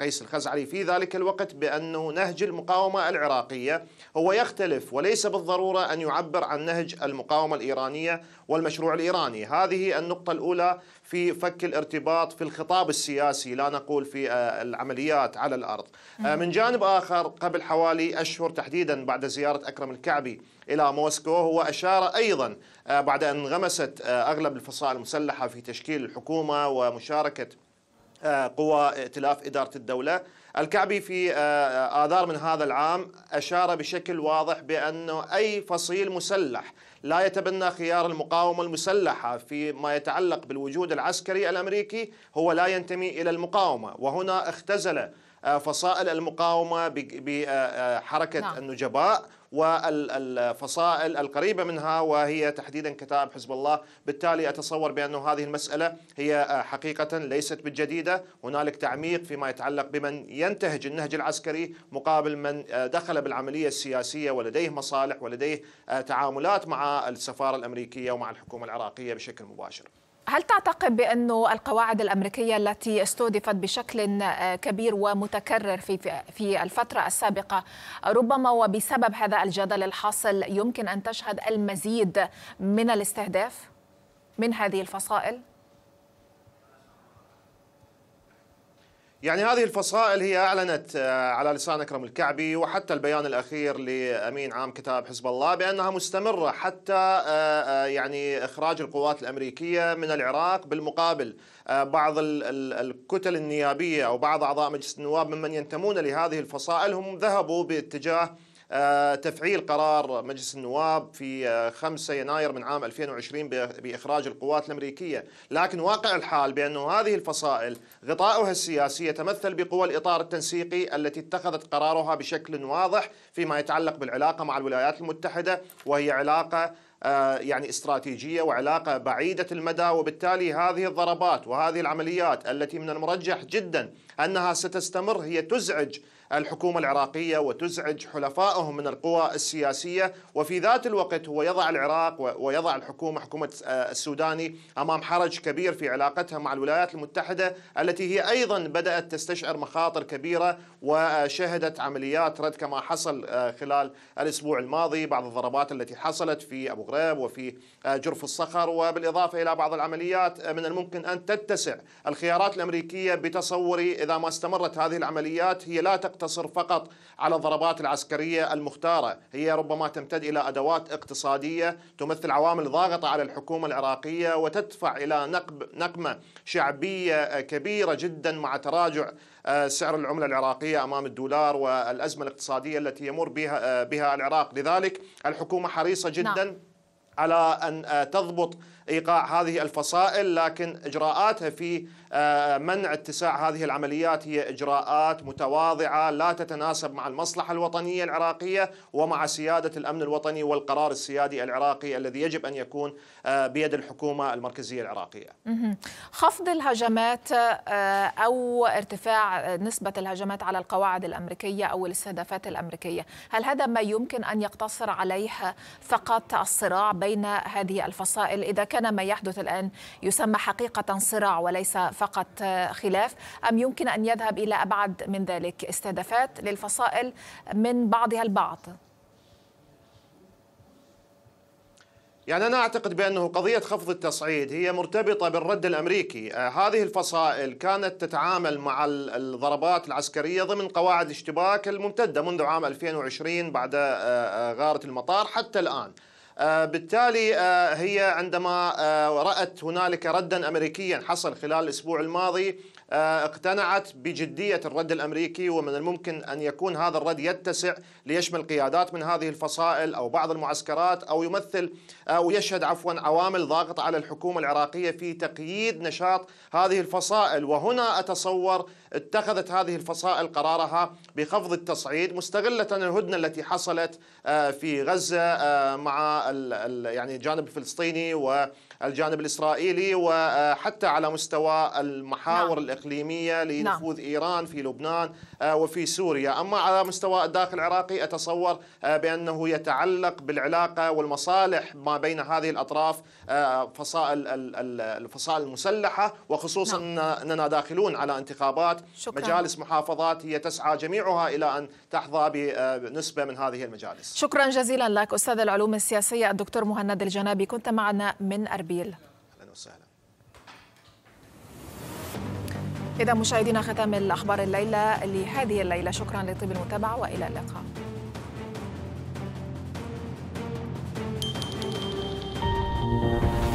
قيس الخزعلي في ذلك الوقت بأنه نهج المقاومة العراقية هو يختلف وليس بالضرورة أن يعبر عن نهج المقاومة الإيرانية والمشروع الإيراني هذه النقطة الأولى في فك الارتباط في الخطاب السياسي لا نقول في آه، العمليات على الارض. آه، من جانب اخر قبل حوالي اشهر تحديدا بعد زياره اكرم الكعبي الى موسكو هو اشار ايضا آه، بعد ان انغمست اغلب الفصائل المسلحه في تشكيل الحكومه ومشاركه قوى ائتلاف إدارة الدولة الكعبي في آذار من هذا العام أشار بشكل واضح بأن أي فصيل مسلح لا يتبنى خيار المقاومة المسلحة فيما يتعلق بالوجود العسكري الأمريكي هو لا ينتمي إلى المقاومة وهنا اختزل آه، فصائل المقاومة بحركة نعم. النجباء والفصائل القريبة منها وهي تحديدا كتائب حزب الله بالتالي أتصور بأن هذه المسألة هي آه، حقيقة ليست بالجديدة هنالك تعميق فيما يتعلق بمن ينتهج النهج العسكري مقابل من آه، دخل بالعملية السياسية ولديه مصالح ولديه آه، تعاملات مع السفارة الأمريكية ومع الحكومة العراقية بشكل مباشر هل تعتقد بأنه القواعد الأمريكية التي استهدفت بشكل آه، كبير ومتكرر في في الفترة السابقة ربما وبسبب هذا الجدل الحاصل يمكن أن تشهد المزيد من الاستهداف من هذه الفصائل؟ يعني هذه الفصائل هي أعلنت آه، على لسان أكرم الكعبي وحتى البيان الأخير لأمين عام كتاب حزب الله بأنها مستمرة حتى آه، آه، يعني إخراج القوات الأمريكية من العراق بالمقابل بعض الكتل النيابية أو بعض أعضاء مجلس النواب ممن ينتمون لهذه الفصائل هم ذهبوا باتجاه آه، تفعيل قرار مجلس النواب في 5 آه، يناير من عام 2020 بإخراج القوات الأمريكية لكن واقع الحال بأنه هذه الفصائل غطاؤها السياسي يتمثل بقوى الإطار التنسيقي التي اتخذت قرارها بشكل واضح فيما يتعلق بالعلاقة مع الولايات المتحدة وهي علاقة آه، يعني استراتيجية وعلاقة بعيدة المدى وبالتالي هذه الضربات وهذه العمليات التي من المرجح جدا أنها ستستمر هي تزعج الحكومة العراقية وتزعج حلفائهم من القوى السياسية وفي ذات الوقت هو يضع العراق ويضع الحكومة حكومة آه، السوداني أمام حرج كبير في علاقتها مع الولايات المتحدة التي هي أيضا بدأت تستشعر مخاطر كبيرة وشهدت عمليات رد كما حصل آه، خلال الأسبوع الماضي بعض الضربات التي حصلت في أبو غريب وفي آه، جرف الصخر وبالإضافة إلى بعض العمليات من الممكن أن تتسع الخيارات الأمريكية بتصوري إذا ما استمرت هذه العمليات هي لا تقتضي تقتصر فقط على الضربات العسكرية المختارة هي ربما تمتد إلى أدوات اقتصادية تمثل عوامل ضاغطة على الحكومة العراقية وتدفع إلى نقب نقمة شعبية كبيرة جدا مع تراجع آه، سعر العملة العراقية أمام الدولار والأزمة الاقتصادية التي يمر بها, آه، بها العراق لذلك الحكومة حريصة نعم. جدا على أن آه، تضبط إيقاع هذه الفصائل لكن إجراءاتها في آه، منع اتساع هذه العمليات هي إجراءات متواضعة لا تتناسب مع المصلحة الوطنية العراقية ومع سيادة الأمن الوطني والقرار السيادي العراقي الذي يجب أن يكون آه، بيد الحكومة المركزية العراقية خفض الهجمات آه، أو ارتفاع نسبة الهجمات على القواعد الأمريكية أو الاستهدافات الأمريكية هل هذا ما يمكن أن يقتصر عليه فقط الصراع بين هذه الفصائل إذا كان ما يحدث الآن يسمى حقيقة صراع وليس فقط خلاف أم يمكن أن يذهب إلى أبعد من ذلك استهدافات للفصائل من بعضها البعض يعني أنا أعتقد بأنه قضية خفض التصعيد هي مرتبطة بالرد الأمريكي آه، هذه الفصائل كانت تتعامل مع الضربات العسكرية ضمن قواعد الاشتباك الممتدة منذ عام 2020 بعد آه، آه، غارة المطار حتى الآن آه، بالتالي آه، هي عندما آه، رأت هنالك ردا أمريكيا حصل خلال الأسبوع الماضي آه، اقتنعت بجدية الرد الأمريكي ومن الممكن أن يكون هذا الرد يتسع ليشمل قيادات من هذه الفصائل أو بعض المعسكرات أو يمثل آه، أو يشهد عفوا عوامل ضاغطة على الحكومة العراقية في تقييد نشاط هذه الفصائل وهنا أتصور اتخذت هذه الفصائل قرارها بخفض التصعيد مستغلة الهدنة التي حصلت آه، في غزة مع يعني الجانب الفلسطيني و الجانب الإسرائيلي وحتى على مستوى المحاور نعم. الإقليمية نعم. لنفوذ نعم. إيران في لبنان آه، وفي سوريا أما على مستوى الداخل العراقي أتصور آه، بأنه يتعلق بالعلاقة والمصالح ما بين هذه الأطراف آه، فصائل الفصائل المسلحة وخصوصا نعم. أننا داخلون على انتخابات شكرا. مجالس محافظات هي تسعى جميعها إلى أن تحظى بنسبة من هذه المجالس شكرا جزيلا لك أستاذ العلوم السياسية الدكتور مهند الجنابي كنت معنا من أربعة اربيل اهلا وسهلا إذا مشاهدينا ختام الأخبار الليلة لهذه الليلة شكرا لطيب المتابعة وإلى اللقاء thank you